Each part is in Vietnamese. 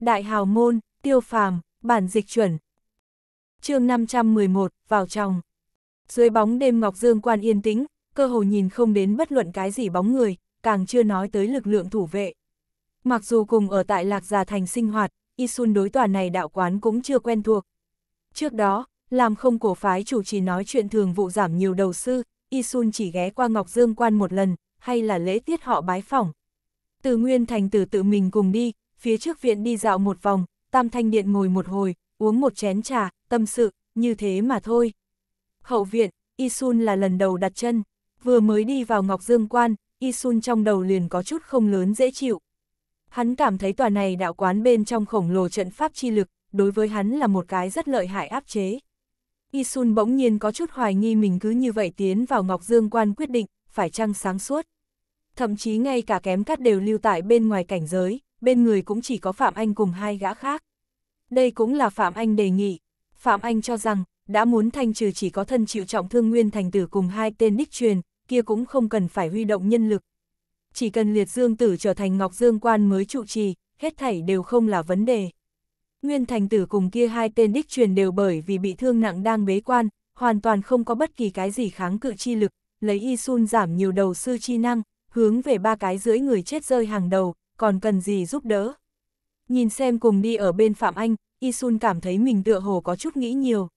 Đại hào môn, tiêu phàm, bản dịch chuẩn. chương 511, vào trong. Dưới bóng đêm Ngọc Dương quan yên tĩnh, cơ hồ nhìn không đến bất luận cái gì bóng người, càng chưa nói tới lực lượng thủ vệ. Mặc dù cùng ở tại Lạc Già Thành sinh hoạt, Isun đối tòa này đạo quán cũng chưa quen thuộc. Trước đó, làm không cổ phái chủ trì nói chuyện thường vụ giảm nhiều đầu sư, Isun chỉ ghé qua Ngọc Dương quan một lần, hay là lễ tiết họ bái phỏng. Từ Nguyên Thành tử tự mình cùng đi, phía trước viện đi dạo một vòng, tam thanh điện ngồi một hồi, uống một chén trà, tâm sự, như thế mà thôi. Hậu viện, Isun là lần đầu đặt chân, vừa mới đi vào Ngọc Dương Quan, Isun trong đầu liền có chút không lớn dễ chịu. Hắn cảm thấy tòa này đạo quán bên trong khổng lồ trận pháp chi lực, đối với hắn là một cái rất lợi hại áp chế. Isun bỗng nhiên có chút hoài nghi mình cứ như vậy tiến vào Ngọc Dương Quan quyết định, phải chăng sáng suốt. Thậm chí ngay cả kém cắt đều lưu tại bên ngoài cảnh giới bên người cũng chỉ có Phạm Anh cùng hai gã khác. Đây cũng là Phạm Anh đề nghị. Phạm Anh cho rằng, đã muốn thanh trừ chỉ có thân chịu trọng thương Nguyên Thành Tử cùng hai tên đích truyền, kia cũng không cần phải huy động nhân lực. Chỉ cần liệt dương tử trở thành Ngọc Dương Quan mới trụ trì, hết thảy đều không là vấn đề. Nguyên Thành Tử cùng kia hai tên đích truyền đều bởi vì bị thương nặng đang bế quan, hoàn toàn không có bất kỳ cái gì kháng cự chi lực, lấy y sun giảm nhiều đầu sư chi năng, hướng về ba cái dưới người chết rơi hàng đầu, còn cần gì giúp đỡ. Nhìn xem cùng đi ở bên Phạm Anh, Isun cảm thấy mình tựa hồ có chút nghĩ nhiều.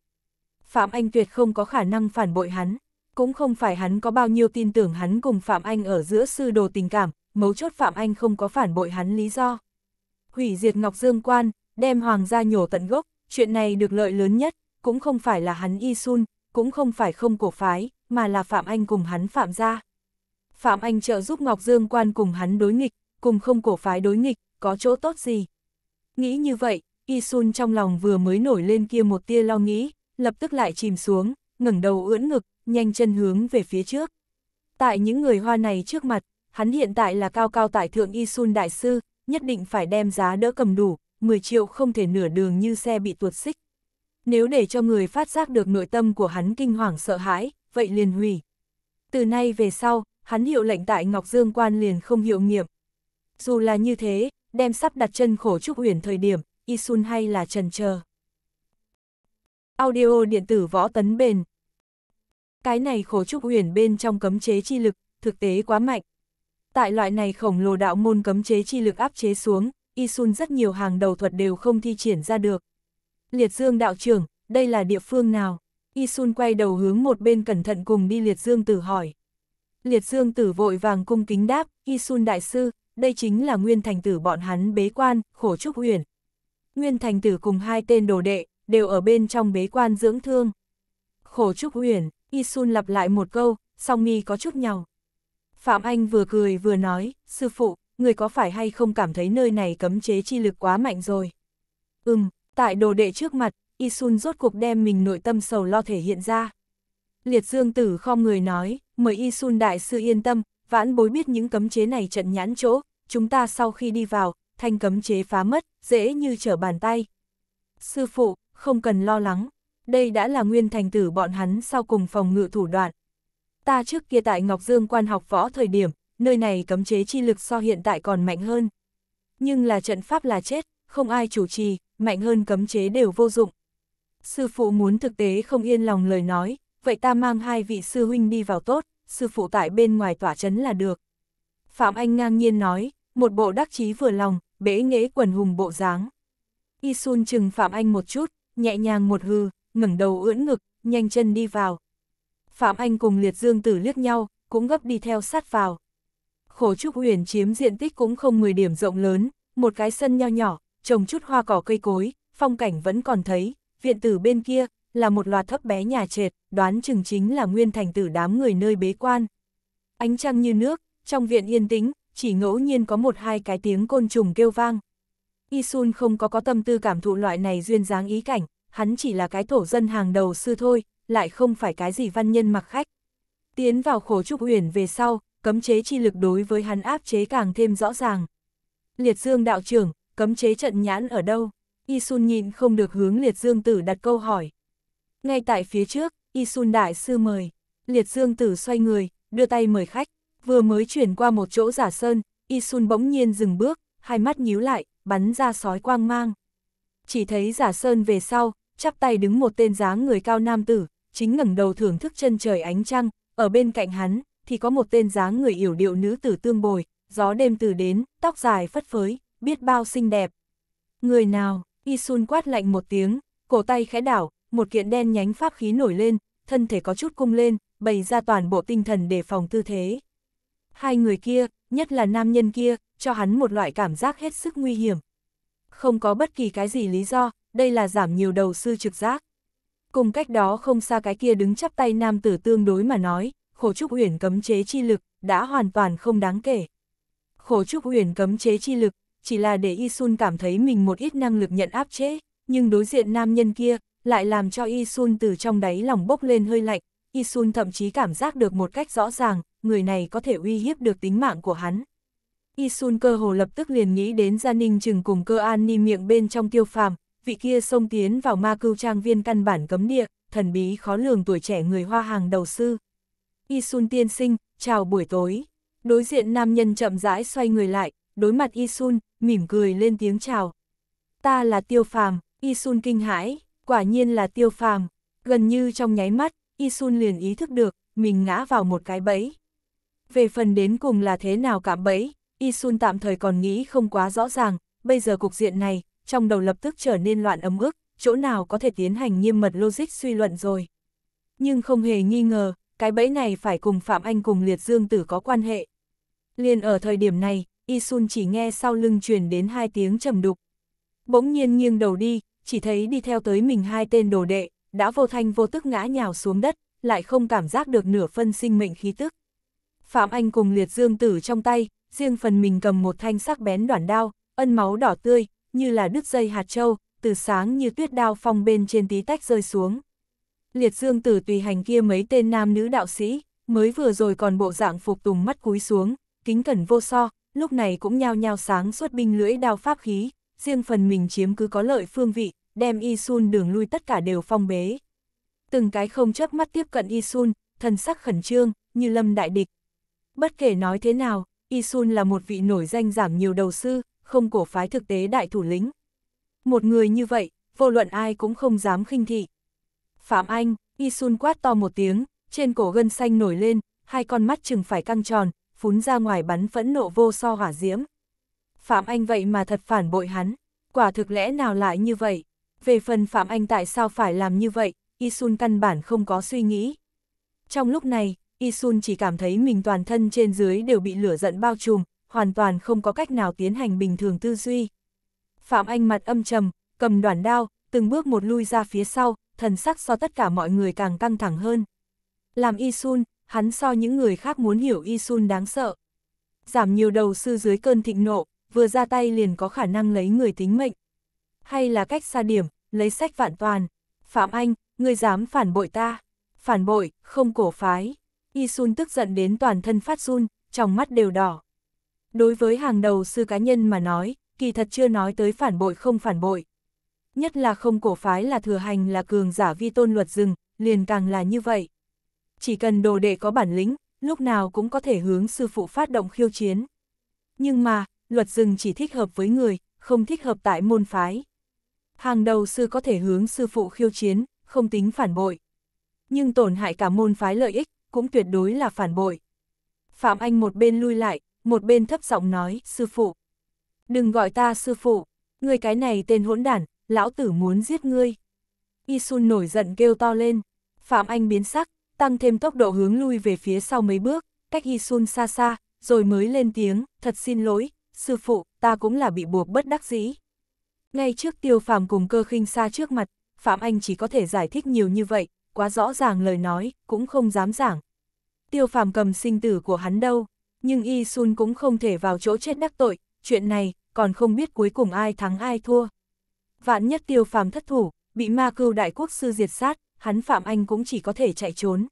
Phạm Anh tuyệt không có khả năng phản bội hắn, cũng không phải hắn có bao nhiêu tin tưởng hắn cùng Phạm Anh ở giữa sư đồ tình cảm, mấu chốt Phạm Anh không có phản bội hắn lý do. Hủy diệt Ngọc Dương Quan, đem hoàng gia nhổ tận gốc, chuyện này được lợi lớn nhất, cũng không phải là hắn Isun, cũng không phải không cổ phái, mà là Phạm Anh cùng hắn Phạm gia. Phạm Anh trợ giúp Ngọc Dương Quan cùng hắn đối nghịch, cùng không cổ phái đối nghịch, có chỗ tốt gì. Nghĩ như vậy, Isun trong lòng vừa mới nổi lên kia một tia lo nghĩ, lập tức lại chìm xuống, ngẩng đầu ưỡn ngực, nhanh chân hướng về phía trước. Tại những người hoa này trước mặt, hắn hiện tại là cao cao tại thượng Isun đại sư, nhất định phải đem giá đỡ cầm đủ, 10 triệu không thể nửa đường như xe bị tuột xích. Nếu để cho người phát giác được nội tâm của hắn kinh hoàng sợ hãi, vậy liền hủy. Từ nay về sau, hắn hiệu lệnh tại Ngọc Dương Quan liền không hiệu nghiệm. Dù là như thế, đem sắp đặt chân khổ trúc uyển thời điểm, Isun hay là trần chờ. Audio điện tử võ tấn bền. Cái này khổ trúc uyển bên trong cấm chế chi lực, thực tế quá mạnh. Tại loại này khổng lồ đạo môn cấm chế chi lực áp chế xuống, Isun rất nhiều hàng đầu thuật đều không thi triển ra được. Liệt Dương đạo trưởng, đây là địa phương nào? Isun quay đầu hướng một bên cẩn thận cùng đi Liệt Dương tử hỏi. Liệt Dương tử vội vàng cung kính đáp, Isun đại sư, đây chính là Nguyên Thành Tử bọn hắn bế quan, khổ trúc huyền Nguyên Thành Tử cùng hai tên đồ đệ, đều ở bên trong bế quan dưỡng thương. Khổ trúc uyển, Isun lặp lại một câu, song mi có chút nhau. Phạm Anh vừa cười vừa nói, sư phụ, người có phải hay không cảm thấy nơi này cấm chế chi lực quá mạnh rồi? Ừm, tại đồ đệ trước mặt, Isun rốt cuộc đem mình nội tâm sầu lo thể hiện ra. Liệt Dương Tử khom người nói, mời Isun đại sư yên tâm, vãn bối biết những cấm chế này trận nhãn chỗ, chúng ta sau khi đi vào, thanh cấm chế phá mất, dễ như trở bàn tay. Sư phụ, không cần lo lắng, đây đã là nguyên thành tử bọn hắn sau cùng phòng ngự thủ đoạn. Ta trước kia tại Ngọc Dương quan học võ thời điểm, nơi này cấm chế chi lực so hiện tại còn mạnh hơn. Nhưng là trận pháp là chết, không ai chủ trì, mạnh hơn cấm chế đều vô dụng. Sư phụ muốn thực tế không yên lòng lời nói, vậy ta mang hai vị sư huynh đi vào tốt sư phụ tại bên ngoài tỏa chấn là được. Phạm Anh ngang nhiên nói, một bộ đắc chí vừa lòng, bể nghễ quần hùng bộ dáng. Y Sun chừng Phạm Anh một chút, nhẹ nhàng một hư, ngẩng đầu ưỡn ngực, nhanh chân đi vào. Phạm Anh cùng Liệt Dương Tử liếc nhau, cũng gấp đi theo sát vào. Khổ Trúc Huyền chiếm diện tích cũng không 10 điểm rộng lớn, một cái sân nho nhỏ, trồng chút hoa cỏ cây cối, phong cảnh vẫn còn thấy, viện tử bên kia, là một loạt thấp bé nhà trệt, đoán chừng chính là nguyên thành tử đám người nơi bế quan. Ánh trăng như nước, trong viện yên tĩnh, chỉ ngẫu nhiên có một hai cái tiếng côn trùng kêu vang. Isun không có có tâm tư cảm thụ loại này duyên dáng ý cảnh, hắn chỉ là cái thổ dân hàng đầu sư thôi, lại không phải cái gì văn nhân mặc khách. Tiến vào khổ trúc huyền về sau, cấm chế chi lực đối với hắn áp chế càng thêm rõ ràng. Liệt Dương đạo trưởng, cấm chế trận nhãn ở đâu? Isun nhìn không được hướng Liệt Dương tử đặt câu hỏi. Ngay tại phía trước, Isun Đại Sư mời. Liệt Dương Tử xoay người, đưa tay mời khách. Vừa mới chuyển qua một chỗ giả sơn, Isun bỗng nhiên dừng bước, hai mắt nhíu lại, bắn ra sói quang mang. Chỉ thấy giả sơn về sau, chắp tay đứng một tên dáng người cao nam tử, chính ngẩng đầu thưởng thức chân trời ánh trăng, ở bên cạnh hắn, thì có một tên dáng người yểu điệu nữ tử tương bồi, gió đêm từ đến, tóc dài phất phới, biết bao xinh đẹp. Người nào, Isun quát lạnh một tiếng, cổ tay khẽ đảo, một kiện đen nhánh pháp khí nổi lên, thân thể có chút cung lên, bày ra toàn bộ tinh thần để phòng tư thế. Hai người kia, nhất là nam nhân kia, cho hắn một loại cảm giác hết sức nguy hiểm. Không có bất kỳ cái gì lý do, đây là giảm nhiều đầu sư trực giác. Cùng cách đó không xa cái kia đứng chắp tay nam tử tương đối mà nói, khổ trúc huyền cấm chế chi lực, đã hoàn toàn không đáng kể. Khổ trúc huyền cấm chế chi lực, chỉ là để Y Sun cảm thấy mình một ít năng lực nhận áp chế, nhưng đối diện nam nhân kia, lại làm cho Isun từ trong đáy lòng bốc lên hơi lạnh, Isun thậm chí cảm giác được một cách rõ ràng, người này có thể uy hiếp được tính mạng của hắn. Isun cơ hồ lập tức liền nghĩ đến gia ninh chừng cùng cơ an ni miệng bên trong tiêu phàm, vị kia xông tiến vào ma cưu trang viên căn bản cấm địa, thần bí khó lường tuổi trẻ người hoa hàng đầu sư. Isun tiên sinh, chào buổi tối. Đối diện nam nhân chậm rãi xoay người lại, đối mặt Isun, mỉm cười lên tiếng chào. Ta là tiêu phàm, Isun kinh hãi, quả nhiên là tiêu phàm, gần như trong nháy mắt, Isun liền ý thức được, mình ngã vào một cái bẫy. Về phần đến cùng là thế nào cảm bẫy, Isun tạm thời còn nghĩ không quá rõ ràng, bây giờ cục diện này, trong đầu lập tức trở nên loạn ấm ức, chỗ nào có thể tiến hành nghiêm mật logic suy luận rồi. Nhưng không hề nghi ngờ, cái bẫy này phải cùng Phạm Anh cùng Liệt Dương Tử có quan hệ. Liền ở thời điểm này, Isun chỉ nghe sau lưng truyền đến hai tiếng trầm đục. Bỗng nhiên nghiêng đầu đi, chỉ thấy đi theo tới mình hai tên đồ đệ, đã vô thanh vô tức ngã nhào xuống đất, lại không cảm giác được nửa phân sinh mệnh khí tức. Phạm Anh cùng liệt dương tử trong tay, riêng phần mình cầm một thanh sắc bén đoạn đao, ân máu đỏ tươi, như là đứt dây hạt trâu, từ sáng như tuyết đao phong bên trên tí tách rơi xuống. Liệt dương tử tùy hành kia mấy tên nam nữ đạo sĩ, mới vừa rồi còn bộ dạng phục tùng mắt cúi xuống, kính cẩn vô so, lúc này cũng nhao nhao sáng xuất binh lưỡi đao pháp khí, riêng phần mình chiếm cứ có lợi phương vị, đem Isun đường lui tất cả đều phong bế. Từng cái không chớp mắt tiếp cận Isun, thần sắc khẩn trương, như lâm đại địch. Bất kể nói thế nào, Isun là một vị nổi danh giảm nhiều đầu sư, không cổ phái thực tế đại thủ lĩnh. Một người như vậy, vô luận ai cũng không dám khinh thị. Phạm Anh, Isun quát to một tiếng, trên cổ gân xanh nổi lên, hai con mắt chừng phải căng tròn, phún ra ngoài bắn phẫn nộ vô so hỏa diễm. Phạm Anh vậy mà thật phản bội hắn, quả thực lẽ nào lại như vậy? Về phần Phạm Anh tại sao phải làm như vậy, Isun căn bản không có suy nghĩ. Trong lúc này, Isun chỉ cảm thấy mình toàn thân trên dưới đều bị lửa giận bao trùm, hoàn toàn không có cách nào tiến hành bình thường tư duy. Phạm Anh mặt âm trầm, cầm đoàn đao, từng bước một lui ra phía sau, thần sắc so tất cả mọi người càng căng thẳng hơn. Làm Isun, hắn so những người khác muốn hiểu Isun đáng sợ. Giảm nhiều đầu sư dưới cơn thịnh nộ, vừa ra tay liền có khả năng lấy người tính mệnh hay là cách xa điểm, lấy sách vạn toàn. Phạm Anh, ngươi dám phản bội ta. Phản bội, không cổ phái. Y Sun tức giận đến toàn thân phát run, trong mắt đều đỏ. Đối với hàng đầu sư cá nhân mà nói, kỳ thật chưa nói tới phản bội không phản bội. Nhất là không cổ phái là thừa hành là cường giả vi tôn luật rừng, liền càng là như vậy. Chỉ cần đồ đệ có bản lĩnh, lúc nào cũng có thể hướng sư phụ phát động khiêu chiến. Nhưng mà, luật rừng chỉ thích hợp với người, không thích hợp tại môn phái hàng đầu sư có thể hướng sư phụ khiêu chiến, không tính phản bội. Nhưng tổn hại cả môn phái lợi ích, cũng tuyệt đối là phản bội. Phạm Anh một bên lui lại, một bên thấp giọng nói, sư phụ. Đừng gọi ta sư phụ, người cái này tên hỗn đản, lão tử muốn giết ngươi. Isun nổi giận kêu to lên, Phạm Anh biến sắc, tăng thêm tốc độ hướng lui về phía sau mấy bước, cách Isun xa xa, rồi mới lên tiếng, thật xin lỗi, sư phụ, ta cũng là bị buộc bất đắc dĩ. Ngay trước tiêu phàm cùng cơ khinh xa trước mặt, Phạm Anh chỉ có thể giải thích nhiều như vậy, quá rõ ràng lời nói, cũng không dám giảng. Tiêu phàm cầm sinh tử của hắn đâu, nhưng Y Sun cũng không thể vào chỗ chết đắc tội, chuyện này còn không biết cuối cùng ai thắng ai thua. Vạn nhất tiêu phàm thất thủ, bị ma cưu đại quốc sư diệt sát, hắn Phạm Anh cũng chỉ có thể chạy trốn.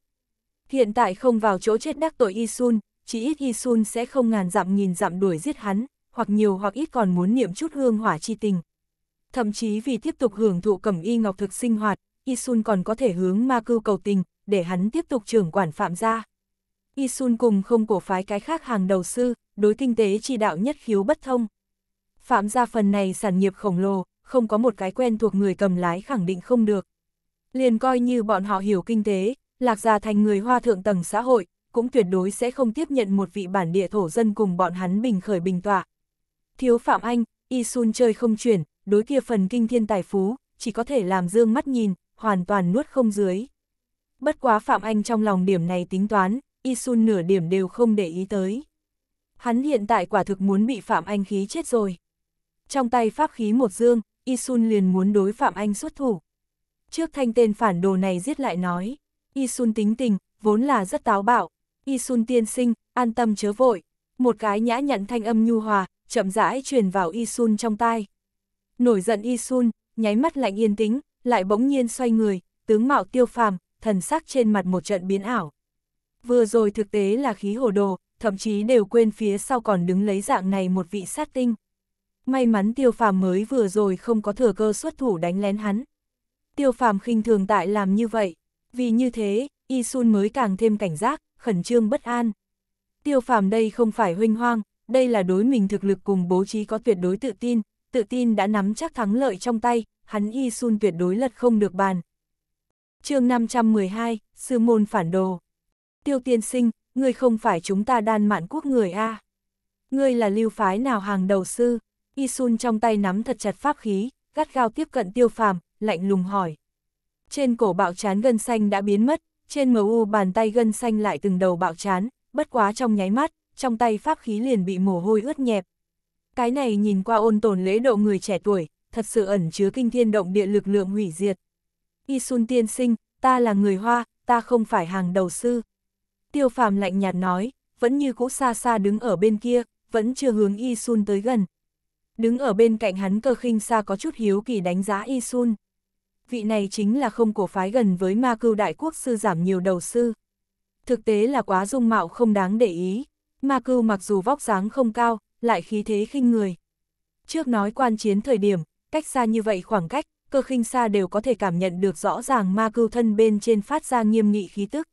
Hiện tại không vào chỗ chết đắc tội Y Sun, chỉ ít Y Sun sẽ không ngàn dặm nghìn dặm đuổi giết hắn, hoặc nhiều hoặc ít còn muốn niệm chút hương hỏa chi tình thậm chí vì tiếp tục hưởng thụ cẩm y ngọc thực sinh hoạt, Isun còn có thể hướng ma Cư cầu tình, để hắn tiếp tục trưởng quản phạm gia. Isun cùng không cổ phái cái khác hàng đầu sư, đối kinh tế chỉ đạo nhất khiếu bất thông. Phạm gia phần này sản nghiệp khổng lồ, không có một cái quen thuộc người cầm lái khẳng định không được. Liền coi như bọn họ hiểu kinh tế, lạc gia thành người hoa thượng tầng xã hội, cũng tuyệt đối sẽ không tiếp nhận một vị bản địa thổ dân cùng bọn hắn bình khởi bình tọa. Thiếu Phạm Anh, Isun chơi không chuyển, đối kia phần kinh thiên tài phú, chỉ có thể làm dương mắt nhìn, hoàn toàn nuốt không dưới. Bất quá Phạm Anh trong lòng điểm này tính toán, Isun nửa điểm đều không để ý tới. Hắn hiện tại quả thực muốn bị Phạm Anh khí chết rồi. Trong tay pháp khí một dương, Isun liền muốn đối Phạm Anh xuất thủ. Trước thanh tên phản đồ này giết lại nói, Isun tính tình, vốn là rất táo bạo. Isun tiên sinh, an tâm chớ vội. Một cái nhã nhặn thanh âm nhu hòa, chậm rãi truyền vào Isun trong tai. Nổi giận Y Sun nháy mắt lạnh yên tĩnh, lại bỗng nhiên xoay người, tướng mạo tiêu phàm, thần sắc trên mặt một trận biến ảo. Vừa rồi thực tế là khí hồ đồ, thậm chí đều quên phía sau còn đứng lấy dạng này một vị sát tinh. May mắn tiêu phàm mới vừa rồi không có thừa cơ xuất thủ đánh lén hắn. Tiêu phàm khinh thường tại làm như vậy, vì như thế, Y Sun mới càng thêm cảnh giác, khẩn trương bất an. Tiêu phàm đây không phải huynh hoang, đây là đối mình thực lực cùng bố trí có tuyệt đối tự tin, tự tin đã nắm chắc thắng lợi trong tay, hắn Y Sun tuyệt đối lật không được bàn. chương 512, Sư Môn Phản Đồ Tiêu tiên sinh, ngươi không phải chúng ta đan mạn quốc người A. Ngươi là lưu phái nào hàng đầu sư? Y Sun trong tay nắm thật chặt pháp khí, gắt gao tiếp cận tiêu phàm, lạnh lùng hỏi. Trên cổ bạo chán gân xanh đã biến mất, trên mờ u bàn tay gân xanh lại từng đầu bạo chán, bất quá trong nháy mắt, trong tay pháp khí liền bị mồ hôi ướt nhẹp, cái này nhìn qua ôn tồn lễ độ người trẻ tuổi, thật sự ẩn chứa kinh thiên động địa lực lượng hủy diệt. Y Sun tiên sinh, ta là người Hoa, ta không phải hàng đầu sư. Tiêu phàm lạnh nhạt nói, vẫn như cũ xa xa đứng ở bên kia, vẫn chưa hướng Y Sun tới gần. Đứng ở bên cạnh hắn cơ khinh xa có chút hiếu kỳ đánh giá Y Sun. Vị này chính là không cổ phái gần với ma cưu đại quốc sư giảm nhiều đầu sư. Thực tế là quá dung mạo không đáng để ý. Ma cưu mặc dù vóc dáng không cao, lại khí thế khinh người. Trước nói quan chiến thời điểm, cách xa như vậy khoảng cách, cơ khinh xa đều có thể cảm nhận được rõ ràng ma cưu thân bên trên phát ra nghiêm nghị khí tức.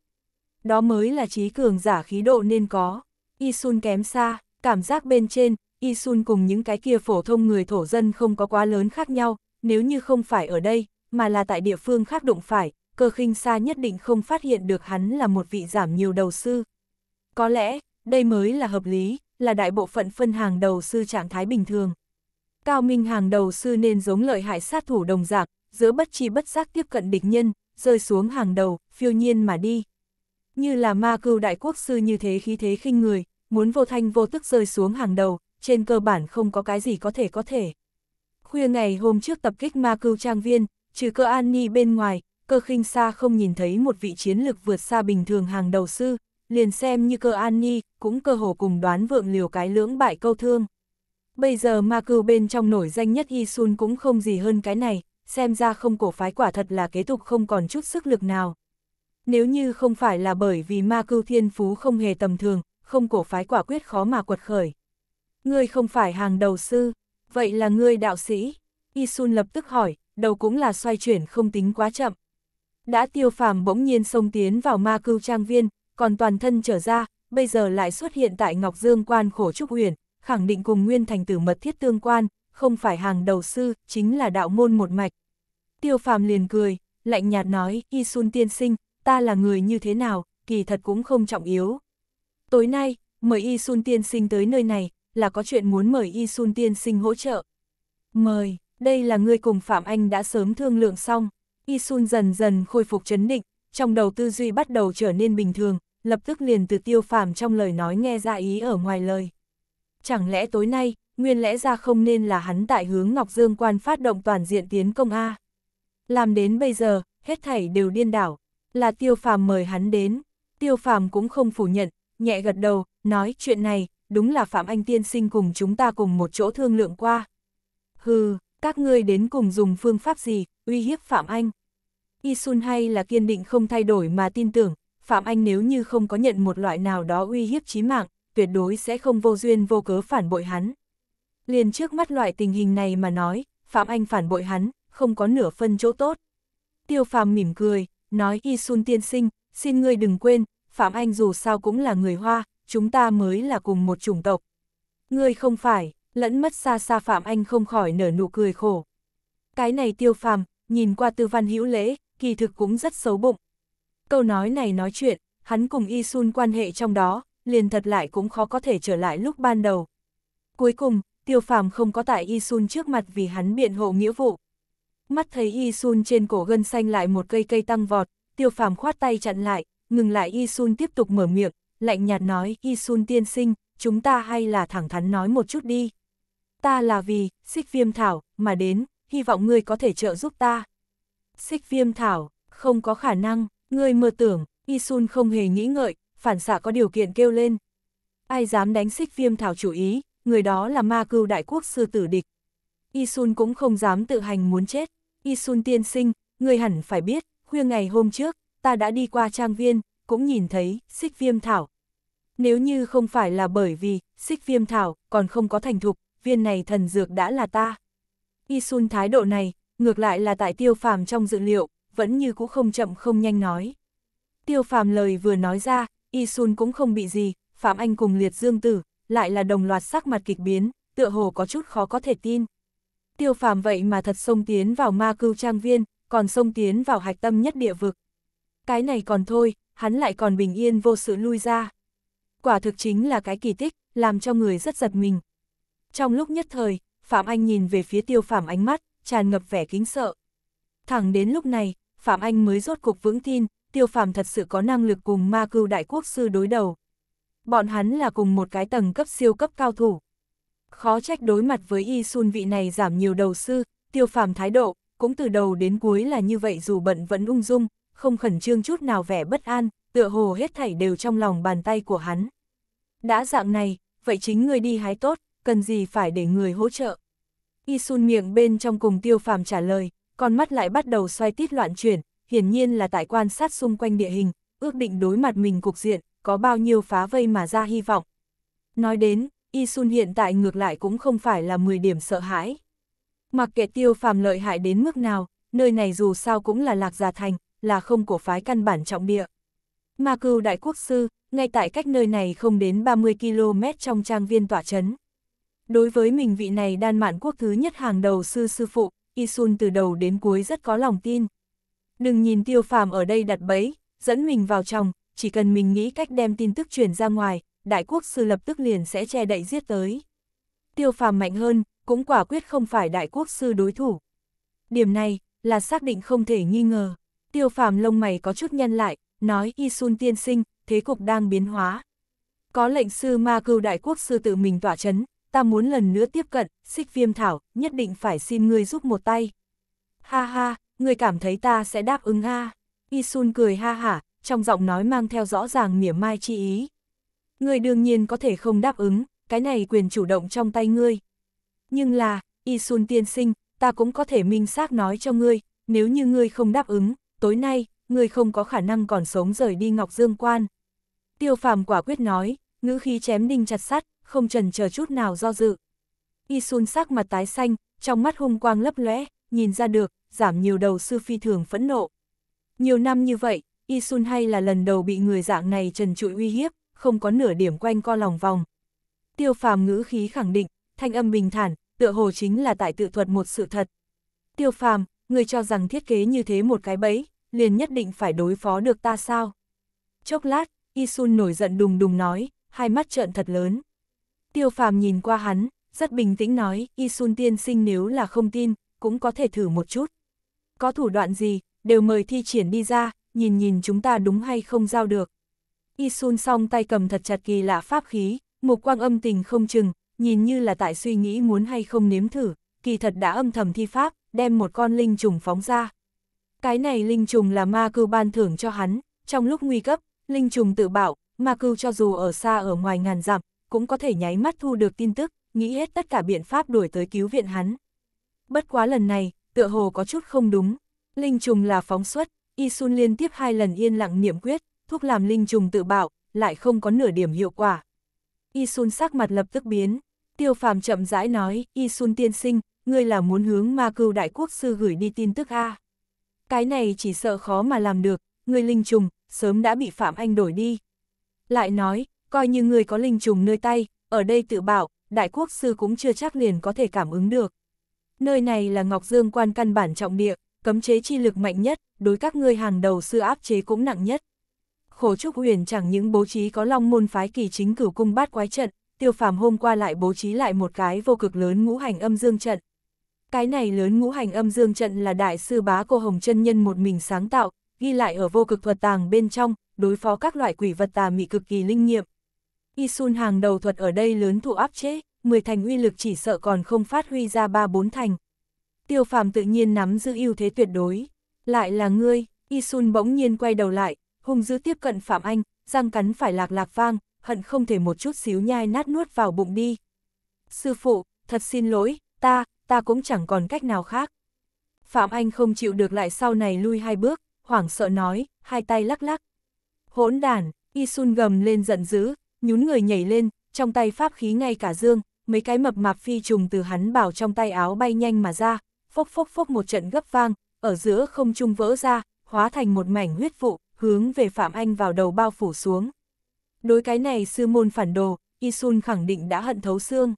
Đó mới là trí cường giả khí độ nên có. Isun kém xa, cảm giác bên trên, Isun cùng những cái kia phổ thông người thổ dân không có quá lớn khác nhau, nếu như không phải ở đây, mà là tại địa phương khác đụng phải, cơ khinh xa nhất định không phát hiện được hắn là một vị giảm nhiều đầu sư. Có lẽ, đây mới là hợp lý, là đại bộ phận phân hàng đầu sư trạng thái bình thường. Cao Minh hàng đầu sư nên giống lợi hại sát thủ đồng dạng, giữa bất chi bất giác tiếp cận địch nhân, rơi xuống hàng đầu, phiêu nhiên mà đi. Như là ma cưu đại quốc sư như thế khí thế khinh người, muốn vô thanh vô tức rơi xuống hàng đầu, trên cơ bản không có cái gì có thể có thể. Khuya ngày hôm trước tập kích ma cưu trang viên, trừ cơ an ni bên ngoài, cơ khinh xa không nhìn thấy một vị chiến lược vượt xa bình thường hàng đầu sư, liền xem như cơ An Nhi, cũng cơ hồ cùng đoán vượng liều cái lưỡng bại câu thương. Bây giờ ma cưu bên trong nổi danh nhất Y Sun cũng không gì hơn cái này, xem ra không cổ phái quả thật là kế tục không còn chút sức lực nào. Nếu như không phải là bởi vì ma cưu thiên phú không hề tầm thường, không cổ phái quả quyết khó mà quật khởi. Ngươi không phải hàng đầu sư, vậy là ngươi đạo sĩ. Y Sun lập tức hỏi, đầu cũng là xoay chuyển không tính quá chậm. Đã tiêu phàm bỗng nhiên xông tiến vào ma cưu trang viên, còn toàn thân trở ra, bây giờ lại xuất hiện tại Ngọc Dương quan khổ trúc huyền, khẳng định cùng Nguyên Thành tử mật thiết tương quan, không phải hàng đầu sư, chính là đạo môn một mạch. Tiêu phàm liền cười, lạnh nhạt nói, Y Sun tiên sinh, ta là người như thế nào, kỳ thật cũng không trọng yếu. Tối nay, mời Y Sun tiên sinh tới nơi này, là có chuyện muốn mời Y Sun tiên sinh hỗ trợ. Mời, đây là người cùng Phạm Anh đã sớm thương lượng xong. Y Sun dần dần khôi phục chấn định, trong đầu tư duy bắt đầu trở nên bình thường, lập tức liền từ tiêu phàm trong lời nói nghe ra ý ở ngoài lời. Chẳng lẽ tối nay, nguyên lẽ ra không nên là hắn tại hướng Ngọc Dương quan phát động toàn diện tiến công A. Làm đến bây giờ, hết thảy đều điên đảo, là tiêu phàm mời hắn đến, tiêu phàm cũng không phủ nhận, nhẹ gật đầu, nói chuyện này, đúng là Phạm Anh Tiên Sinh cùng chúng ta cùng một chỗ thương lượng qua. Hừ, các ngươi đến cùng dùng phương pháp gì, uy hiếp Phạm Anh. Isun hay là kiên định không thay đổi mà tin tưởng, Phạm Anh nếu như không có nhận một loại nào đó uy hiếp chí mạng, tuyệt đối sẽ không vô duyên vô cớ phản bội hắn. Liền trước mắt loại tình hình này mà nói, Phạm Anh phản bội hắn, không có nửa phân chỗ tốt. Tiêu Phàm mỉm cười, nói Isun tiên sinh, xin ngươi đừng quên, Phạm Anh dù sao cũng là người Hoa, chúng ta mới là cùng một chủng tộc. Ngươi không phải, lẫn mất xa xa Phạm Anh không khỏi nở nụ cười khổ. Cái này Tiêu Phàm, nhìn qua Tư Văn Hữu Lễ, kỳ thực cũng rất xấu bụng. Câu nói này nói chuyện, hắn cùng Y Sun quan hệ trong đó, liền thật lại cũng khó có thể trở lại lúc ban đầu. Cuối cùng, Tiêu Phàm không có tại Y Sun trước mặt vì hắn biện hộ nghĩa vụ. Mắt thấy Y Sun trên cổ gân xanh lại một cây cây tăng vọt, Tiêu Phàm khoát tay chặn lại, ngừng lại Y Sun tiếp tục mở miệng, lạnh nhạt nói, Y Sun tiên sinh, chúng ta hay là thẳng thắn nói một chút đi. Ta là vì, xích viêm thảo, mà đến, hy vọng ngươi có thể trợ giúp ta. Xích viêm thảo, không có khả năng, ngươi mơ tưởng, Isun không hề nghĩ ngợi, phản xạ có điều kiện kêu lên. Ai dám đánh xích viêm thảo chủ ý, người đó là ma cưu đại quốc sư tử địch. Isun cũng không dám tự hành muốn chết. Isun tiên sinh, người hẳn phải biết, khuya ngày hôm trước, ta đã đi qua trang viên, cũng nhìn thấy, xích viêm thảo. Nếu như không phải là bởi vì, xích viêm thảo còn không có thành thục, viên này thần dược đã là ta. Isun thái độ này, ngược lại là tại tiêu phàm trong dự liệu, vẫn như cũ không chậm không nhanh nói. Tiêu phàm lời vừa nói ra, Y Sun cũng không bị gì, Phạm Anh cùng liệt dương tử, lại là đồng loạt sắc mặt kịch biến, tựa hồ có chút khó có thể tin. Tiêu phàm vậy mà thật xông tiến vào ma cưu trang viên, còn xông tiến vào hạch tâm nhất địa vực. Cái này còn thôi, hắn lại còn bình yên vô sự lui ra. Quả thực chính là cái kỳ tích, làm cho người rất giật mình. Trong lúc nhất thời, Phạm Anh nhìn về phía tiêu phàm ánh mắt, tràn ngập vẻ kính sợ. Thẳng đến lúc này, Phạm Anh mới rốt cục vững tin, tiêu phạm thật sự có năng lực cùng ma cưu đại quốc sư đối đầu. Bọn hắn là cùng một cái tầng cấp siêu cấp cao thủ. Khó trách đối mặt với Y Sun vị này giảm nhiều đầu sư, tiêu phạm thái độ, cũng từ đầu đến cuối là như vậy dù bận vẫn ung dung, không khẩn trương chút nào vẻ bất an, tựa hồ hết thảy đều trong lòng bàn tay của hắn. Đã dạng này, vậy chính người đi hái tốt, cần gì phải để người hỗ trợ. Y Sun miệng bên trong cùng tiêu phàm trả lời, con mắt lại bắt đầu xoay tít loạn chuyển, hiển nhiên là tại quan sát xung quanh địa hình, ước định đối mặt mình cục diện, có bao nhiêu phá vây mà ra hy vọng. Nói đến, Y Sun hiện tại ngược lại cũng không phải là 10 điểm sợ hãi. Mặc kệ tiêu phàm lợi hại đến mức nào, nơi này dù sao cũng là lạc gia thành, là không của phái căn bản trọng địa. Ma cưu đại quốc sư, ngay tại cách nơi này không đến 30 km trong trang viên tỏa chấn. Đối với mình vị này đan mạn quốc thứ nhất hàng đầu sư sư phụ, Isun từ đầu đến cuối rất có lòng tin. Đừng nhìn tiêu phàm ở đây đặt bẫy, dẫn mình vào trong, chỉ cần mình nghĩ cách đem tin tức truyền ra ngoài, đại quốc sư lập tức liền sẽ che đậy giết tới. Tiêu phàm mạnh hơn, cũng quả quyết không phải đại quốc sư đối thủ. Điểm này, là xác định không thể nghi ngờ. Tiêu phàm lông mày có chút nhăn lại, nói Isun tiên sinh, thế cục đang biến hóa. Có lệnh sư ma cưu đại quốc sư tự mình tỏa chấn, ta muốn lần nữa tiếp cận, xích viêm thảo, nhất định phải xin ngươi giúp một tay. Ha ha, ngươi cảm thấy ta sẽ đáp ứng ha. Isun cười ha hả, trong giọng nói mang theo rõ ràng mỉa mai chi ý. Ngươi đương nhiên có thể không đáp ứng, cái này quyền chủ động trong tay ngươi. Nhưng là, Isun tiên sinh, ta cũng có thể minh xác nói cho ngươi, nếu như ngươi không đáp ứng, tối nay, ngươi không có khả năng còn sống rời đi Ngọc Dương Quan. Tiêu phàm quả quyết nói, ngữ khí chém đinh chặt sắt, không trần chờ chút nào do dự. Isun sắc mặt tái xanh, trong mắt hung quang lấp lẽ, nhìn ra được, giảm nhiều đầu sư phi thường phẫn nộ. Nhiều năm như vậy, Isun hay là lần đầu bị người dạng này trần trụi uy hiếp, không có nửa điểm quanh co lòng vòng. Tiêu phàm ngữ khí khẳng định, thanh âm bình thản, tựa hồ chính là tại tự thuật một sự thật. Tiêu phàm, người cho rằng thiết kế như thế một cái bẫy, liền nhất định phải đối phó được ta sao? Chốc lát, Isun nổi giận đùng đùng nói, hai mắt trợn thật lớn. Tiêu phàm nhìn qua hắn, rất bình tĩnh nói, Y Sun tiên sinh nếu là không tin, cũng có thể thử một chút. Có thủ đoạn gì, đều mời thi triển đi ra, nhìn nhìn chúng ta đúng hay không giao được. Y Sun song tay cầm thật chặt kỳ lạ pháp khí, mục quang âm tình không chừng, nhìn như là tại suy nghĩ muốn hay không nếm thử, kỳ thật đã âm thầm thi pháp, đem một con linh trùng phóng ra. Cái này linh trùng là ma Cư ban thưởng cho hắn, trong lúc nguy cấp, linh trùng tự bảo, ma Cư cho dù ở xa ở ngoài ngàn dặm, cũng có thể nháy mắt thu được tin tức, nghĩ hết tất cả biện pháp đuổi tới cứu viện hắn. Bất quá lần này, tựa hồ có chút không đúng. Linh trùng là phóng xuất, y sun liên tiếp hai lần yên lặng niệm quyết, thuốc làm linh trùng tự bạo, lại không có nửa điểm hiệu quả. y sun sắc mặt lập tức biến, tiêu phàm chậm rãi nói, y sun tiên sinh, ngươi là muốn hướng ma cưu đại quốc sư gửi đi tin tức A. Cái này chỉ sợ khó mà làm được, ngươi linh trùng, sớm đã bị Phạm Anh đổi đi. Lại nói, Coi như người có linh trùng nơi tay, ở đây tự bảo, đại quốc sư cũng chưa chắc liền có thể cảm ứng được. Nơi này là Ngọc Dương quan căn bản trọng địa, cấm chế chi lực mạnh nhất, đối các ngươi hàng đầu sư áp chế cũng nặng nhất. Khổ Trúc Huyền chẳng những bố trí có long môn phái kỳ chính cửu cung bát quái trận, tiêu phàm hôm qua lại bố trí lại một cái vô cực lớn ngũ hành âm dương trận. Cái này lớn ngũ hành âm dương trận là đại sư bá cô Hồng chân Nhân một mình sáng tạo, ghi lại ở vô cực thuật tàng bên trong, đối phó các loại quỷ vật tà mị cực kỳ linh nghiệm. Isun hàng đầu thuật ở đây lớn thụ áp chế, 10 thành uy lực chỉ sợ còn không phát huy ra 3-4 thành. Tiêu phàm tự nhiên nắm giữ ưu thế tuyệt đối. Lại là ngươi, Isun bỗng nhiên quay đầu lại, hung dữ tiếp cận Phạm Anh, răng cắn phải lạc lạc vang, hận không thể một chút xíu nhai nát nuốt vào bụng đi. Sư phụ, thật xin lỗi, ta, ta cũng chẳng còn cách nào khác. Phạm Anh không chịu được lại sau này lui hai bước, hoảng sợ nói, hai tay lắc lắc. Hỗn đàn, Isun gầm lên giận dữ, nhún người nhảy lên, trong tay pháp khí ngay cả dương, mấy cái mập mạp phi trùng từ hắn bảo trong tay áo bay nhanh mà ra, phốc phốc phốc một trận gấp vang, ở giữa không trung vỡ ra, hóa thành một mảnh huyết vụ, hướng về Phạm Anh vào đầu bao phủ xuống. Đối cái này sư môn phản đồ, Isun khẳng định đã hận thấu xương.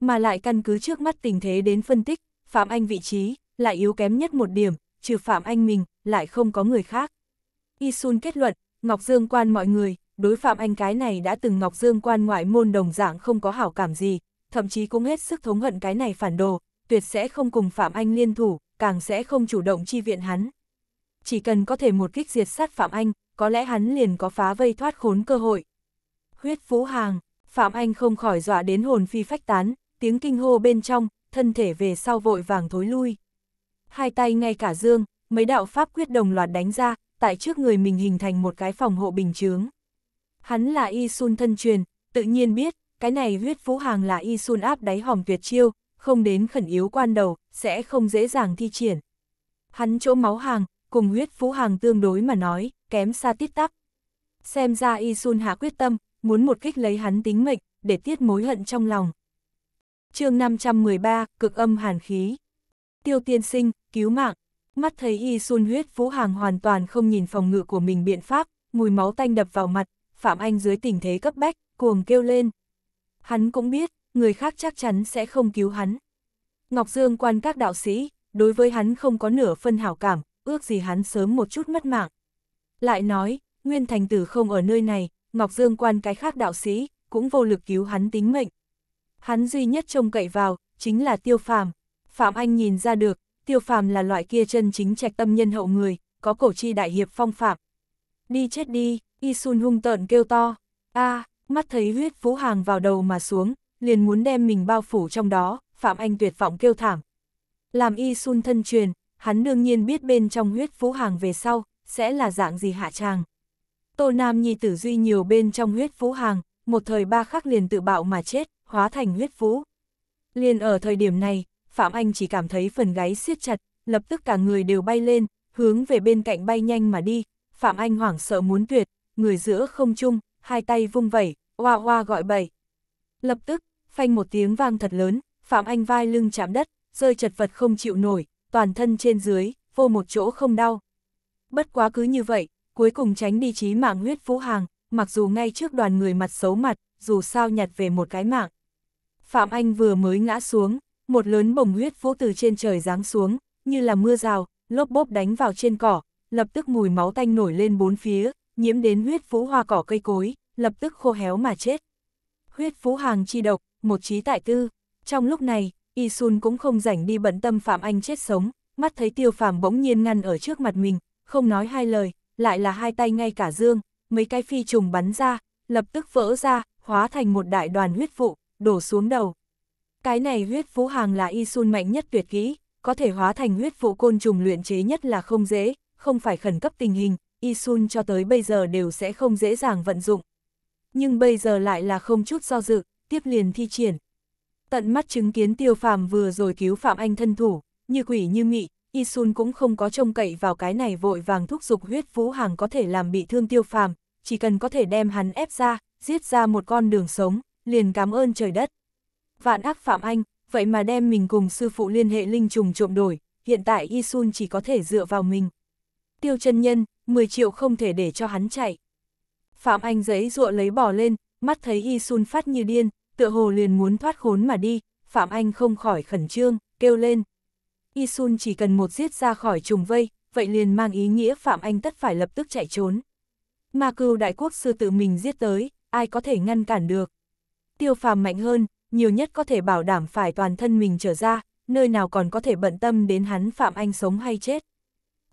Mà lại căn cứ trước mắt tình thế đến phân tích, Phạm Anh vị trí, lại yếu kém nhất một điểm, trừ Phạm Anh mình, lại không có người khác. Isun kết luận, Ngọc Dương quan mọi người, đối Phạm Anh cái này đã từng Ngọc Dương quan ngoại môn đồng dạng không có hảo cảm gì, thậm chí cũng hết sức thống hận cái này phản đồ, tuyệt sẽ không cùng Phạm Anh liên thủ, càng sẽ không chủ động chi viện hắn. Chỉ cần có thể một kích diệt sát Phạm Anh, có lẽ hắn liền có phá vây thoát khốn cơ hội. Huyết Vũ Hàng, Phạm Anh không khỏi dọa đến hồn phi phách tán, tiếng kinh hô bên trong, thân thể về sau vội vàng thối lui. Hai tay ngay cả dương, mấy đạo pháp quyết đồng loạt đánh ra, tại trước người mình hình thành một cái phòng hộ bình chướng. Hắn là Y Sun thân truyền, tự nhiên biết, cái này huyết vũ hàng là Y Sun áp đáy hòm tuyệt chiêu, không đến khẩn yếu quan đầu, sẽ không dễ dàng thi triển. Hắn chỗ máu hàng, cùng huyết vũ hàng tương đối mà nói, kém xa tít tắc. Xem ra Y Sun hạ quyết tâm, muốn một kích lấy hắn tính mệnh, để tiết mối hận trong lòng. chương 513, cực âm hàn khí. Tiêu tiên sinh, cứu mạng. Mắt thấy Y Sun huyết vũ hàng hoàn toàn không nhìn phòng ngự của mình biện pháp, mùi máu tanh đập vào mặt, Phạm Anh dưới tình thế cấp bách, cuồng kêu lên. Hắn cũng biết, người khác chắc chắn sẽ không cứu hắn. Ngọc Dương quan các đạo sĩ, đối với hắn không có nửa phân hảo cảm, ước gì hắn sớm một chút mất mạng. Lại nói, Nguyên Thành Tử không ở nơi này, Ngọc Dương quan cái khác đạo sĩ, cũng vô lực cứu hắn tính mệnh. Hắn duy nhất trông cậy vào, chính là Tiêu Phàm. Phạm Anh nhìn ra được, Tiêu Phàm là loại kia chân chính trạch tâm nhân hậu người, có cổ chi đại hiệp phong phạm. Đi chết đi, Isun hung tợn kêu to, a à, mắt thấy huyết vũ hàng vào đầu mà xuống, liền muốn đem mình bao phủ trong đó, Phạm Anh tuyệt vọng kêu thảm. Làm Isun thân truyền, hắn đương nhiên biết bên trong huyết vũ hàng về sau, sẽ là dạng gì hạ tràng. Tô Nam Nhi tử duy nhiều bên trong huyết vũ hàng, một thời ba khắc liền tự bạo mà chết, hóa thành huyết vũ. Liền ở thời điểm này, Phạm Anh chỉ cảm thấy phần gáy siết chặt, lập tức cả người đều bay lên, hướng về bên cạnh bay nhanh mà đi, Phạm Anh hoảng sợ muốn tuyệt, người giữa không trung, hai tay vung vẩy, hoa hoa gọi bậy. Lập tức, phanh một tiếng vang thật lớn, Phạm Anh vai lưng chạm đất, rơi chật vật không chịu nổi, toàn thân trên dưới, vô một chỗ không đau. Bất quá cứ như vậy, cuối cùng tránh đi chí mạng huyết vũ hàng, mặc dù ngay trước đoàn người mặt xấu mặt, dù sao nhặt về một cái mạng. Phạm Anh vừa mới ngã xuống, một lớn bồng huyết vũ từ trên trời giáng xuống, như là mưa rào, lốp bốp đánh vào trên cỏ, lập tức mùi máu tanh nổi lên bốn phía, nhiễm đến huyết phú hoa cỏ cây cối, lập tức khô héo mà chết. Huyết phú hàng chi độc, một trí tại tư. Trong lúc này, Y Sun cũng không rảnh đi bận tâm Phạm Anh chết sống, mắt thấy tiêu phàm bỗng nhiên ngăn ở trước mặt mình, không nói hai lời, lại là hai tay ngay cả dương, mấy cái phi trùng bắn ra, lập tức vỡ ra, hóa thành một đại đoàn huyết vụ, đổ xuống đầu. Cái này huyết phú hàng là Y Sun mạnh nhất tuyệt kỹ, có thể hóa thành huyết vụ côn trùng luyện chế nhất là không dễ, không phải khẩn cấp tình hình, Isun cho tới bây giờ đều sẽ không dễ dàng vận dụng. Nhưng bây giờ lại là không chút do dự, tiếp liền thi triển. Tận mắt chứng kiến tiêu phàm vừa rồi cứu Phạm Anh thân thủ, như quỷ như mị, Isun cũng không có trông cậy vào cái này vội vàng thúc giục huyết vũ hàng có thể làm bị thương tiêu phàm, chỉ cần có thể đem hắn ép ra, giết ra một con đường sống, liền cảm ơn trời đất. Vạn ác Phạm Anh, vậy mà đem mình cùng sư phụ liên hệ linh trùng trộm đổi, hiện tại Isun chỉ có thể dựa vào mình tiêu chân nhân, 10 triệu không thể để cho hắn chạy. Phạm Anh giấy ruộng lấy bỏ lên, mắt thấy Y Sun phát như điên, tựa hồ liền muốn thoát khốn mà đi, Phạm Anh không khỏi khẩn trương, kêu lên. Y Sun chỉ cần một giết ra khỏi trùng vây, vậy liền mang ý nghĩa Phạm Anh tất phải lập tức chạy trốn. Ma cưu đại quốc sư tự mình giết tới, ai có thể ngăn cản được. Tiêu phàm mạnh hơn, nhiều nhất có thể bảo đảm phải toàn thân mình trở ra, nơi nào còn có thể bận tâm đến hắn Phạm Anh sống hay chết.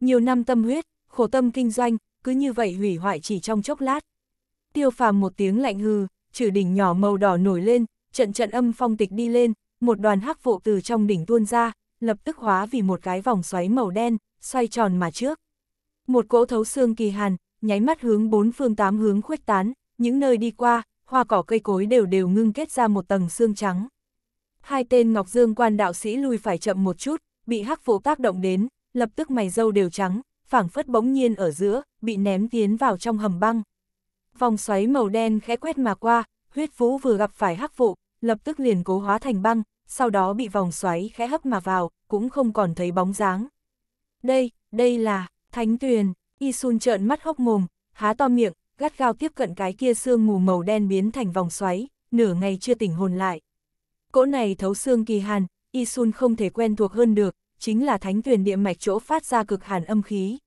Nhiều năm tâm huyết, khổ tâm kinh doanh, cứ như vậy hủy hoại chỉ trong chốc lát. Tiêu phàm một tiếng lạnh hừ, chữ đỉnh nhỏ màu đỏ nổi lên, trận trận âm phong tịch đi lên, một đoàn hắc vụ từ trong đỉnh tuôn ra, lập tức hóa vì một cái vòng xoáy màu đen, xoay tròn mà trước. Một cỗ thấu xương kỳ hàn, nháy mắt hướng bốn phương tám hướng khuếch tán, những nơi đi qua, hoa cỏ cây cối đều đều ngưng kết ra một tầng xương trắng. Hai tên Ngọc Dương quan đạo sĩ lui phải chậm một chút, bị hắc vụ tác động đến, lập tức mày dâu đều trắng, phảng phất bỗng nhiên ở giữa, bị ném tiến vào trong hầm băng. Vòng xoáy màu đen khẽ quét mà qua, huyết vũ vừa gặp phải hắc vụ, lập tức liền cố hóa thành băng, sau đó bị vòng xoáy khẽ hấp mà vào, cũng không còn thấy bóng dáng. Đây, đây là, thánh tuyền, Isun trợn mắt hốc mồm, há to miệng, gắt gao tiếp cận cái kia xương mù màu đen biến thành vòng xoáy, nửa ngày chưa tỉnh hồn lại. Cỗ này thấu xương kỳ hàn, Isun không thể quen thuộc hơn được, chính là thánh tuyển địa mạch chỗ phát ra cực hàn âm khí.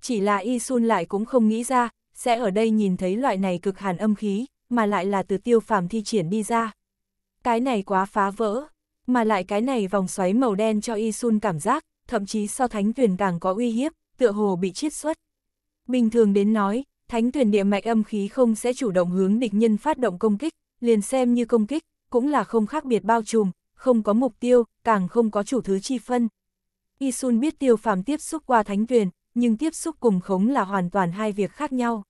Chỉ là Y Sun lại cũng không nghĩ ra, sẽ ở đây nhìn thấy loại này cực hàn âm khí, mà lại là từ tiêu phàm thi triển đi ra. Cái này quá phá vỡ, mà lại cái này vòng xoáy màu đen cho Y Sun cảm giác, thậm chí so thánh tuyển càng có uy hiếp, tựa hồ bị chiết xuất. Bình thường đến nói, thánh tuyển địa mạch âm khí không sẽ chủ động hướng địch nhân phát động công kích, liền xem như công kích, cũng là không khác biệt bao trùm, không có mục tiêu, càng không có chủ thứ chi phân. Isun biết tiêu phàm tiếp xúc qua thánh tuyền, nhưng tiếp xúc cùng khống là hoàn toàn hai việc khác nhau.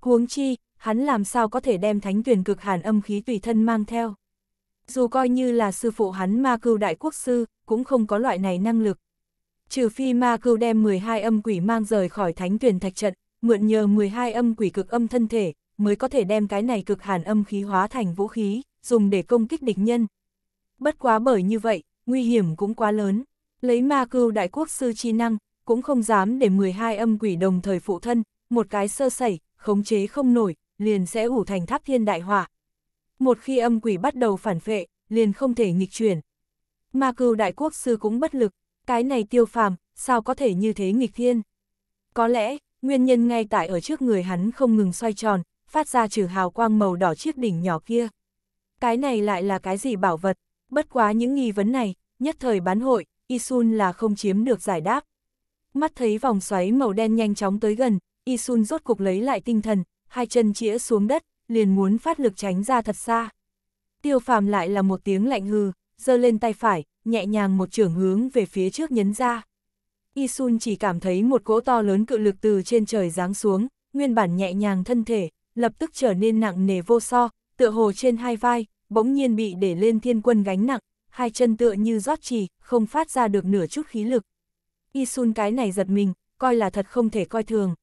Huống chi, hắn làm sao có thể đem thánh tuyền cực hàn âm khí tùy thân mang theo. Dù coi như là sư phụ hắn ma cưu đại quốc sư, cũng không có loại này năng lực. Trừ phi ma cưu đem 12 âm quỷ mang rời khỏi thánh tuyển thạch trận, mượn nhờ 12 âm quỷ cực âm thân thể, mới có thể đem cái này cực hàn âm khí hóa thành vũ khí, dùng để công kích địch nhân. Bất quá bởi như vậy, nguy hiểm cũng quá lớn. Lấy ma cưu đại quốc sư chi năng, cũng không dám để 12 âm quỷ đồng thời phụ thân, một cái sơ sẩy, khống chế không nổi, liền sẽ ủ thành tháp thiên đại hỏa. Một khi âm quỷ bắt đầu phản phệ, liền không thể nghịch chuyển. Ma cưu đại quốc sư cũng bất lực, cái này tiêu phàm, sao có thể như thế nghịch thiên. Có lẽ, nguyên nhân ngay tại ở trước người hắn không ngừng xoay tròn, phát ra trừ hào quang màu đỏ chiếc đỉnh nhỏ kia. Cái này lại là cái gì bảo vật, bất quá những nghi vấn này, nhất thời bán hội, Isun là không chiếm được giải đáp. Mắt thấy vòng xoáy màu đen nhanh chóng tới gần, Isun rốt cục lấy lại tinh thần, hai chân chĩa xuống đất, liền muốn phát lực tránh ra thật xa. Tiêu phàm lại là một tiếng lạnh hừ, giơ lên tay phải, nhẹ nhàng một trưởng hướng về phía trước nhấn ra. Isun chỉ cảm thấy một cỗ to lớn cự lực từ trên trời giáng xuống, nguyên bản nhẹ nhàng thân thể, lập tức trở nên nặng nề vô so, tựa hồ trên hai vai, bỗng nhiên bị để lên thiên quân gánh nặng, hai chân tựa như rót trì không phát ra được nửa chút khí lực. Isun cái này giật mình, coi là thật không thể coi thường.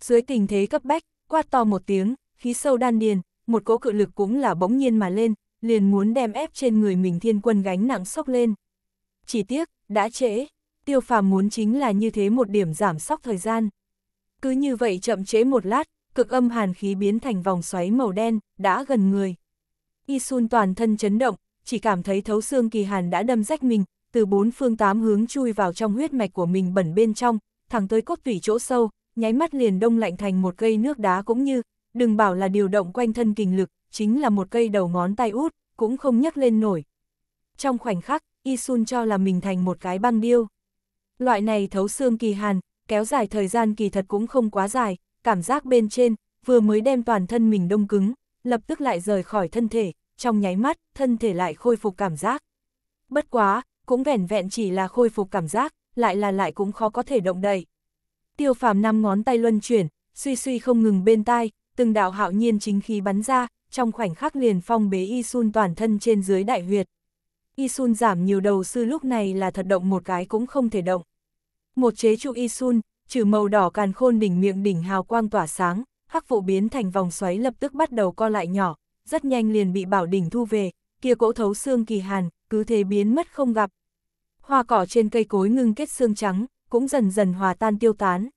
Dưới tình thế cấp bách, quát to một tiếng, khí sâu đan điền, một cỗ cự lực cũng là bỗng nhiên mà lên, liền muốn đem ép trên người mình thiên quân gánh nặng sốc lên. Chỉ tiếc, đã trễ, tiêu phàm muốn chính là như thế một điểm giảm sóc thời gian. Cứ như vậy chậm chế một lát, cực âm hàn khí biến thành vòng xoáy màu đen, đã gần người. Isun toàn thân chấn động, chỉ cảm thấy thấu xương kỳ hàn đã đâm rách mình, từ bốn phương tám hướng chui vào trong huyết mạch của mình bẩn bên trong, thẳng tới cốt tủy chỗ sâu, nháy mắt liền đông lạnh thành một cây nước đá cũng như, đừng bảo là điều động quanh thân kình lực, chính là một cây đầu ngón tay út, cũng không nhấc lên nổi. Trong khoảnh khắc, Isun cho là mình thành một cái băng điêu. Loại này thấu xương kỳ hàn, kéo dài thời gian kỳ thật cũng không quá dài, cảm giác bên trên, vừa mới đem toàn thân mình đông cứng, lập tức lại rời khỏi thân thể, trong nháy mắt, thân thể lại khôi phục cảm giác. Bất quá, cũng vẻn vẹn chỉ là khôi phục cảm giác, lại là lại cũng khó có thể động đậy. Tiêu phàm năm ngón tay luân chuyển, suy suy không ngừng bên tai, từng đạo hạo nhiên chính khí bắn ra, trong khoảnh khắc liền phong bế Y Sun toàn thân trên dưới đại huyệt. Y Sun giảm nhiều đầu sư lúc này là thật động một cái cũng không thể động. Một chế trụ Y Sun, trừ màu đỏ càn khôn đỉnh miệng đỉnh hào quang tỏa sáng, hắc vụ biến thành vòng xoáy lập tức bắt đầu co lại nhỏ, rất nhanh liền bị Bảo Đỉnh thu về, kia cỗ thấu xương kỳ hàn, cứ thế biến mất không gặp. Hoa cỏ trên cây cối ngưng kết xương trắng, cũng dần dần hòa tan tiêu tán.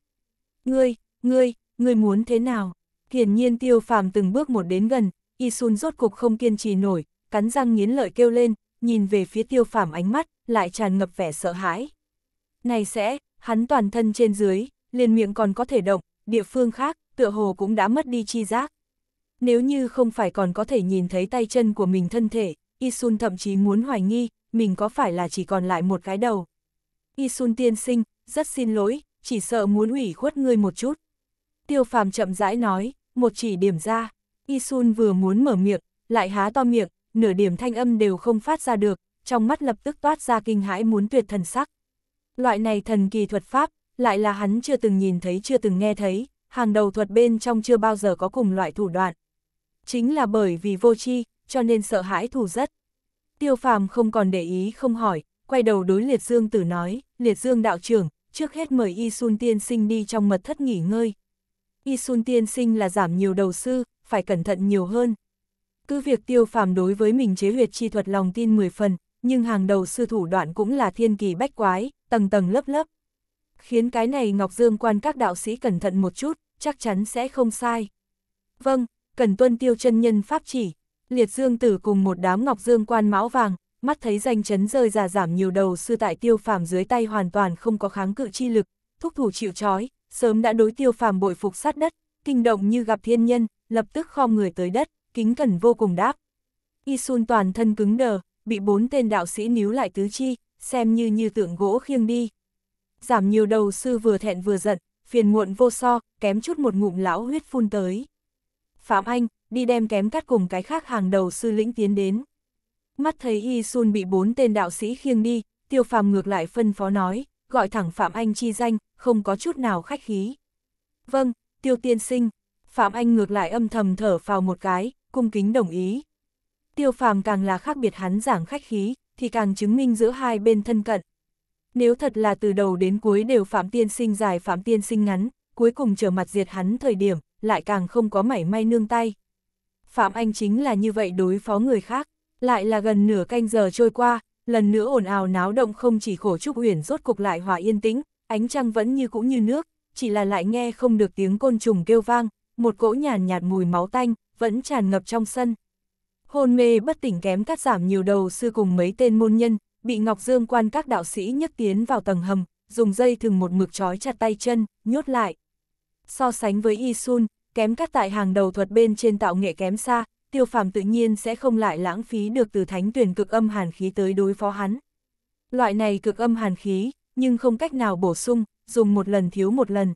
Ngươi, ngươi, ngươi muốn thế nào? Hiển nhiên tiêu phàm từng bước một đến gần, Y Sun rốt cục không kiên trì nổi, cắn răng nghiến lợi kêu lên, nhìn về phía tiêu phàm ánh mắt, lại tràn ngập vẻ sợ hãi. Này sẽ, hắn toàn thân trên dưới, liền miệng còn có thể động, địa phương khác, tựa hồ cũng đã mất đi chi giác nếu như không phải còn có thể nhìn thấy tay chân của mình thân thể, Isun thậm chí muốn hoài nghi, mình có phải là chỉ còn lại một cái đầu. Isun tiên sinh, rất xin lỗi, chỉ sợ muốn ủy khuất ngươi một chút. Tiêu phàm chậm rãi nói, một chỉ điểm ra, Isun vừa muốn mở miệng, lại há to miệng, nửa điểm thanh âm đều không phát ra được, trong mắt lập tức toát ra kinh hãi muốn tuyệt thần sắc. Loại này thần kỳ thuật pháp, lại là hắn chưa từng nhìn thấy chưa từng nghe thấy, hàng đầu thuật bên trong chưa bao giờ có cùng loại thủ đoạn chính là bởi vì vô tri, cho nên sợ hãi thù rất. Tiêu phàm không còn để ý không hỏi, quay đầu đối Liệt Dương Tử nói, Liệt Dương đạo trưởng, trước hết mời Y Sun Tiên Sinh đi trong mật thất nghỉ ngơi. Y Sun Tiên Sinh là giảm nhiều đầu sư, phải cẩn thận nhiều hơn. Cứ việc tiêu phàm đối với mình chế huyệt chi thuật lòng tin 10 phần, nhưng hàng đầu sư thủ đoạn cũng là thiên kỳ bách quái, tầng tầng lớp lớp. Khiến cái này Ngọc Dương quan các đạo sĩ cẩn thận một chút, chắc chắn sẽ không sai. Vâng, cần tuân tiêu chân nhân pháp chỉ. Liệt dương tử cùng một đám ngọc dương quan mão vàng, mắt thấy danh chấn rơi giả giảm nhiều đầu sư tại tiêu phàm dưới tay hoàn toàn không có kháng cự chi lực, thúc thủ chịu trói, sớm đã đối tiêu phàm bội phục sát đất, kinh động như gặp thiên nhân, lập tức khom người tới đất, kính cẩn vô cùng đáp. Y Sun toàn thân cứng đờ, bị bốn tên đạo sĩ níu lại tứ chi, xem như như tượng gỗ khiêng đi. Giảm nhiều đầu sư vừa thẹn vừa giận, phiền muộn vô so, kém chút một ngụm lão huyết phun tới. Phạm Anh, đi đem kém cắt cùng cái khác hàng đầu sư lĩnh tiến đến. Mắt thấy Y Sun bị bốn tên đạo sĩ khiêng đi, tiêu phàm ngược lại phân phó nói, gọi thẳng Phạm Anh chi danh, không có chút nào khách khí. Vâng, tiêu tiên sinh, Phạm Anh ngược lại âm thầm thở vào một cái, cung kính đồng ý. Tiêu phàm càng là khác biệt hắn giảng khách khí, thì càng chứng minh giữa hai bên thân cận. Nếu thật là từ đầu đến cuối đều Phạm Tiên Sinh dài Phạm Tiên Sinh ngắn, cuối cùng trở mặt diệt hắn thời điểm, lại càng không có mảy may nương tay. Phạm Anh chính là như vậy đối phó người khác, lại là gần nửa canh giờ trôi qua, lần nữa ồn ào náo động không chỉ khổ trúc huyền rốt cục lại hòa yên tĩnh, ánh trăng vẫn như cũ như nước, chỉ là lại nghe không được tiếng côn trùng kêu vang, một cỗ nhàn nhạt, mùi máu tanh, vẫn tràn ngập trong sân. Hôn mê bất tỉnh kém cắt giảm nhiều đầu sư cùng mấy tên môn nhân, bị Ngọc Dương quan các đạo sĩ nhấc tiến vào tầng hầm, dùng dây thừng một mực trói chặt tay chân, nhốt lại so sánh với Isun, kém các tại hàng đầu thuật bên trên tạo nghệ kém xa, tiêu phàm tự nhiên sẽ không lại lãng phí được từ thánh tuyển cực âm hàn khí tới đối phó hắn. Loại này cực âm hàn khí, nhưng không cách nào bổ sung, dùng một lần thiếu một lần.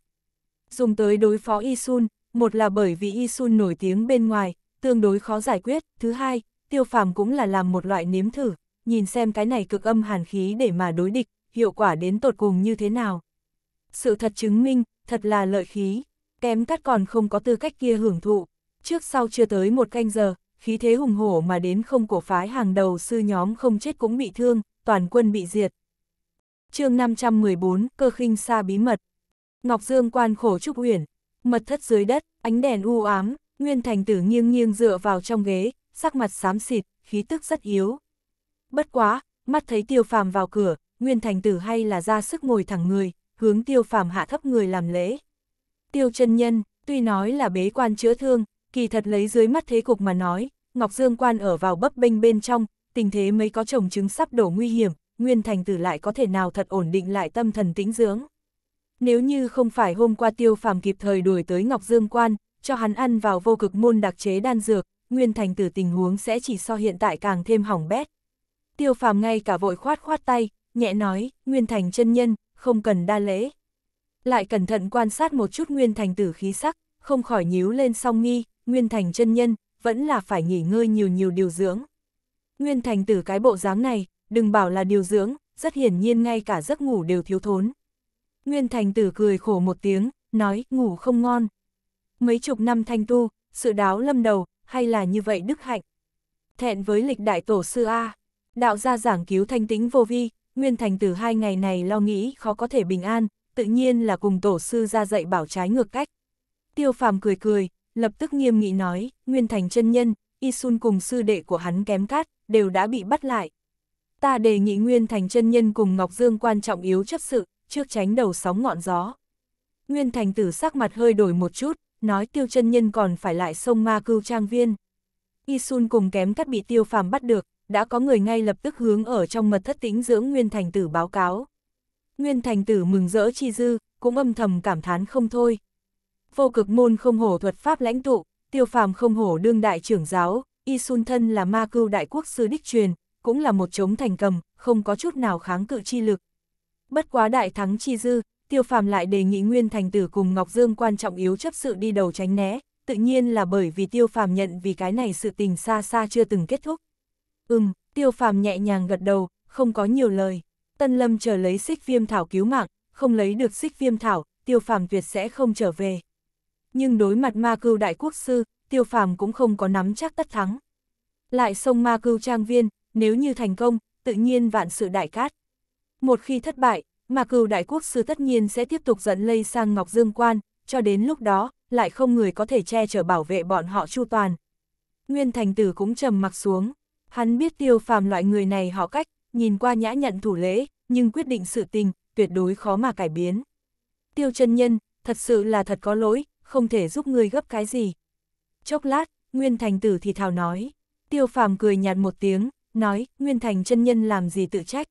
Dùng tới đối phó Isun, một là bởi vì Isun nổi tiếng bên ngoài, tương đối khó giải quyết, thứ hai, tiêu phàm cũng là làm một loại nếm thử, nhìn xem cái này cực âm hàn khí để mà đối địch, hiệu quả đến tột cùng như thế nào. Sự thật chứng minh, thật là lợi khí, kém cắt còn không có tư cách kia hưởng thụ. Trước sau chưa tới một canh giờ, khí thế hùng hổ mà đến không cổ phái hàng đầu sư nhóm không chết cũng bị thương, toàn quân bị diệt. chương 514, cơ khinh xa bí mật. Ngọc Dương quan khổ trúc uyển, mật thất dưới đất, ánh đèn u ám, Nguyên Thành Tử nghiêng nghiêng dựa vào trong ghế, sắc mặt xám xịt, khí tức rất yếu. Bất quá, mắt thấy Tiêu Phàm vào cửa, Nguyên Thành Tử hay là ra sức ngồi thẳng người, hướng tiêu phàm hạ thấp người làm lễ. Tiêu chân nhân, tuy nói là bế quan chữa thương, kỳ thật lấy dưới mắt thế cục mà nói, Ngọc Dương quan ở vào bấp bênh bên trong, tình thế mới có chồng chứng sắp đổ nguy hiểm, Nguyên Thành Tử lại có thể nào thật ổn định lại tâm thần tĩnh dưỡng. Nếu như không phải hôm qua tiêu phàm kịp thời đuổi tới Ngọc Dương quan, cho hắn ăn vào vô cực môn đặc chế đan dược, Nguyên Thành Tử tình huống sẽ chỉ so hiện tại càng thêm hỏng bét. Tiêu phàm ngay cả vội khoát khoát tay, nhẹ nói, Nguyên Thành chân nhân, không cần đa lễ. Lại cẩn thận quan sát một chút Nguyên Thành tử khí sắc, không khỏi nhíu lên song nghi, Nguyên Thành chân nhân, vẫn là phải nghỉ ngơi nhiều nhiều điều dưỡng. Nguyên Thành tử cái bộ dáng này, đừng bảo là điều dưỡng, rất hiển nhiên ngay cả giấc ngủ đều thiếu thốn. Nguyên Thành tử cười khổ một tiếng, nói ngủ không ngon. Mấy chục năm thanh tu, sự đáo lâm đầu, hay là như vậy đức hạnh. Thẹn với lịch đại tổ sư A, đạo gia giảng cứu thanh tính vô vi, Nguyên Thành từ hai ngày này lo nghĩ khó có thể bình an, tự nhiên là cùng tổ sư ra dạy bảo trái ngược cách. Tiêu phàm cười cười, lập tức nghiêm nghị nói, Nguyên Thành chân nhân, Isun cùng sư đệ của hắn kém cát, đều đã bị bắt lại. Ta đề nghị Nguyên Thành chân nhân cùng Ngọc Dương quan trọng yếu chấp sự, trước tránh đầu sóng ngọn gió. Nguyên Thành tử sắc mặt hơi đổi một chút, nói tiêu chân nhân còn phải lại sông ma cưu trang viên. Isun cùng kém cát bị tiêu phàm bắt được, đã có người ngay lập tức hướng ở trong mật thất tĩnh dưỡng Nguyên Thành Tử báo cáo. Nguyên Thành Tử mừng rỡ chi dư, cũng âm thầm cảm thán không thôi. Vô cực môn không hổ thuật pháp lãnh tụ, tiêu phàm không hổ đương đại trưởng giáo, Y Sun Thân là ma cưu đại quốc sư đích truyền, cũng là một chống thành cầm, không có chút nào kháng cự chi lực. Bất quá đại thắng chi dư, tiêu phàm lại đề nghị Nguyên Thành Tử cùng Ngọc Dương quan trọng yếu chấp sự đi đầu tránh né, tự nhiên là bởi vì tiêu phàm nhận vì cái này sự tình xa xa chưa từng kết thúc. Ừm, tiêu phàm nhẹ nhàng gật đầu, không có nhiều lời. Tân lâm chờ lấy xích viêm thảo cứu mạng, không lấy được xích viêm thảo, tiêu phàm tuyệt sẽ không trở về. Nhưng đối mặt ma cưu đại quốc sư, tiêu phàm cũng không có nắm chắc tất thắng. Lại sông ma cưu trang viên, nếu như thành công, tự nhiên vạn sự đại cát. Một khi thất bại, ma cưu đại quốc sư tất nhiên sẽ tiếp tục dẫn lây sang Ngọc Dương Quan, cho đến lúc đó, lại không người có thể che chở bảo vệ bọn họ chu toàn. Nguyên thành tử cũng trầm mặc xuống. Hắn biết tiêu phàm loại người này họ cách, nhìn qua nhã nhận thủ lễ, nhưng quyết định sự tình, tuyệt đối khó mà cải biến. Tiêu chân nhân, thật sự là thật có lỗi, không thể giúp người gấp cái gì. Chốc lát, Nguyên Thành tử thì thào nói. Tiêu phàm cười nhạt một tiếng, nói, Nguyên Thành chân nhân làm gì tự trách.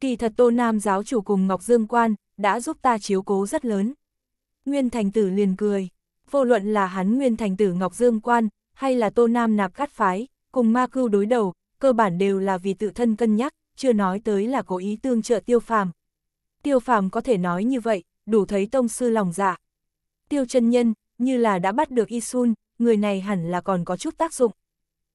Kỳ thật Tô Nam giáo chủ cùng Ngọc Dương Quan, đã giúp ta chiếu cố rất lớn. Nguyên Thành tử liền cười, vô luận là hắn Nguyên Thành tử Ngọc Dương Quan, hay là Tô Nam nạp cắt phái, cùng ma cưu đối đầu, cơ bản đều là vì tự thân cân nhắc, chưa nói tới là cố ý tương trợ tiêu phàm. Tiêu phàm có thể nói như vậy, đủ thấy tông sư lòng dạ. Tiêu chân nhân, như là đã bắt được Isun, người này hẳn là còn có chút tác dụng.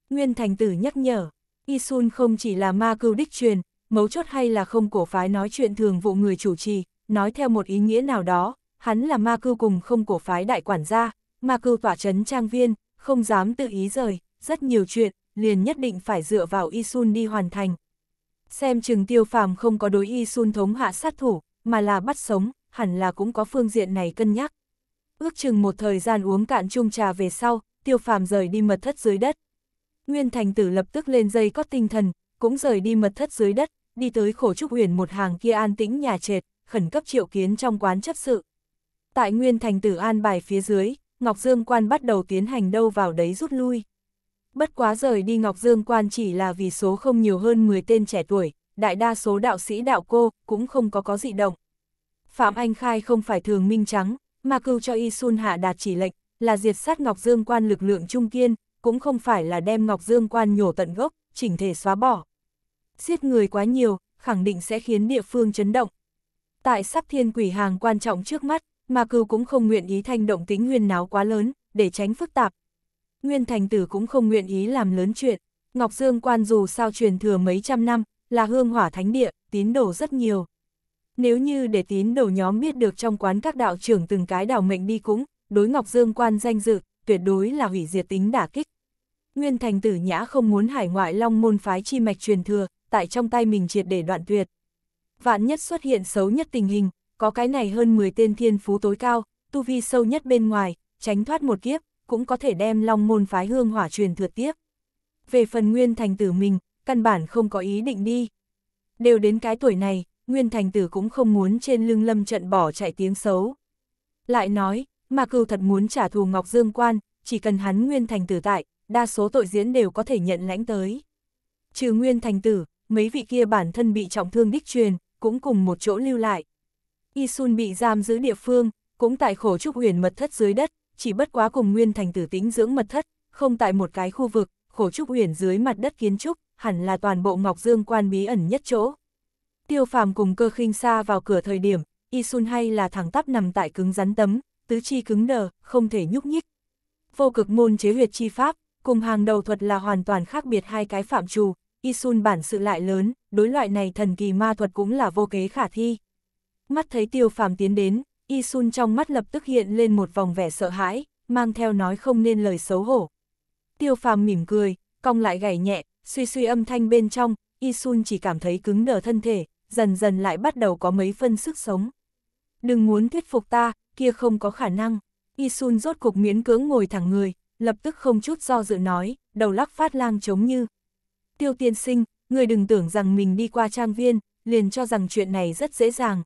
Nguyên thành tử nhắc nhở, Isun không chỉ là ma cưu đích truyền, mấu chốt hay là không cổ phái nói chuyện thường vụ người chủ trì, nói theo một ý nghĩa nào đó, hắn là ma cưu cùng không cổ phái đại quản gia, ma cưu tỏa chấn trang viên, không dám tự ý rời, rất nhiều chuyện, liền nhất định phải dựa vào Isun đi hoàn thành. Xem chừng tiêu phàm không có đối Isun thống hạ sát thủ, mà là bắt sống, hẳn là cũng có phương diện này cân nhắc. Ước chừng một thời gian uống cạn chung trà về sau, tiêu phàm rời đi mật thất dưới đất. Nguyên thành tử lập tức lên dây có tinh thần, cũng rời đi mật thất dưới đất, đi tới khổ trúc huyền một hàng kia an tĩnh nhà trệt, khẩn cấp triệu kiến trong quán chấp sự. Tại Nguyên Thành Tử An bài phía dưới, Ngọc Dương Quan bắt đầu tiến hành đâu vào đấy rút lui. Bất quá rời đi Ngọc Dương Quan chỉ là vì số không nhiều hơn 10 tên trẻ tuổi, đại đa số đạo sĩ đạo cô cũng không có có dị động. Phạm Anh Khai không phải thường minh trắng, mà cưu cho Y Sun hạ đạt chỉ lệnh, là diệt sát Ngọc Dương Quan lực lượng trung kiên, cũng không phải là đem Ngọc Dương Quan nhổ tận gốc, chỉnh thể xóa bỏ. Giết người quá nhiều, khẳng định sẽ khiến địa phương chấn động. Tại sắp thiên quỷ hàng quan trọng trước mắt, mà cưu cũng không nguyện ý thanh động tính huyên náo quá lớn, để tránh phức tạp, Nguyên Thành Tử cũng không nguyện ý làm lớn chuyện. Ngọc Dương Quan dù sao truyền thừa mấy trăm năm, là hương hỏa thánh địa, tín đồ rất nhiều. Nếu như để tín đồ nhóm biết được trong quán các đạo trưởng từng cái đảo mệnh đi cũng, đối Ngọc Dương Quan danh dự, tuyệt đối là hủy diệt tính đả kích. Nguyên Thành Tử Nhã không muốn hải ngoại long môn phái chi mạch truyền thừa, tại trong tay mình triệt để đoạn tuyệt. Vạn nhất xuất hiện xấu nhất tình hình, có cái này hơn 10 tên thiên phú tối cao, tu vi sâu nhất bên ngoài, tránh thoát một kiếp, cũng có thể đem long môn phái hương hỏa truyền thừa tiếp. Về phần Nguyên Thành Tử mình, căn bản không có ý định đi. Đều đến cái tuổi này, Nguyên Thành Tử cũng không muốn trên lưng lâm trận bỏ chạy tiếng xấu. Lại nói, mà cừu thật muốn trả thù Ngọc Dương Quan, chỉ cần hắn Nguyên Thành Tử tại, đa số tội diễn đều có thể nhận lãnh tới. Trừ Nguyên Thành Tử, mấy vị kia bản thân bị trọng thương đích truyền, cũng cùng một chỗ lưu lại. y sun bị giam giữ địa phương, cũng tại khổ trúc huyền mật thất dưới đất, chỉ bất quá cùng Nguyên Thành tử tính dưỡng mật thất, không tại một cái khu vực, khổ trúc uyển dưới mặt đất kiến trúc, hẳn là toàn bộ Ngọc Dương quan bí ẩn nhất chỗ. Tiêu phàm cùng cơ khinh xa vào cửa thời điểm, Y Sun hay là thẳng tắp nằm tại cứng rắn tấm, tứ chi cứng đờ, không thể nhúc nhích. Vô cực môn chế huyệt chi pháp, cùng hàng đầu thuật là hoàn toàn khác biệt hai cái phạm trù, Y Sun bản sự lại lớn, đối loại này thần kỳ ma thuật cũng là vô kế khả thi. Mắt thấy tiêu phàm tiến đến, Isun trong mắt lập tức hiện lên một vòng vẻ sợ hãi, mang theo nói không nên lời xấu hổ. Tiêu phàm mỉm cười, cong lại gảy nhẹ, suy suy âm thanh bên trong, Isun chỉ cảm thấy cứng đờ thân thể, dần dần lại bắt đầu có mấy phân sức sống. Đừng muốn thuyết phục ta, kia không có khả năng. Isun rốt cục miễn cưỡng ngồi thẳng người, lập tức không chút do dự nói, đầu lắc phát lang chống như. Tiêu tiên sinh, người đừng tưởng rằng mình đi qua trang viên, liền cho rằng chuyện này rất dễ dàng,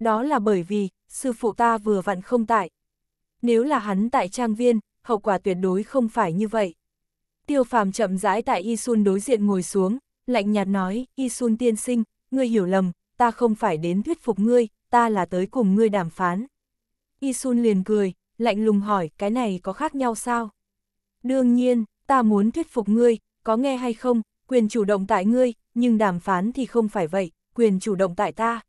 đó là bởi vì, sư phụ ta vừa vặn không tại. Nếu là hắn tại trang viên, hậu quả tuyệt đối không phải như vậy. Tiêu phàm chậm rãi tại y sun đối diện ngồi xuống, lạnh nhạt nói, y sun tiên sinh, ngươi hiểu lầm, ta không phải đến thuyết phục ngươi, ta là tới cùng ngươi đàm phán. y sun liền cười, lạnh lùng hỏi, cái này có khác nhau sao? Đương nhiên, ta muốn thuyết phục ngươi, có nghe hay không, quyền chủ động tại ngươi, nhưng đàm phán thì không phải vậy, quyền chủ động tại ta.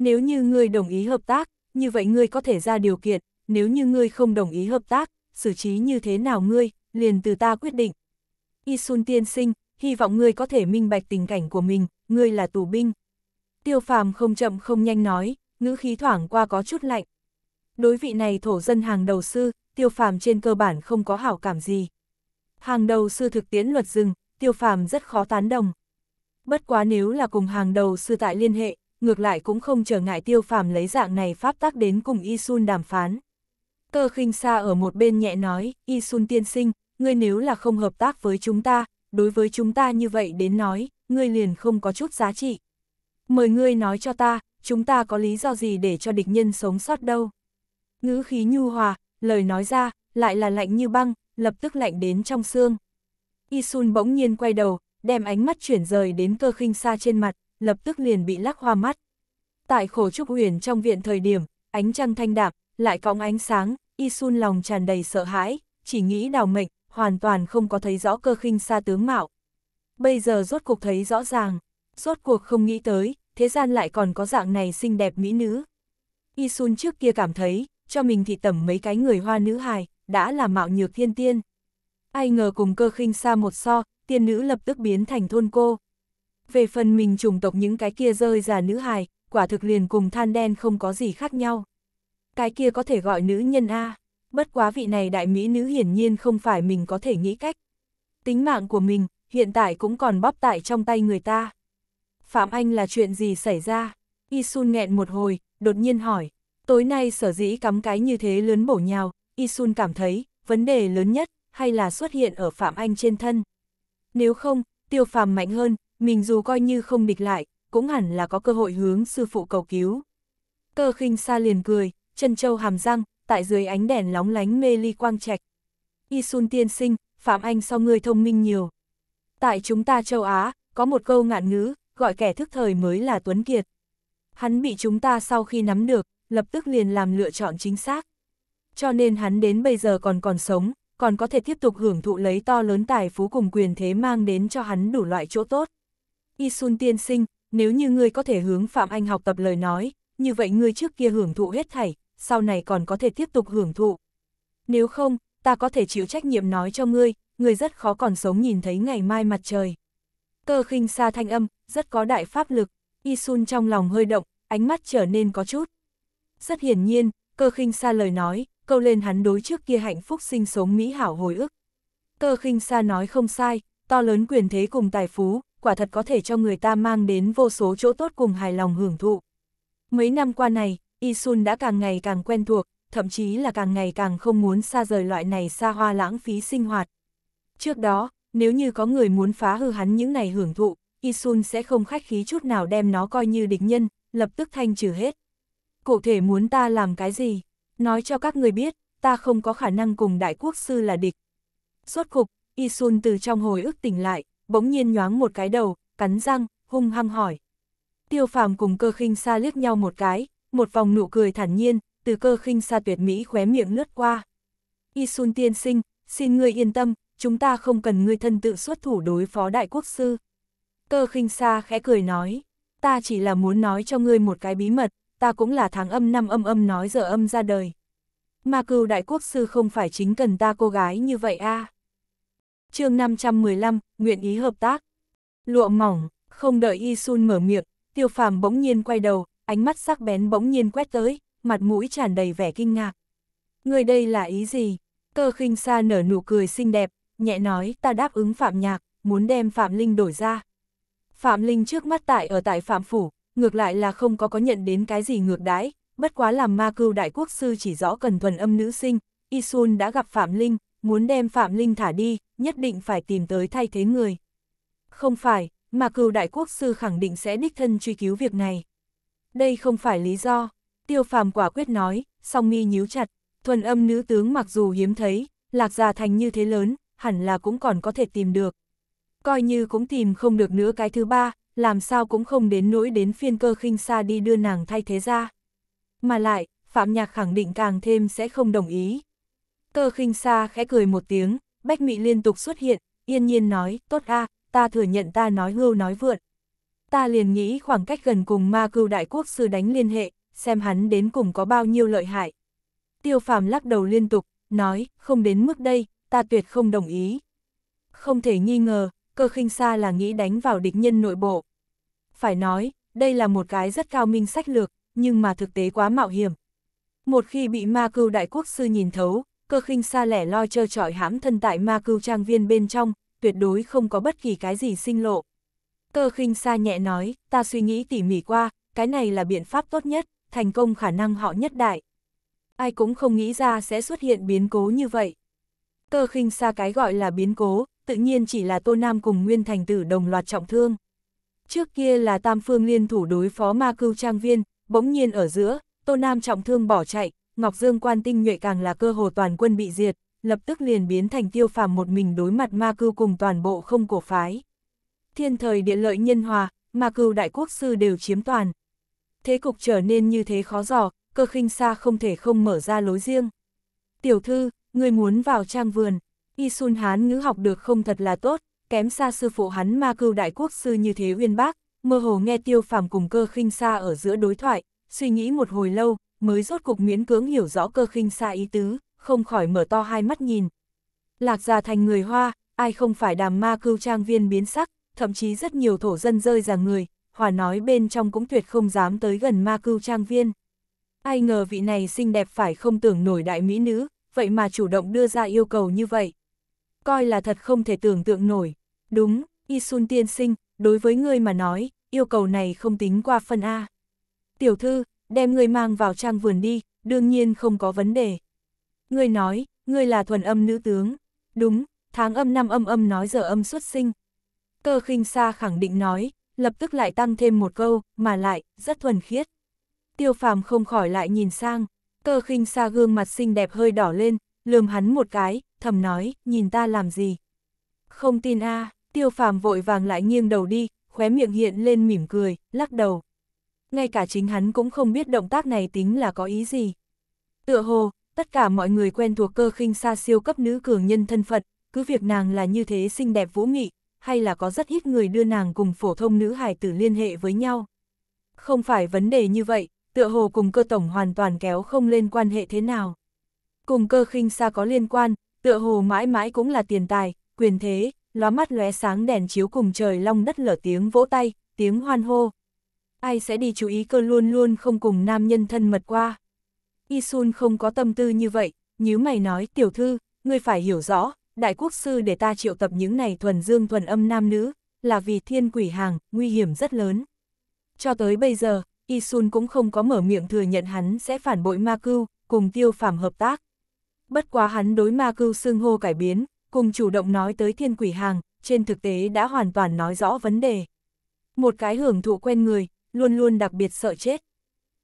Nếu như ngươi đồng ý hợp tác, như vậy ngươi có thể ra điều kiện, nếu như ngươi không đồng ý hợp tác, xử trí như thế nào ngươi, liền từ ta quyết định. Isun tiên sinh, hy vọng ngươi có thể minh bạch tình cảnh của mình, ngươi là tù binh. Tiêu phàm không chậm không nhanh nói, ngữ khí thoảng qua có chút lạnh. Đối vị này thổ dân hàng đầu sư, tiêu phàm trên cơ bản không có hảo cảm gì. Hàng đầu sư thực tiễn luật rừng, tiêu phàm rất khó tán đồng. Bất quá nếu là cùng hàng đầu sư tại liên hệ, ngược lại cũng không trở ngại tiêu phàm lấy dạng này pháp tác đến cùng Isun đàm phán. Cơ khinh xa ở một bên nhẹ nói, Isun tiên sinh, ngươi nếu là không hợp tác với chúng ta, đối với chúng ta như vậy đến nói, ngươi liền không có chút giá trị. Mời ngươi nói cho ta, chúng ta có lý do gì để cho địch nhân sống sót đâu. Ngữ khí nhu hòa, lời nói ra, lại là lạnh như băng, lập tức lạnh đến trong xương. Isun bỗng nhiên quay đầu, đem ánh mắt chuyển rời đến cơ khinh xa trên mặt, lập tức liền bị lắc hoa mắt. Tại khổ trúc huyền trong viện thời điểm, ánh trăng thanh đạm, lại cõng ánh sáng, y sun lòng tràn đầy sợ hãi, chỉ nghĩ đào mệnh, hoàn toàn không có thấy rõ cơ khinh xa tướng mạo. Bây giờ rốt cuộc thấy rõ ràng, rốt cuộc không nghĩ tới, thế gian lại còn có dạng này xinh đẹp mỹ nữ. Y Sun trước kia cảm thấy, cho mình thì tẩm mấy cái người hoa nữ hài, đã là mạo nhược thiên tiên. Ai ngờ cùng cơ khinh xa một so, tiên nữ lập tức biến thành thôn cô. Về phần mình chủng tộc những cái kia rơi ra nữ hài, quả thực liền cùng than đen không có gì khác nhau. Cái kia có thể gọi nữ nhân A, bất quá vị này đại mỹ nữ hiển nhiên không phải mình có thể nghĩ cách. Tính mạng của mình, hiện tại cũng còn bóp tại trong tay người ta. Phạm Anh là chuyện gì xảy ra? Isun nghẹn một hồi, đột nhiên hỏi. Tối nay sở dĩ cắm cái như thế lớn bổ nhào, Isun cảm thấy, vấn đề lớn nhất, hay là xuất hiện ở Phạm Anh trên thân. Nếu không, tiêu phàm mạnh hơn, mình dù coi như không địch lại, cũng hẳn là có cơ hội hướng sư phụ cầu cứu. Cơ khinh xa liền cười, chân châu hàm răng, tại dưới ánh đèn lóng lánh mê ly quang trạch. Y Sun tiên sinh, Phạm Anh so ngươi thông minh nhiều. Tại chúng ta châu Á, có một câu ngạn ngữ, gọi kẻ thức thời mới là Tuấn Kiệt. Hắn bị chúng ta sau khi nắm được, lập tức liền làm lựa chọn chính xác. Cho nên hắn đến bây giờ còn còn sống, còn có thể tiếp tục hưởng thụ lấy to lớn tài phú cùng quyền thế mang đến cho hắn đủ loại chỗ tốt. Isun tiên sinh, nếu như ngươi có thể hướng Phạm Anh học tập lời nói, như vậy ngươi trước kia hưởng thụ hết thảy, sau này còn có thể tiếp tục hưởng thụ. Nếu không, ta có thể chịu trách nhiệm nói cho ngươi, ngươi rất khó còn sống nhìn thấy ngày mai mặt trời. Cơ khinh xa thanh âm, rất có đại pháp lực, Isun trong lòng hơi động, ánh mắt trở nên có chút. Rất hiển nhiên, cơ khinh xa lời nói, câu lên hắn đối trước kia hạnh phúc sinh sống mỹ hảo hồi ức. Cơ khinh xa nói không sai, to lớn quyền thế cùng tài phú, quả thật có thể cho người ta mang đến vô số chỗ tốt cùng hài lòng hưởng thụ. Mấy năm qua này, Isun đã càng ngày càng quen thuộc, thậm chí là càng ngày càng không muốn xa rời loại này xa hoa lãng phí sinh hoạt. Trước đó, nếu như có người muốn phá hư hắn những này hưởng thụ, Isun sẽ không khách khí chút nào đem nó coi như địch nhân, lập tức thanh trừ hết. Cụ thể muốn ta làm cái gì? Nói cho các người biết, ta không có khả năng cùng đại quốc sư là địch. Suốt cục, Isun từ trong hồi ức tỉnh lại, bỗng nhiên nhoáng một cái đầu, cắn răng, hung hăng hỏi. Tiêu phàm cùng cơ khinh xa liếc nhau một cái, một vòng nụ cười thản nhiên, từ cơ khinh xa tuyệt mỹ khóe miệng lướt qua. Y Sun tiên sinh, xin ngươi yên tâm, chúng ta không cần ngươi thân tự xuất thủ đối phó đại quốc sư. Cơ khinh xa khẽ cười nói, ta chỉ là muốn nói cho ngươi một cái bí mật, ta cũng là tháng âm năm âm âm nói giờ âm ra đời. Mà cừu đại quốc sư không phải chính cần ta cô gái như vậy a à chương 515, nguyện ý hợp tác. Lụa mỏng, không đợi Y Sun mở miệng, tiêu phàm bỗng nhiên quay đầu, ánh mắt sắc bén bỗng nhiên quét tới, mặt mũi tràn đầy vẻ kinh ngạc. Người đây là ý gì? Cơ khinh sa nở nụ cười xinh đẹp, nhẹ nói ta đáp ứng Phạm Nhạc, muốn đem Phạm Linh đổi ra. Phạm Linh trước mắt tại ở tại Phạm Phủ, ngược lại là không có có nhận đến cái gì ngược đãi, bất quá làm ma cưu đại quốc sư chỉ rõ cần thuần âm nữ sinh, y sun đã gặp Phạm Linh, muốn đem Phạm Linh thả đi, nhất định phải tìm tới thay thế người. Không phải, mà cừu đại quốc sư khẳng định sẽ đích thân truy cứu việc này. Đây không phải lý do, tiêu phàm quả quyết nói, song mi nhíu chặt, thuần âm nữ tướng mặc dù hiếm thấy, lạc gia thành như thế lớn, hẳn là cũng còn có thể tìm được. Coi như cũng tìm không được nữa cái thứ ba, làm sao cũng không đến nỗi đến phiên cơ khinh xa đi đưa nàng thay thế ra. Mà lại, Phạm Nhạc khẳng định càng thêm sẽ không đồng ý. Cơ khinh xa khẽ cười một tiếng, bách mị liên tục xuất hiện, yên nhiên nói, tốt a, ta thừa nhận ta nói hưu nói vượn. Ta liền nghĩ khoảng cách gần cùng ma cưu đại quốc sư đánh liên hệ, xem hắn đến cùng có bao nhiêu lợi hại. Tiêu phàm lắc đầu liên tục, nói, không đến mức đây, ta tuyệt không đồng ý. Không thể nghi ngờ, cơ khinh xa là nghĩ đánh vào địch nhân nội bộ. Phải nói, đây là một cái rất cao minh sách lược, nhưng mà thực tế quá mạo hiểm. Một khi bị ma cưu đại quốc sư nhìn thấu, cơ khinh xa lẻ loi trơ trọi hãm thân tại ma cưu trang viên bên trong, tuyệt đối không có bất kỳ cái gì sinh lộ. Cơ khinh xa nhẹ nói, ta suy nghĩ tỉ mỉ qua, cái này là biện pháp tốt nhất, thành công khả năng họ nhất đại. Ai cũng không nghĩ ra sẽ xuất hiện biến cố như vậy. Cơ khinh xa cái gọi là biến cố, tự nhiên chỉ là Tô Nam cùng Nguyên Thành Tử đồng loạt trọng thương. Trước kia là Tam Phương liên thủ đối phó ma cưu trang viên, bỗng nhiên ở giữa, Tô Nam trọng thương bỏ chạy, Ngọc Dương quan tinh nhuệ càng là cơ hồ toàn quân bị diệt, lập tức liền biến thành tiêu phàm một mình đối mặt ma cưu cùng toàn bộ không cổ phái. Thiên thời địa lợi nhân hòa, ma cưu đại quốc sư đều chiếm toàn. Thế cục trở nên như thế khó giỏ, cơ khinh xa không thể không mở ra lối riêng. Tiểu thư, người muốn vào trang vườn, y sun hán ngữ học được không thật là tốt, kém xa sư phụ hắn ma cưu đại quốc sư như thế uyên bác, mơ hồ nghe tiêu phàm cùng cơ khinh xa ở giữa đối thoại, suy nghĩ một hồi lâu, mới rốt cục miễn cưỡng hiểu rõ cơ khinh xa ý tứ, không khỏi mở to hai mắt nhìn. Lạc gia thành người Hoa, ai không phải đàm ma cưu trang viên biến sắc, thậm chí rất nhiều thổ dân rơi ra người, hòa nói bên trong cũng tuyệt không dám tới gần ma cưu trang viên. Ai ngờ vị này xinh đẹp phải không tưởng nổi đại mỹ nữ, vậy mà chủ động đưa ra yêu cầu như vậy. Coi là thật không thể tưởng tượng nổi. Đúng, Isun tiên sinh, đối với người mà nói, yêu cầu này không tính qua phân A. Tiểu thư, đem ngươi mang vào trang vườn đi, đương nhiên không có vấn đề. Ngươi nói, ngươi là thuần âm nữ tướng. Đúng, tháng âm năm âm âm nói giờ âm xuất sinh. Cơ khinh xa khẳng định nói, lập tức lại tăng thêm một câu, mà lại, rất thuần khiết. Tiêu phàm không khỏi lại nhìn sang, cơ khinh xa gương mặt xinh đẹp hơi đỏ lên, lườm hắn một cái, thầm nói, nhìn ta làm gì. Không tin a tiêu phàm vội vàng lại nghiêng đầu đi, khóe miệng hiện lên mỉm cười, lắc đầu, ngay cả chính hắn cũng không biết động tác này tính là có ý gì. Tựa hồ, tất cả mọi người quen thuộc cơ khinh xa siêu cấp nữ cường nhân thân phận, cứ việc nàng là như thế xinh đẹp vũ nghị, hay là có rất ít người đưa nàng cùng phổ thông nữ hài tử liên hệ với nhau. Không phải vấn đề như vậy, tựa hồ cùng cơ tổng hoàn toàn kéo không lên quan hệ thế nào. Cùng cơ khinh xa có liên quan, tựa hồ mãi mãi cũng là tiền tài, quyền thế, lóa mắt lóe sáng đèn chiếu cùng trời long đất lở tiếng vỗ tay, tiếng hoan hô, ai sẽ đi chú ý cơ luôn luôn không cùng nam nhân thân mật qua. Isun không có tâm tư như vậy, nếu mày nói, tiểu thư, ngươi phải hiểu rõ, đại quốc sư để ta triệu tập những này thuần dương thuần âm nam nữ, là vì thiên quỷ hàng, nguy hiểm rất lớn. Cho tới bây giờ, Isun cũng không có mở miệng thừa nhận hắn sẽ phản bội ma cưu, cùng tiêu phàm hợp tác. Bất quá hắn đối ma cưu xưng hô cải biến, cùng chủ động nói tới thiên quỷ hàng, trên thực tế đã hoàn toàn nói rõ vấn đề. Một cái hưởng thụ quen người, luôn luôn đặc biệt sợ chết.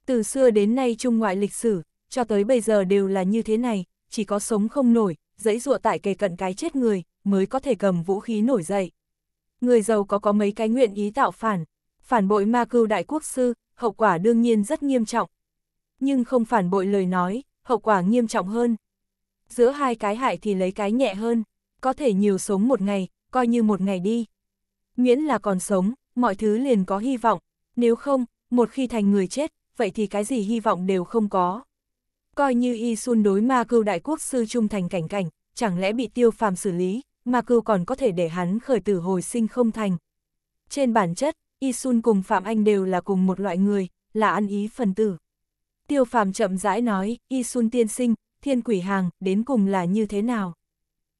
Từ xưa đến nay trung ngoại lịch sử, cho tới bây giờ đều là như thế này, chỉ có sống không nổi, dẫy dụa tại kề cận cái chết người, mới có thể cầm vũ khí nổi dậy. Người giàu có có mấy cái nguyện ý tạo phản, phản bội ma cưu đại quốc sư, hậu quả đương nhiên rất nghiêm trọng. Nhưng không phản bội lời nói, hậu quả nghiêm trọng hơn. Giữa hai cái hại thì lấy cái nhẹ hơn, có thể nhiều sống một ngày, coi như một ngày đi. Miễn là còn sống, mọi thứ liền có hy vọng, nếu không, một khi thành người chết, vậy thì cái gì hy vọng đều không có. Coi như Y Sun đối ma cưu đại quốc sư trung thành cảnh cảnh, chẳng lẽ bị tiêu phàm xử lý, ma cưu còn có thể để hắn khởi tử hồi sinh không thành. Trên bản chất, Y Sun cùng Phạm Anh đều là cùng một loại người, là ăn ý phần tử. Tiêu phàm chậm rãi nói, Y Sun tiên sinh, thiên quỷ hàng, đến cùng là như thế nào?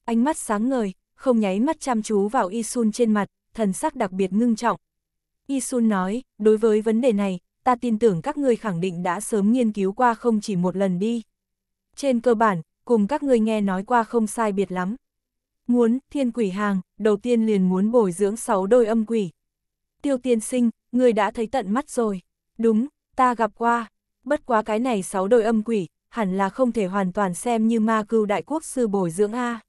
Ánh mắt sáng ngời, không nháy mắt chăm chú vào Y Sun trên mặt, thần sắc đặc biệt ngưng trọng, Isun nói, đối với vấn đề này, ta tin tưởng các ngươi khẳng định đã sớm nghiên cứu qua không chỉ một lần đi. Trên cơ bản, cùng các ngươi nghe nói qua không sai biệt lắm. Muốn, thiên quỷ hàng, đầu tiên liền muốn bồi dưỡng sáu đôi âm quỷ. Tiêu tiên sinh, người đã thấy tận mắt rồi. Đúng, ta gặp qua. Bất quá cái này sáu đôi âm quỷ, hẳn là không thể hoàn toàn xem như ma cưu đại quốc sư bồi dưỡng A.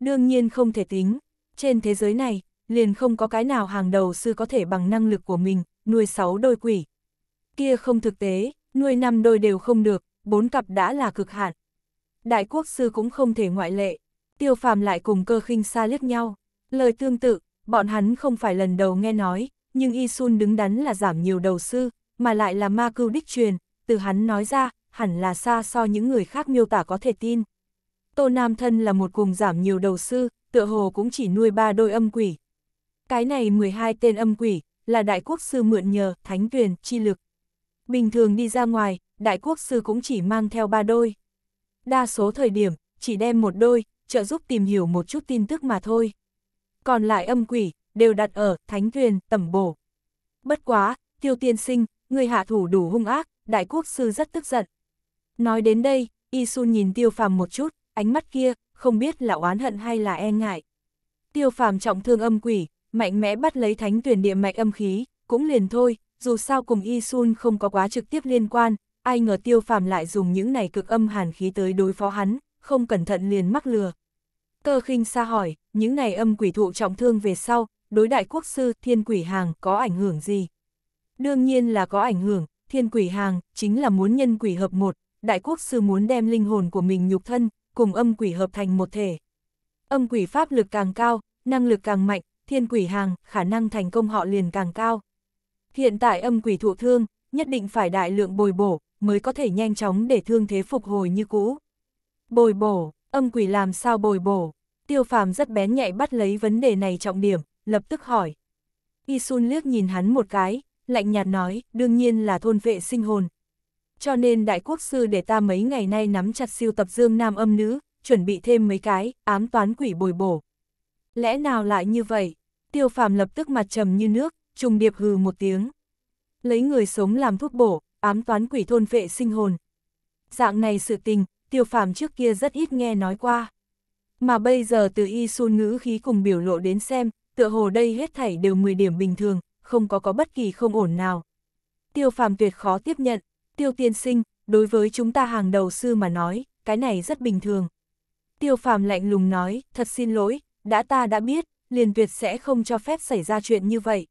Đương nhiên không thể tính. Trên thế giới này, liền không có cái nào hàng đầu sư có thể bằng năng lực của mình, nuôi sáu đôi quỷ. Kia không thực tế, nuôi năm đôi đều không được, bốn cặp đã là cực hạn. Đại quốc sư cũng không thể ngoại lệ, tiêu phàm lại cùng cơ khinh xa liếc nhau. Lời tương tự, bọn hắn không phải lần đầu nghe nói, nhưng Y Sun đứng đắn là giảm nhiều đầu sư, mà lại là ma cưu đích truyền, từ hắn nói ra, hẳn là xa so những người khác miêu tả có thể tin. Tô Nam Thân là một cùng giảm nhiều đầu sư, tựa hồ cũng chỉ nuôi ba đôi âm quỷ, cái này 12 tên âm quỷ, là đại quốc sư mượn nhờ, thánh tuyển, chi lực. Bình thường đi ra ngoài, đại quốc sư cũng chỉ mang theo ba đôi. Đa số thời điểm, chỉ đem một đôi, trợ giúp tìm hiểu một chút tin tức mà thôi. Còn lại âm quỷ, đều đặt ở, thánh tuyển, tẩm bổ. Bất quá, tiêu tiên sinh, người hạ thủ đủ hung ác, đại quốc sư rất tức giận. Nói đến đây, y sun nhìn tiêu phàm một chút, ánh mắt kia, không biết là oán hận hay là e ngại. Tiêu phàm trọng thương âm quỷ, mạnh mẽ bắt lấy thánh tuyển địa mạch âm khí, cũng liền thôi, dù sao cùng Y Sun không có quá trực tiếp liên quan, ai ngờ tiêu phàm lại dùng những này cực âm hàn khí tới đối phó hắn, không cẩn thận liền mắc lừa. Cơ khinh xa hỏi, những này âm quỷ thụ trọng thương về sau, đối đại quốc sư thiên quỷ hàng có ảnh hưởng gì? Đương nhiên là có ảnh hưởng, thiên quỷ hàng chính là muốn nhân quỷ hợp một, đại quốc sư muốn đem linh hồn của mình nhục thân, cùng âm quỷ hợp thành một thể. Âm quỷ pháp lực càng cao, năng lực càng mạnh, thiên quỷ hàng, khả năng thành công họ liền càng cao. Hiện tại âm quỷ thụ thương, nhất định phải đại lượng bồi bổ, mới có thể nhanh chóng để thương thế phục hồi như cũ. Bồi bổ, âm quỷ làm sao bồi bổ? Tiêu phàm rất bén nhạy bắt lấy vấn đề này trọng điểm, lập tức hỏi. y sun liếc nhìn hắn một cái, lạnh nhạt nói, đương nhiên là thôn vệ sinh hồn. Cho nên đại quốc sư để ta mấy ngày nay nắm chặt siêu tập dương nam âm nữ, chuẩn bị thêm mấy cái, ám toán quỷ bồi bổ. Lẽ nào lại như vậy? tiêu phàm lập tức mặt trầm như nước, trùng điệp hừ một tiếng. Lấy người sống làm thuốc bổ, ám toán quỷ thôn vệ sinh hồn. Dạng này sự tình, tiêu phàm trước kia rất ít nghe nói qua. Mà bây giờ từ y Xuân ngữ khí cùng biểu lộ đến xem, tựa hồ đây hết thảy đều 10 điểm bình thường, không có có bất kỳ không ổn nào. Tiêu phàm tuyệt khó tiếp nhận, tiêu tiên sinh, đối với chúng ta hàng đầu sư mà nói, cái này rất bình thường. Tiêu phàm lạnh lùng nói, thật xin lỗi, đã ta đã biết, liền tuyệt sẽ không cho phép xảy ra chuyện như vậy.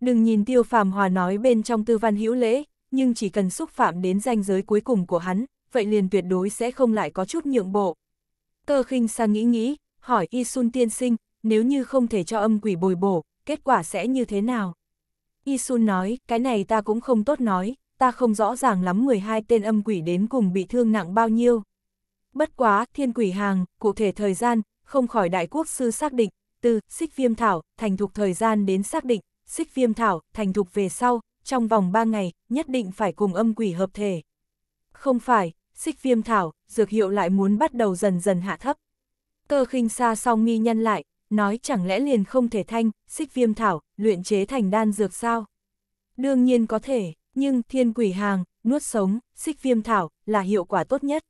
Đừng nhìn tiêu phàm hòa nói bên trong tư văn hữu lễ, nhưng chỉ cần xúc phạm đến danh giới cuối cùng của hắn, vậy liền tuyệt đối sẽ không lại có chút nhượng bộ. Cơ khinh sang nghĩ nghĩ, hỏi Y Sun tiên sinh, nếu như không thể cho âm quỷ bồi bổ, kết quả sẽ như thế nào? Y Sun nói, cái này ta cũng không tốt nói, ta không rõ ràng lắm 12 tên âm quỷ đến cùng bị thương nặng bao nhiêu. Bất quá, thiên quỷ hàng, cụ thể thời gian, không khỏi đại quốc sư xác định, từ xích viêm thảo, thành thục thời gian đến xác định, xích viêm thảo, thành thục về sau, trong vòng 3 ngày, nhất định phải cùng âm quỷ hợp thể. Không phải, xích viêm thảo, dược hiệu lại muốn bắt đầu dần dần hạ thấp. Cơ khinh xa song nghi nhân lại, nói chẳng lẽ liền không thể thanh, xích viêm thảo, luyện chế thành đan dược sao? Đương nhiên có thể, nhưng thiên quỷ hàng, nuốt sống, xích viêm thảo, là hiệu quả tốt nhất.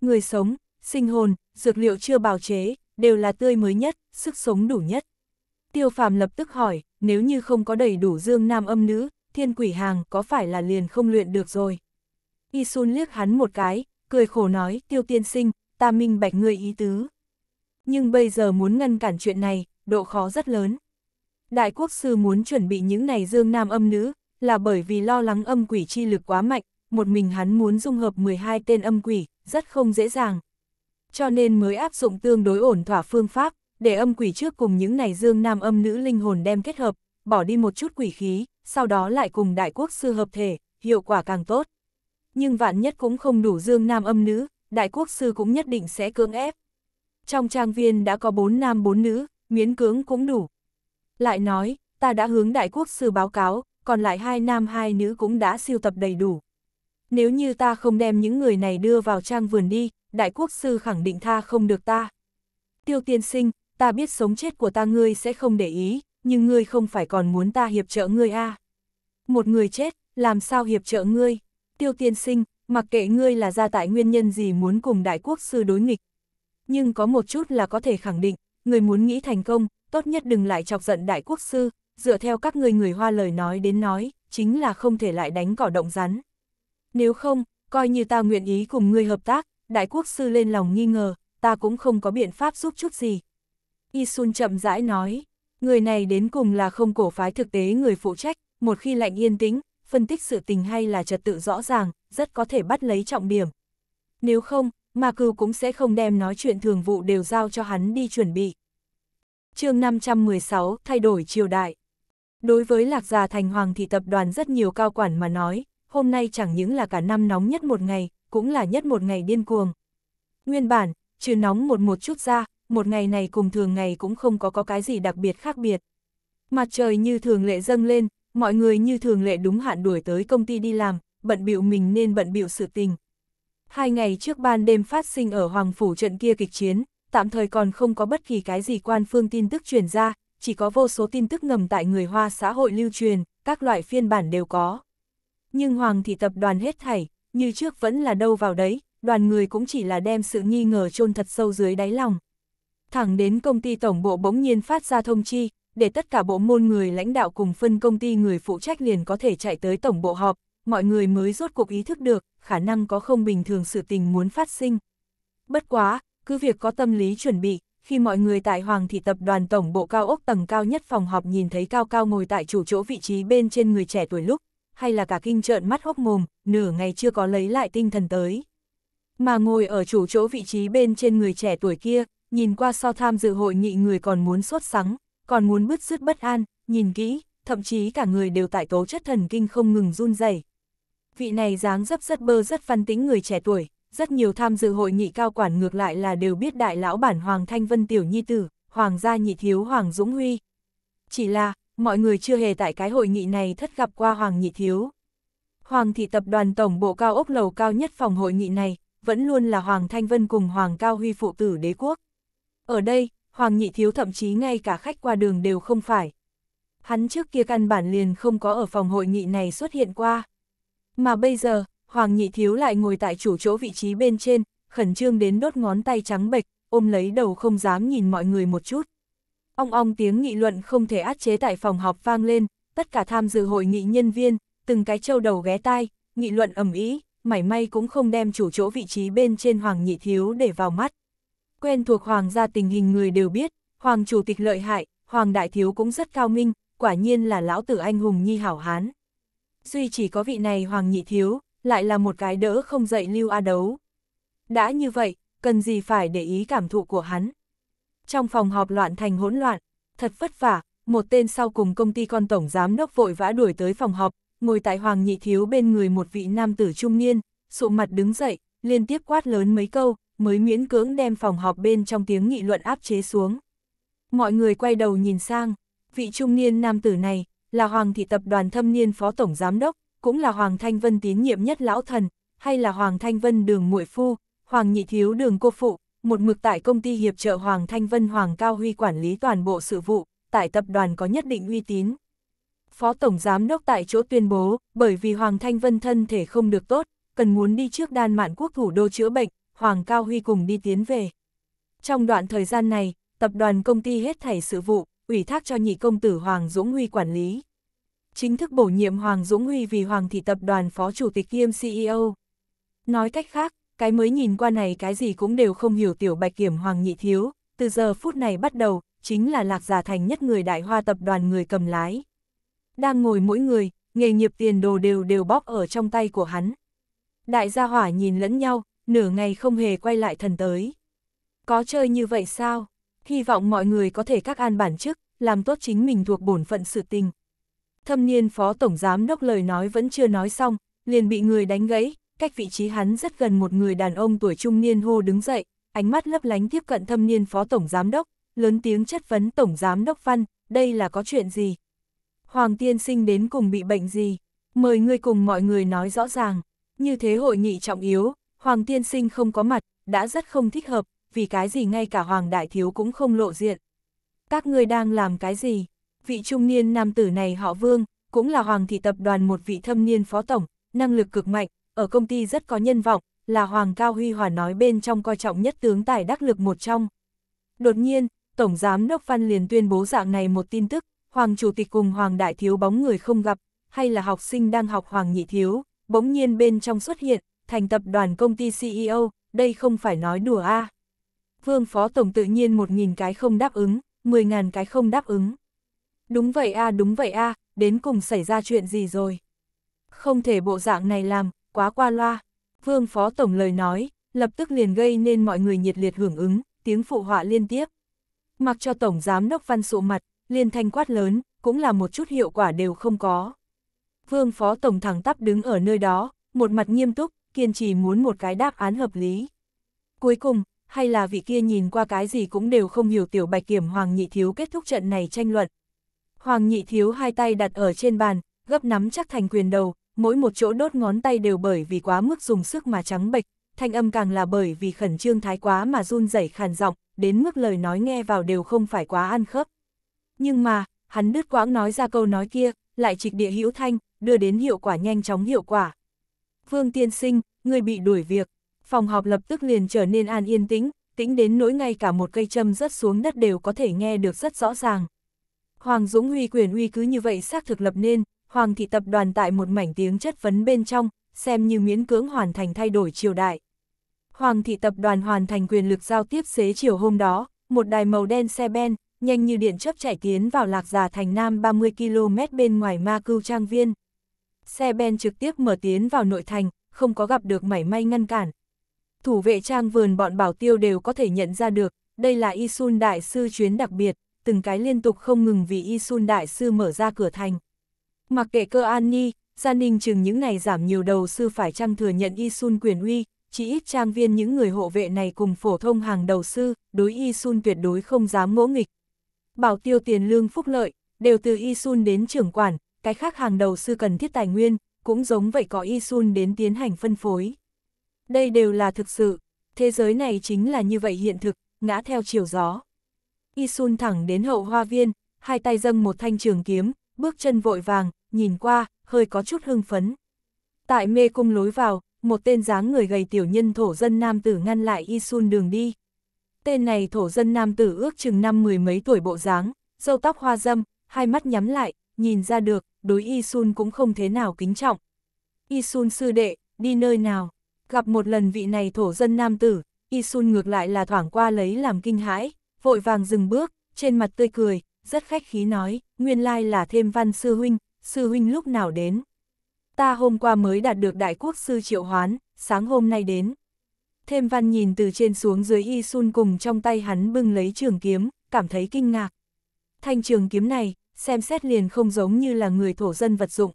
Người sống, sinh hồn, dược liệu chưa bào chế, đều là tươi mới nhất, sức sống đủ nhất. Tiêu phàm lập tức hỏi, nếu như không có đầy đủ dương nam âm nữ, thiên quỷ hàng có phải là liền không luyện được rồi? Y Sun liếc hắn một cái, cười khổ nói, tiêu tiên sinh, ta minh bạch người ý tứ. Nhưng bây giờ muốn ngăn cản chuyện này, độ khó rất lớn. Đại quốc sư muốn chuẩn bị những này dương nam âm nữ, là bởi vì lo lắng âm quỷ chi lực quá mạnh, một mình hắn muốn dung hợp 12 tên âm quỷ, rất không dễ dàng, cho nên mới áp dụng tương đối ổn thỏa phương pháp, để âm quỷ trước cùng những này dương nam âm nữ linh hồn đem kết hợp, bỏ đi một chút quỷ khí, sau đó lại cùng đại quốc sư hợp thể, hiệu quả càng tốt. Nhưng vạn nhất cũng không đủ dương nam âm nữ, đại quốc sư cũng nhất định sẽ cưỡng ép. Trong trang viên đã có bốn nam bốn nữ, miễn cưỡng cũng đủ. Lại nói, ta đã hướng đại quốc sư báo cáo, còn lại hai nam hai nữ cũng đã siêu tập đầy đủ nếu như ta không đem những người này đưa vào trang vườn đi, đại quốc sư khẳng định tha không được ta. Tiêu tiên sinh, ta biết sống chết của ta ngươi sẽ không để ý, nhưng ngươi không phải còn muốn ta hiệp trợ ngươi a à. Một người chết, làm sao hiệp trợ ngươi? Tiêu tiên sinh, mặc kệ ngươi là ra tại nguyên nhân gì muốn cùng đại quốc sư đối nghịch. Nhưng có một chút là có thể khẳng định, người muốn nghĩ thành công, tốt nhất đừng lại chọc giận đại quốc sư, dựa theo các người người hoa lời nói đến nói, chính là không thể lại đánh cỏ động rắn. Nếu không, coi như ta nguyện ý cùng ngươi hợp tác, đại quốc sư lên lòng nghi ngờ, ta cũng không có biện pháp giúp chút gì. Y Sun chậm rãi nói, người này đến cùng là không cổ phái thực tế người phụ trách, một khi lạnh yên tĩnh, phân tích sự tình hay là trật tự rõ ràng, rất có thể bắt lấy trọng điểm. Nếu không, mà cừu cũng sẽ không đem nói chuyện thường vụ đều giao cho hắn đi chuẩn bị. chương 516, thay đổi triều đại. Đối với Lạc gia Thành Hoàng thì tập đoàn rất nhiều cao quản mà nói, hôm nay chẳng những là cả năm nóng nhất một ngày, cũng là nhất một ngày điên cuồng. Nguyên bản, trừ nóng một một chút ra, một ngày này cùng thường ngày cũng không có có cái gì đặc biệt khác biệt. Mặt trời như thường lệ dâng lên, mọi người như thường lệ đúng hạn đuổi tới công ty đi làm, bận bịu mình nên bận bịu sự tình. Hai ngày trước ban đêm phát sinh ở Hoàng Phủ trận kia kịch chiến, tạm thời còn không có bất kỳ cái gì quan phương tin tức truyền ra, chỉ có vô số tin tức ngầm tại người Hoa xã hội lưu truyền, các loại phiên bản đều có. Nhưng Hoàng thị tập đoàn hết thảy, như trước vẫn là đâu vào đấy, đoàn người cũng chỉ là đem sự nghi ngờ chôn thật sâu dưới đáy lòng. Thẳng đến công ty tổng bộ bỗng nhiên phát ra thông chi, để tất cả bộ môn người lãnh đạo cùng phân công ty người phụ trách liền có thể chạy tới tổng bộ họp, mọi người mới rốt cuộc ý thức được, khả năng có không bình thường sự tình muốn phát sinh. Bất quá, cứ việc có tâm lý chuẩn bị, khi mọi người tại Hoàng thị tập đoàn tổng bộ cao ốc tầng cao nhất phòng họp nhìn thấy cao cao ngồi tại chủ chỗ vị trí bên trên người trẻ tuổi lúc, hay là cả kinh trợn mắt hốc mồm, nửa ngày chưa có lấy lại tinh thần tới. Mà ngồi ở chủ chỗ vị trí bên trên người trẻ tuổi kia, nhìn qua so tham dự hội nghị người còn muốn sốt sắng, còn muốn bứt rứt bất an, nhìn kỹ, thậm chí cả người đều tại tố chất thần kinh không ngừng run rẩy. Vị này dáng dấp rất bơ rất phân tính người trẻ tuổi, rất nhiều tham dự hội nghị cao quản ngược lại là đều biết đại lão bản Hoàng Thanh Vân Tiểu Nhi Tử, Hoàng gia nhị thiếu Hoàng Dũng Huy. Chỉ là, mọi người chưa hề tại cái hội nghị này thất gặp qua Hoàng Nhị Thiếu. Hoàng thị tập đoàn tổng bộ cao ốc lầu cao nhất phòng hội nghị này, vẫn luôn là Hoàng Thanh Vân cùng Hoàng Cao Huy phụ tử đế quốc. Ở đây, Hoàng Nhị Thiếu thậm chí ngay cả khách qua đường đều không phải. Hắn trước kia căn bản liền không có ở phòng hội nghị này xuất hiện qua. Mà bây giờ, Hoàng Nhị Thiếu lại ngồi tại chủ chỗ vị trí bên trên, khẩn trương đến đốt ngón tay trắng bệch, ôm lấy đầu không dám nhìn mọi người một chút ong ong tiếng nghị luận không thể át chế tại phòng họp vang lên, tất cả tham dự hội nghị nhân viên, từng cái trâu đầu ghé tai, nghị luận ầm ĩ, mảy may cũng không đem chủ chỗ vị trí bên trên Hoàng Nhị Thiếu để vào mắt. Quen thuộc Hoàng gia tình hình người đều biết, Hoàng Chủ tịch lợi hại, Hoàng Đại Thiếu cũng rất cao minh, quả nhiên là lão tử anh hùng nhi hảo hán. Duy chỉ có vị này Hoàng Nhị Thiếu, lại là một cái đỡ không dậy lưu a đấu. Đã như vậy, cần gì phải để ý cảm thụ của hắn trong phòng họp loạn thành hỗn loạn, thật vất vả, một tên sau cùng công ty con tổng giám đốc vội vã đuổi tới phòng họp, ngồi tại Hoàng Nhị Thiếu bên người một vị nam tử trung niên, sụ mặt đứng dậy, liên tiếp quát lớn mấy câu, mới miễn cưỡng đem phòng họp bên trong tiếng nghị luận áp chế xuống. Mọi người quay đầu nhìn sang, vị trung niên nam tử này, là Hoàng Thị Tập đoàn Thâm Niên Phó Tổng Giám Đốc, cũng là Hoàng Thanh Vân tín nhiệm nhất lão thần, hay là Hoàng Thanh Vân đường muội phu, Hoàng Nhị Thiếu đường cô phụ, một mực tại công ty hiệp trợ Hoàng Thanh Vân Hoàng Cao Huy quản lý toàn bộ sự vụ, tại tập đoàn có nhất định uy tín. Phó Tổng Giám Đốc tại chỗ tuyên bố, bởi vì Hoàng Thanh Vân thân thể không được tốt, cần muốn đi trước đan mạn quốc thủ đô chữa bệnh, Hoàng Cao Huy cùng đi tiến về. Trong đoạn thời gian này, tập đoàn công ty hết thảy sự vụ, ủy thác cho nhị công tử Hoàng Dũng Huy quản lý. Chính thức bổ nhiệm Hoàng Dũng Huy vì Hoàng thị tập đoàn phó chủ tịch kiêm CEO. Nói cách khác, cái mới nhìn qua này cái gì cũng đều không hiểu tiểu bạch kiểm hoàng nhị thiếu, từ giờ phút này bắt đầu, chính là lạc giả thành nhất người đại hoa tập đoàn người cầm lái. Đang ngồi mỗi người, nghề nghiệp tiền đồ đều đều bóp ở trong tay của hắn. Đại gia hỏa nhìn lẫn nhau, nửa ngày không hề quay lại thần tới. Có chơi như vậy sao? Hy vọng mọi người có thể các an bản chức, làm tốt chính mình thuộc bổn phận sự tình. Thâm niên phó tổng giám đốc lời nói vẫn chưa nói xong, liền bị người đánh gãy, cách vị trí hắn rất gần một người đàn ông tuổi trung niên hô đứng dậy, ánh mắt lấp lánh tiếp cận thâm niên phó tổng giám đốc, lớn tiếng chất vấn tổng giám đốc Văn, đây là có chuyện gì? Hoàng tiên sinh đến cùng bị bệnh gì? Mời ngươi cùng mọi người nói rõ ràng. Như thế hội nghị trọng yếu, Hoàng tiên sinh không có mặt, đã rất không thích hợp, vì cái gì ngay cả Hoàng đại thiếu cũng không lộ diện. Các ngươi đang làm cái gì? Vị trung niên nam tử này họ Vương, cũng là Hoàng thị tập đoàn một vị thâm niên phó tổng, năng lực cực mạnh, ở công ty rất có nhân vọng, là Hoàng Cao Huy Hòa nói bên trong coi trọng nhất tướng tài đắc lực một trong. Đột nhiên, Tổng Giám Đốc Văn liền tuyên bố dạng này một tin tức, Hoàng Chủ tịch cùng Hoàng Đại Thiếu bóng người không gặp, hay là học sinh đang học Hoàng Nhị Thiếu, bỗng nhiên bên trong xuất hiện, thành tập đoàn công ty CEO, đây không phải nói đùa a Vương Phó Tổng tự nhiên một nghìn cái không đáp ứng, mười ngàn cái không đáp ứng. Đúng vậy a đúng vậy a đến cùng xảy ra chuyện gì rồi? Không thể bộ dạng này làm, quá qua loa. Vương Phó Tổng lời nói, lập tức liền gây nên mọi người nhiệt liệt hưởng ứng, tiếng phụ họa liên tiếp. Mặc cho Tổng Giám Đốc Văn sụ mặt, liền thanh quát lớn, cũng là một chút hiệu quả đều không có. Vương Phó Tổng thẳng tắp đứng ở nơi đó, một mặt nghiêm túc, kiên trì muốn một cái đáp án hợp lý. Cuối cùng, hay là vị kia nhìn qua cái gì cũng đều không hiểu tiểu bạch kiểm Hoàng Nhị Thiếu kết thúc trận này tranh luận. Hoàng Nhị Thiếu hai tay đặt ở trên bàn, gấp nắm chắc thành quyền đầu, mỗi một chỗ đốt ngón tay đều bởi vì quá mức dùng sức mà trắng bệch, thanh âm càng là bởi vì khẩn trương thái quá mà run rẩy khàn giọng, đến mức lời nói nghe vào đều không phải quá ăn khớp. Nhưng mà, hắn đứt quãng nói ra câu nói kia, lại trịch địa hữu thanh, đưa đến hiệu quả nhanh chóng hiệu quả. Vương tiên sinh, người bị đuổi việc, phòng họp lập tức liền trở nên an yên tĩnh, tĩnh đến nỗi ngay cả một cây châm rớt xuống đất đều có thể nghe được rất rõ ràng. Hoàng Dũng Huy quyền uy cứ như vậy xác thực lập nên, Hoàng thị tập đoàn tại một mảnh tiếng chất vấn bên trong, xem như miễn cưỡng hoàn thành thay đổi triều đại. Hoàng thị tập đoàn hoàn thành quyền lực giao tiếp xế chiều hôm đó, một đài màu đen xe ben, nhanh như điện chấp chạy tiến vào lạc giả thành nam 30 km bên ngoài ma cưu trang viên. Xe ben trực tiếp mở tiến vào nội thành, không có gặp được mảy may ngăn cản. Thủ vệ trang vườn bọn bảo tiêu đều có thể nhận ra được, đây là Isun Đại Sư chuyến đặc biệt, từng cái liên tục không ngừng vì Isun Đại Sư mở ra cửa thành. Mặc kệ cơ an ni, gia ninh chừng những ngày giảm nhiều đầu sư phải chăng thừa nhận y sun quyền uy, chỉ ít trang viên những người hộ vệ này cùng phổ thông hàng đầu sư, đối y sun tuyệt đối không dám ngỗ nghịch. Bảo tiêu tiền lương phúc lợi, đều từ y sun đến trưởng quản, cái khác hàng đầu sư cần thiết tài nguyên, cũng giống vậy có y sun đến tiến hành phân phối. Đây đều là thực sự, thế giới này chính là như vậy hiện thực, ngã theo chiều gió. Y sun thẳng đến hậu hoa viên, hai tay dâng một thanh trường kiếm, bước chân vội vàng, nhìn qua, hơi có chút hưng phấn. Tại mê cung lối vào, một tên dáng người gầy tiểu nhân thổ dân nam tử ngăn lại Isun đường đi. Tên này thổ dân nam tử ước chừng năm mười mấy tuổi bộ dáng, râu tóc hoa dâm, hai mắt nhắm lại, nhìn ra được, đối Isun cũng không thế nào kính trọng. Isun sư đệ, đi nơi nào? Gặp một lần vị này thổ dân nam tử, Isun ngược lại là thoảng qua lấy làm kinh hãi, vội vàng dừng bước, trên mặt tươi cười, rất khách khí nói, nguyên lai là thêm văn sư huynh, sư huynh lúc nào đến? Ta hôm qua mới đạt được đại quốc sư triệu hoán, sáng hôm nay đến. Thêm văn nhìn từ trên xuống dưới y sun cùng trong tay hắn bưng lấy trường kiếm, cảm thấy kinh ngạc. Thanh trường kiếm này, xem xét liền không giống như là người thổ dân vật dụng.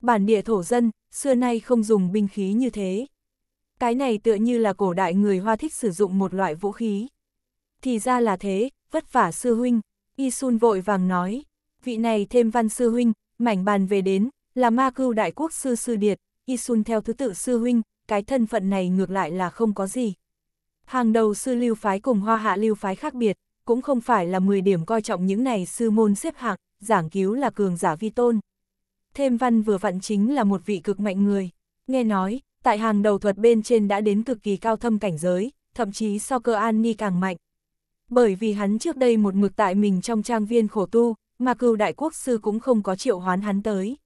Bản địa thổ dân, xưa nay không dùng binh khí như thế. Cái này tựa như là cổ đại người Hoa thích sử dụng một loại vũ khí. Thì ra là thế, vất vả sư huynh, Y Sun vội vàng nói, vị này thêm văn sư huynh, mảnh bàn về đến, là ma cưu đại quốc sư sư điệt, y sun theo thứ tự sư huynh, cái thân phận này ngược lại là không có gì. Hàng đầu sư lưu phái cùng hoa hạ lưu phái khác biệt, cũng không phải là 10 điểm coi trọng những này sư môn xếp hạng, giảng cứu là cường giả vi tôn. Thêm văn vừa vặn chính là một vị cực mạnh người. Nghe nói, tại hàng đầu thuật bên trên đã đến cực kỳ cao thâm cảnh giới, thậm chí so cơ an ni càng mạnh. Bởi vì hắn trước đây một mực tại mình trong trang viên khổ tu, mà cừu đại quốc sư cũng không có triệu hoán hắn tới.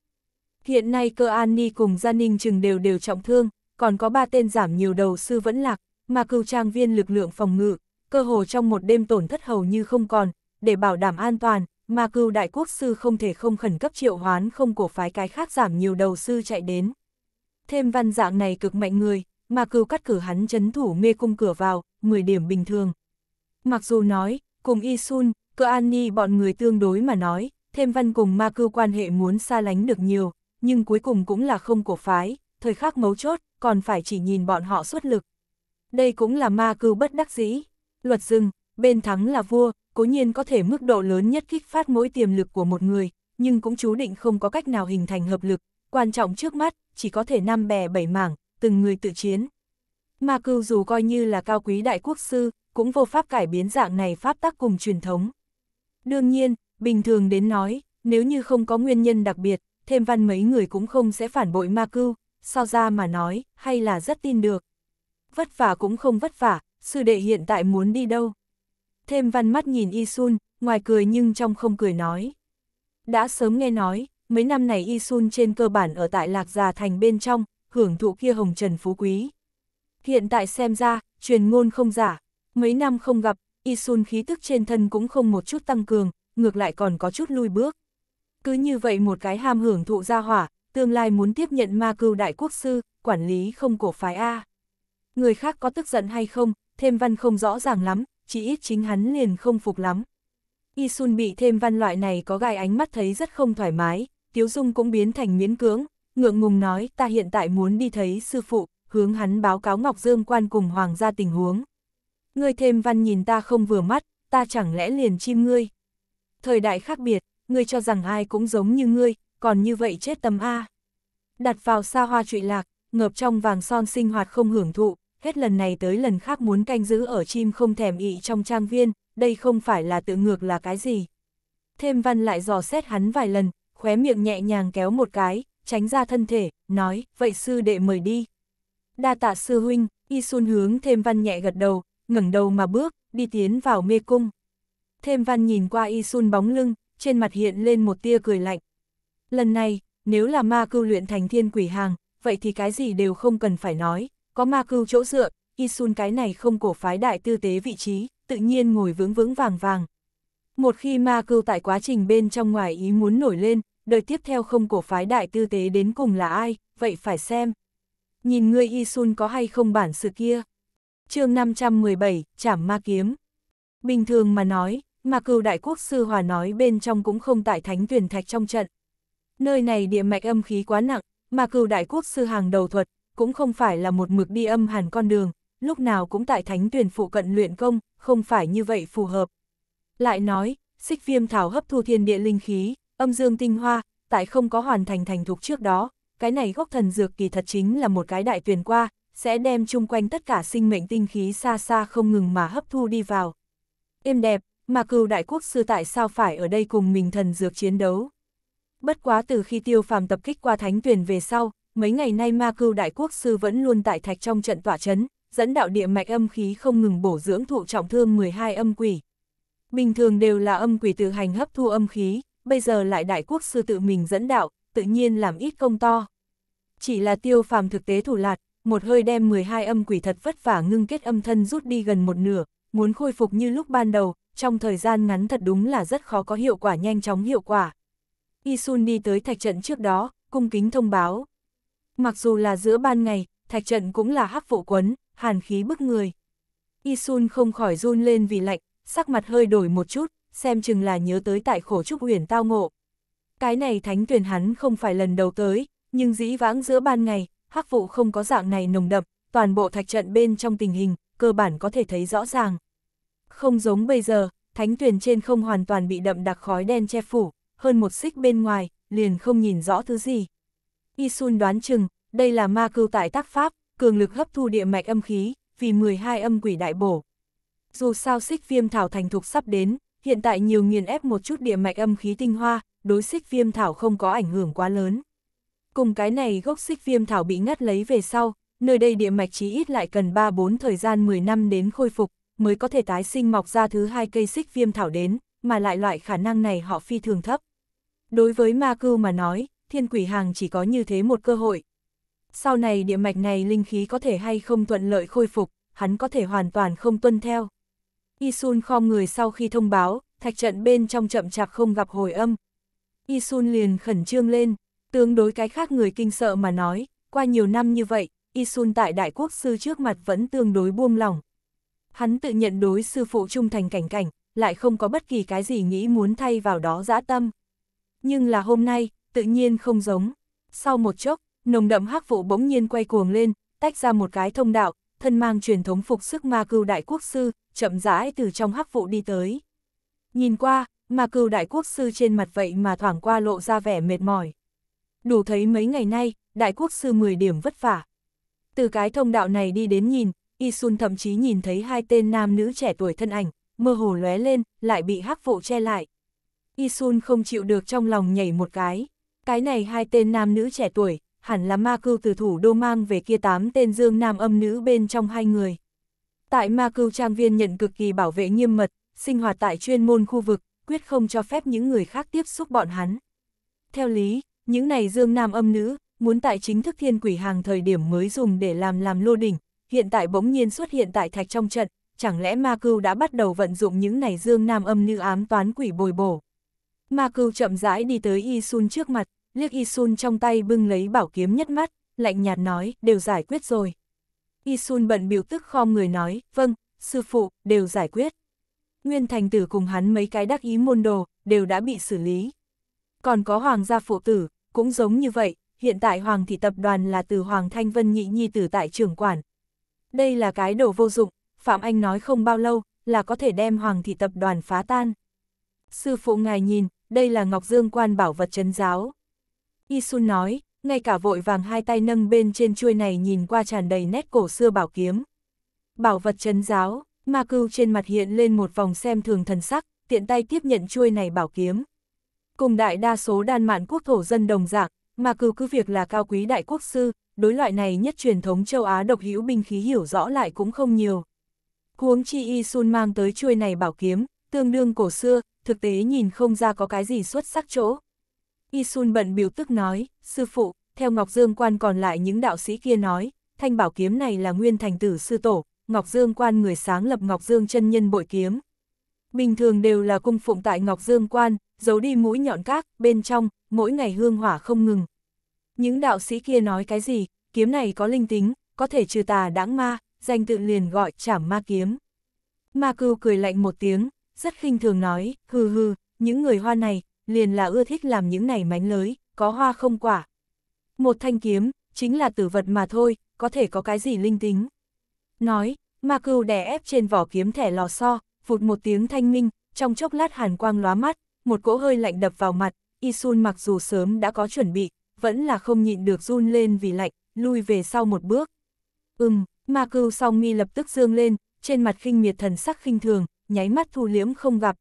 Hiện nay cơ an ni cùng gia ninh chừng đều đều trọng thương, còn có ba tên giảm nhiều đầu sư vẫn lạc, mà cừu trang viên lực lượng phòng ngự, cơ hồ trong một đêm tổn thất hầu như không còn, để bảo đảm an toàn, mà cừu đại quốc sư không thể không khẩn cấp triệu hoán không cổ phái cái khác giảm nhiều đầu sư chạy đến. Thêm văn dạng này cực mạnh người, mà cừu cắt cử hắn chấn thủ mê cung cửa vào, 10 điểm bình thường. Mặc dù nói, cùng Y Sun, Cơ An Ni bọn người tương đối mà nói, thêm văn cùng ma cư quan hệ muốn xa lánh được nhiều, nhưng cuối cùng cũng là không cổ phái, thời khắc mấu chốt, còn phải chỉ nhìn bọn họ xuất lực. Đây cũng là ma cư bất đắc dĩ. Luật rừng, bên thắng là vua, cố nhiên có thể mức độ lớn nhất kích phát mỗi tiềm lực của một người, nhưng cũng chú định không có cách nào hình thành hợp lực, quan trọng trước mắt, chỉ có thể năm bè bảy mảng, từng người tự chiến. Ma cư dù coi như là cao quý đại quốc sư, cũng vô pháp cải biến dạng này pháp tắc cùng truyền thống. Đương nhiên, bình thường đến nói, nếu như không có nguyên nhân đặc biệt, thêm văn mấy người cũng không sẽ phản bội ma cưu, sao ra mà nói, hay là rất tin được. Vất vả cũng không vất vả, sư đệ hiện tại muốn đi đâu. Thêm văn mắt nhìn Y Sun ngoài cười nhưng trong không cười nói. Đã sớm nghe nói, mấy năm này Y Sun trên cơ bản ở tại Lạc Già Thành bên trong, hưởng thụ kia hồng trần phú quý. Hiện tại xem ra, truyền ngôn không giả, mấy năm không gặp, Isun khí tức trên thân cũng không một chút tăng cường, ngược lại còn có chút lui bước. Cứ như vậy một cái ham hưởng thụ gia hỏa, tương lai muốn tiếp nhận ma cưu đại quốc sư, quản lý không cổ phái A. Người khác có tức giận hay không, thêm văn không rõ ràng lắm, chỉ ít chính hắn liền không phục lắm. Isun bị thêm văn loại này có gai ánh mắt thấy rất không thoải mái, Tiếu Dung cũng biến thành miễn cưỡng, ngượng ngùng nói ta hiện tại muốn đi thấy sư phụ, hướng hắn báo cáo Ngọc Dương quan cùng hoàng gia tình huống ngươi thêm văn nhìn ta không vừa mắt, ta chẳng lẽ liền chim ngươi. Thời đại khác biệt, ngươi cho rằng ai cũng giống như ngươi, còn như vậy chết tâm A. Đặt vào xa hoa trụy lạc, ngợp trong vàng son sinh hoạt không hưởng thụ, hết lần này tới lần khác muốn canh giữ ở chim không thèm ị trong trang viên, đây không phải là tự ngược là cái gì. Thêm văn lại dò xét hắn vài lần, khóe miệng nhẹ nhàng kéo một cái, tránh ra thân thể, nói, vậy sư đệ mời đi. Đa tạ sư huynh, y sun hướng thêm văn nhẹ gật đầu, ngẩng đầu mà bước, đi tiến vào mê cung. Thêm văn nhìn qua y sun bóng lưng, trên mặt hiện lên một tia cười lạnh. Lần này, nếu là ma cưu luyện thành thiên quỷ hàng, vậy thì cái gì đều không cần phải nói, có ma cưu chỗ dựa, y sun cái này không cổ phái đại tư tế vị trí, tự nhiên ngồi vững vững vàng vàng. Một khi ma cưu tại quá trình bên trong ngoài ý muốn nổi lên, đời tiếp theo không cổ phái đại tư tế đến cùng là ai, vậy phải xem. Nhìn người y sun có hay không bản sự kia chương 517, trảm Ma Kiếm. Bình thường mà nói, mà cừu đại quốc sư hòa nói bên trong cũng không tại thánh tuyển thạch trong trận. Nơi này địa mạch âm khí quá nặng, mà cừu đại quốc sư hàng đầu thuật, cũng không phải là một mực đi âm hàn con đường, lúc nào cũng tại thánh tuyển phụ cận luyện công, không phải như vậy phù hợp. Lại nói, xích viêm thảo hấp thu thiên địa linh khí, âm dương tinh hoa, tại không có hoàn thành thành thục trước đó, cái này gốc thần dược kỳ thật chính là một cái đại tuyển qua, sẽ đem chung quanh tất cả sinh mệnh tinh khí xa xa không ngừng mà hấp thu đi vào. Êm đẹp, mà cừu đại quốc sư tại sao phải ở đây cùng mình thần dược chiến đấu? Bất quá từ khi tiêu phàm tập kích qua thánh tuyển về sau, mấy ngày nay ma cưu đại quốc sư vẫn luôn tại thạch trong trận tỏa chấn, dẫn đạo địa mạch âm khí không ngừng bổ dưỡng thụ trọng thương 12 âm quỷ. Bình thường đều là âm quỷ tự hành hấp thu âm khí, bây giờ lại đại quốc sư tự mình dẫn đạo, tự nhiên làm ít công to. Chỉ là tiêu phàm thực tế thủ lạt, một hơi đem 12 âm quỷ thật vất vả ngưng kết âm thân rút đi gần một nửa, muốn khôi phục như lúc ban đầu, trong thời gian ngắn thật đúng là rất khó có hiệu quả nhanh chóng hiệu quả. Isun đi tới thạch trận trước đó, cung kính thông báo. Mặc dù là giữa ban ngày, thạch trận cũng là hắc vụ quấn, hàn khí bức người. Isun không khỏi run lên vì lạnh, sắc mặt hơi đổi một chút, xem chừng là nhớ tới tại khổ trúc huyền tao ngộ. Cái này thánh tuyển hắn không phải lần đầu tới, nhưng dĩ vãng giữa ban ngày, hắc vụ không có dạng này nồng đậm, toàn bộ thạch trận bên trong tình hình, cơ bản có thể thấy rõ ràng. Không giống bây giờ, thánh tuyển trên không hoàn toàn bị đậm đặc khói đen che phủ, hơn một xích bên ngoài, liền không nhìn rõ thứ gì. Isun đoán chừng, đây là ma cưu tại tác pháp, cường lực hấp thu địa mạch âm khí, vì 12 âm quỷ đại bổ. Dù sao xích viêm thảo thành thục sắp đến, hiện tại nhiều nghiền ép một chút địa mạch âm khí tinh hoa, đối xích viêm thảo không có ảnh hưởng quá lớn. Cùng cái này gốc xích viêm thảo bị ngắt lấy về sau, nơi đây địa mạch chí ít lại cần 3-4 thời gian 10 năm đến khôi phục, mới có thể tái sinh mọc ra thứ hai cây xích viêm thảo đến, mà lại loại khả năng này họ phi thường thấp. Đối với ma cưu mà nói, thiên quỷ hàng chỉ có như thế một cơ hội. Sau này địa mạch này linh khí có thể hay không thuận lợi khôi phục, hắn có thể hoàn toàn không tuân theo. Isun khom người sau khi thông báo, thạch trận bên trong chậm chạp không gặp hồi âm. Isun liền khẩn trương lên, Tương đối cái khác người kinh sợ mà nói, qua nhiều năm như vậy, Isun tại đại quốc sư trước mặt vẫn tương đối buông lòng Hắn tự nhận đối sư phụ trung thành cảnh cảnh, lại không có bất kỳ cái gì nghĩ muốn thay vào đó dã tâm. Nhưng là hôm nay, tự nhiên không giống. Sau một chốc, nồng đậm hắc vụ bỗng nhiên quay cuồng lên, tách ra một cái thông đạo, thân mang truyền thống phục sức ma cưu đại quốc sư, chậm rãi từ trong hắc vụ đi tới. Nhìn qua, ma cưu đại quốc sư trên mặt vậy mà thoảng qua lộ ra vẻ mệt mỏi đủ thấy mấy ngày nay, đại quốc sư 10 điểm vất vả. Từ cái thông đạo này đi đến nhìn, Isun thậm chí nhìn thấy hai tên nam nữ trẻ tuổi thân ảnh, mơ hồ lóe lên, lại bị hắc vụ che lại. Isun không chịu được trong lòng nhảy một cái. Cái này hai tên nam nữ trẻ tuổi, hẳn là ma cưu từ thủ đô mang về kia tám tên dương nam âm nữ bên trong hai người. Tại ma cưu trang viên nhận cực kỳ bảo vệ nghiêm mật, sinh hoạt tại chuyên môn khu vực, quyết không cho phép những người khác tiếp xúc bọn hắn. Theo lý, những này dương nam âm nữ, muốn tại chính thức thiên quỷ hàng thời điểm mới dùng để làm làm lô đỉnh, hiện tại bỗng nhiên xuất hiện tại thạch trong trận, chẳng lẽ ma cưu đã bắt đầu vận dụng những này dương nam âm nữ ám toán quỷ bồi bổ. Ma cưu chậm rãi đi tới y sun trước mặt, liếc y sun trong tay bưng lấy bảo kiếm nhất mắt, lạnh nhạt nói, đều giải quyết rồi. y sun bận biểu tức khom người nói, vâng, sư phụ, đều giải quyết. Nguyên thành tử cùng hắn mấy cái đắc ý môn đồ, đều đã bị xử lý. Còn có hoàng gia phụ tử, cũng giống như vậy, hiện tại hoàng thị tập đoàn là từ hoàng thanh vân nhị nhi tử tại trưởng quản. Đây là cái đồ vô dụng, Phạm Anh nói không bao lâu, là có thể đem hoàng thị tập đoàn phá tan. Sư phụ ngài nhìn, đây là Ngọc Dương quan bảo vật trấn giáo. y sun nói, ngay cả vội vàng hai tay nâng bên trên chuôi này nhìn qua tràn đầy nét cổ xưa bảo kiếm. Bảo vật trấn giáo, ma cưu trên mặt hiện lên một vòng xem thường thần sắc, tiện tay tiếp nhận chuôi này bảo kiếm. Cùng đại đa số đan mạn quốc thổ dân đồng dạng, mà cứ cứ việc là cao quý đại quốc sư, đối loại này nhất truyền thống châu Á độc hữu binh khí hiểu rõ lại cũng không nhiều. Huống chi Y Sun mang tới chuôi này bảo kiếm, tương đương cổ xưa, thực tế nhìn không ra có cái gì xuất sắc chỗ. Y Sun bận biểu tức nói, sư phụ, theo Ngọc Dương Quan còn lại những đạo sĩ kia nói, thanh bảo kiếm này là nguyên thành tử sư tổ, Ngọc Dương Quan người sáng lập Ngọc Dương chân nhân bội kiếm. Bình thường đều là cung phụng tại Ngọc Dương Quan, giấu đi mũi nhọn các, bên trong, mỗi ngày hương hỏa không ngừng. Những đạo sĩ kia nói cái gì, kiếm này có linh tính, có thể trừ tà đáng ma, danh tự liền gọi chảm ma kiếm. Ma cưu cười lạnh một tiếng, rất khinh thường nói, hừ hừ, những người hoa này, liền là ưa thích làm những này mánh lới, có hoa không quả. Một thanh kiếm, chính là tử vật mà thôi, có thể có cái gì linh tính. Nói, ma cưu đè ép trên vỏ kiếm thẻ lò xo, phụt một tiếng thanh minh, trong chốc lát hàn quang lóa mắt, một cỗ hơi lạnh đập vào mặt, Isun mặc dù sớm đã có chuẩn bị, vẫn là không nhịn được run lên vì lạnh, lui về sau một bước. Ừm, ma cưu song mi lập tức dương lên, trên mặt khinh miệt thần sắc khinh thường, nháy mắt thu liễm không gặp.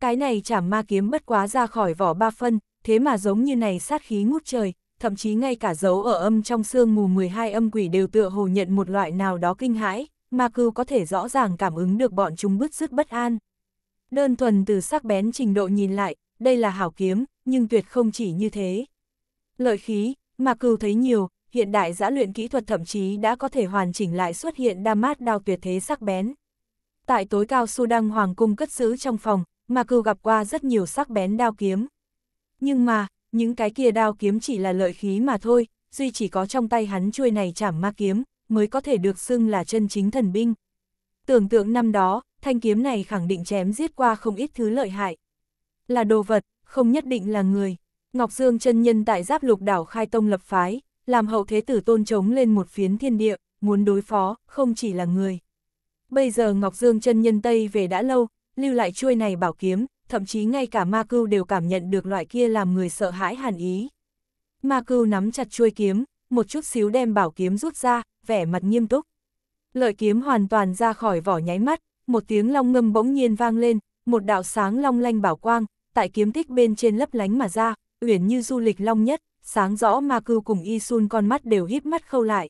Cái này chảm ma kiếm bất quá ra khỏi vỏ ba phân, thế mà giống như này sát khí ngút trời, thậm chí ngay cả dấu ở âm trong xương mù 12 âm quỷ đều tựa hồ nhận một loại nào đó kinh hãi, ma cưu có thể rõ ràng cảm ứng được bọn chúng bứt rứt bất an. Đơn thuần từ sắc bén trình độ nhìn lại, đây là hảo kiếm, nhưng tuyệt không chỉ như thế. Lợi khí, mà cừu thấy nhiều, hiện đại giã luyện kỹ thuật thậm chí đã có thể hoàn chỉnh lại xuất hiện đa mát đao tuyệt thế sắc bén. Tại tối cao su đăng hoàng cung cất giữ trong phòng, mà cừu gặp qua rất nhiều sắc bén đao kiếm. Nhưng mà, những cái kia đao kiếm chỉ là lợi khí mà thôi, duy chỉ có trong tay hắn chuôi này chảm ma kiếm, mới có thể được xưng là chân chính thần binh. Tưởng tượng năm đó, thanh kiếm này khẳng định chém giết qua không ít thứ lợi hại. Là đồ vật, không nhất định là người. Ngọc Dương chân nhân tại giáp lục đảo khai tông lập phái, làm hậu thế tử tôn trống lên một phiến thiên địa, muốn đối phó, không chỉ là người. Bây giờ Ngọc Dương chân nhân Tây về đã lâu, lưu lại chuôi này bảo kiếm, thậm chí ngay cả ma cưu đều cảm nhận được loại kia làm người sợ hãi hàn ý. Ma cưu nắm chặt chuôi kiếm, một chút xíu đem bảo kiếm rút ra, vẻ mặt nghiêm túc. Lợi kiếm hoàn toàn ra khỏi vỏ nháy mắt, một tiếng long ngâm bỗng nhiên vang lên, một đạo sáng long lanh bảo quang, tại kiếm tích bên trên lấp lánh mà ra, uyển như du lịch long nhất, sáng rõ ma cưu cùng y sun con mắt đều híp mắt khâu lại.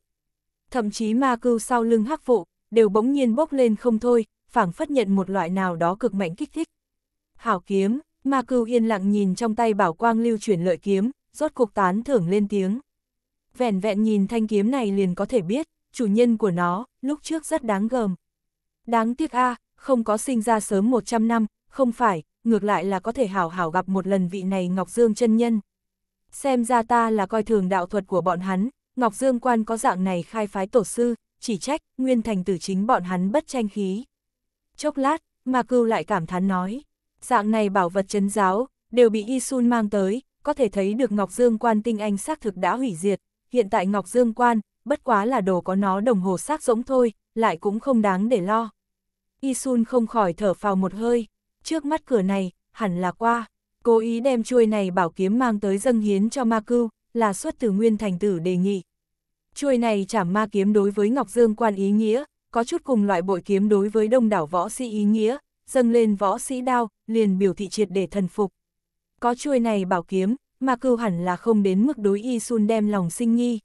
Thậm chí ma cưu sau lưng hắc vụ, đều bỗng nhiên bốc lên không thôi, phảng phất nhận một loại nào đó cực mạnh kích thích. Hảo kiếm, ma cưu yên lặng nhìn trong tay bảo quang lưu chuyển lợi kiếm, rốt cục tán thưởng lên tiếng. Vẹn vẹn nhìn thanh kiếm này liền có thể biết, chủ nhân của nó, lúc trước rất đáng gờm. Đáng tiếc a, không có sinh ra sớm 100 năm, không phải, ngược lại là có thể hảo hảo gặp một lần vị này Ngọc Dương chân nhân. Xem ra ta là coi thường đạo thuật của bọn hắn, Ngọc Dương quan có dạng này khai phái tổ sư, chỉ trách, nguyên thành tử chính bọn hắn bất tranh khí. Chốc lát, Ma Cưu lại cảm thán nói, dạng này bảo vật chấn giáo, đều bị Y Sun mang tới, có thể thấy được Ngọc Dương quan tinh anh xác thực đã hủy diệt, hiện tại Ngọc Dương quan, bất quá là đồ có nó đồng hồ xác rỗng thôi, lại cũng không đáng để lo. Isun không khỏi thở phào một hơi, trước mắt cửa này, hẳn là qua, cố ý đem chuôi này bảo kiếm mang tới dâng hiến cho ma cưu, là xuất từ nguyên thành tử đề nghị. Chuôi này chảm ma kiếm đối với Ngọc Dương quan ý nghĩa, có chút cùng loại bội kiếm đối với đông đảo võ sĩ ý nghĩa, dâng lên võ sĩ đao, liền biểu thị triệt để thần phục. Có chuôi này bảo kiếm, Ma cưu hẳn là không đến mức đối Isun đem lòng sinh nghi.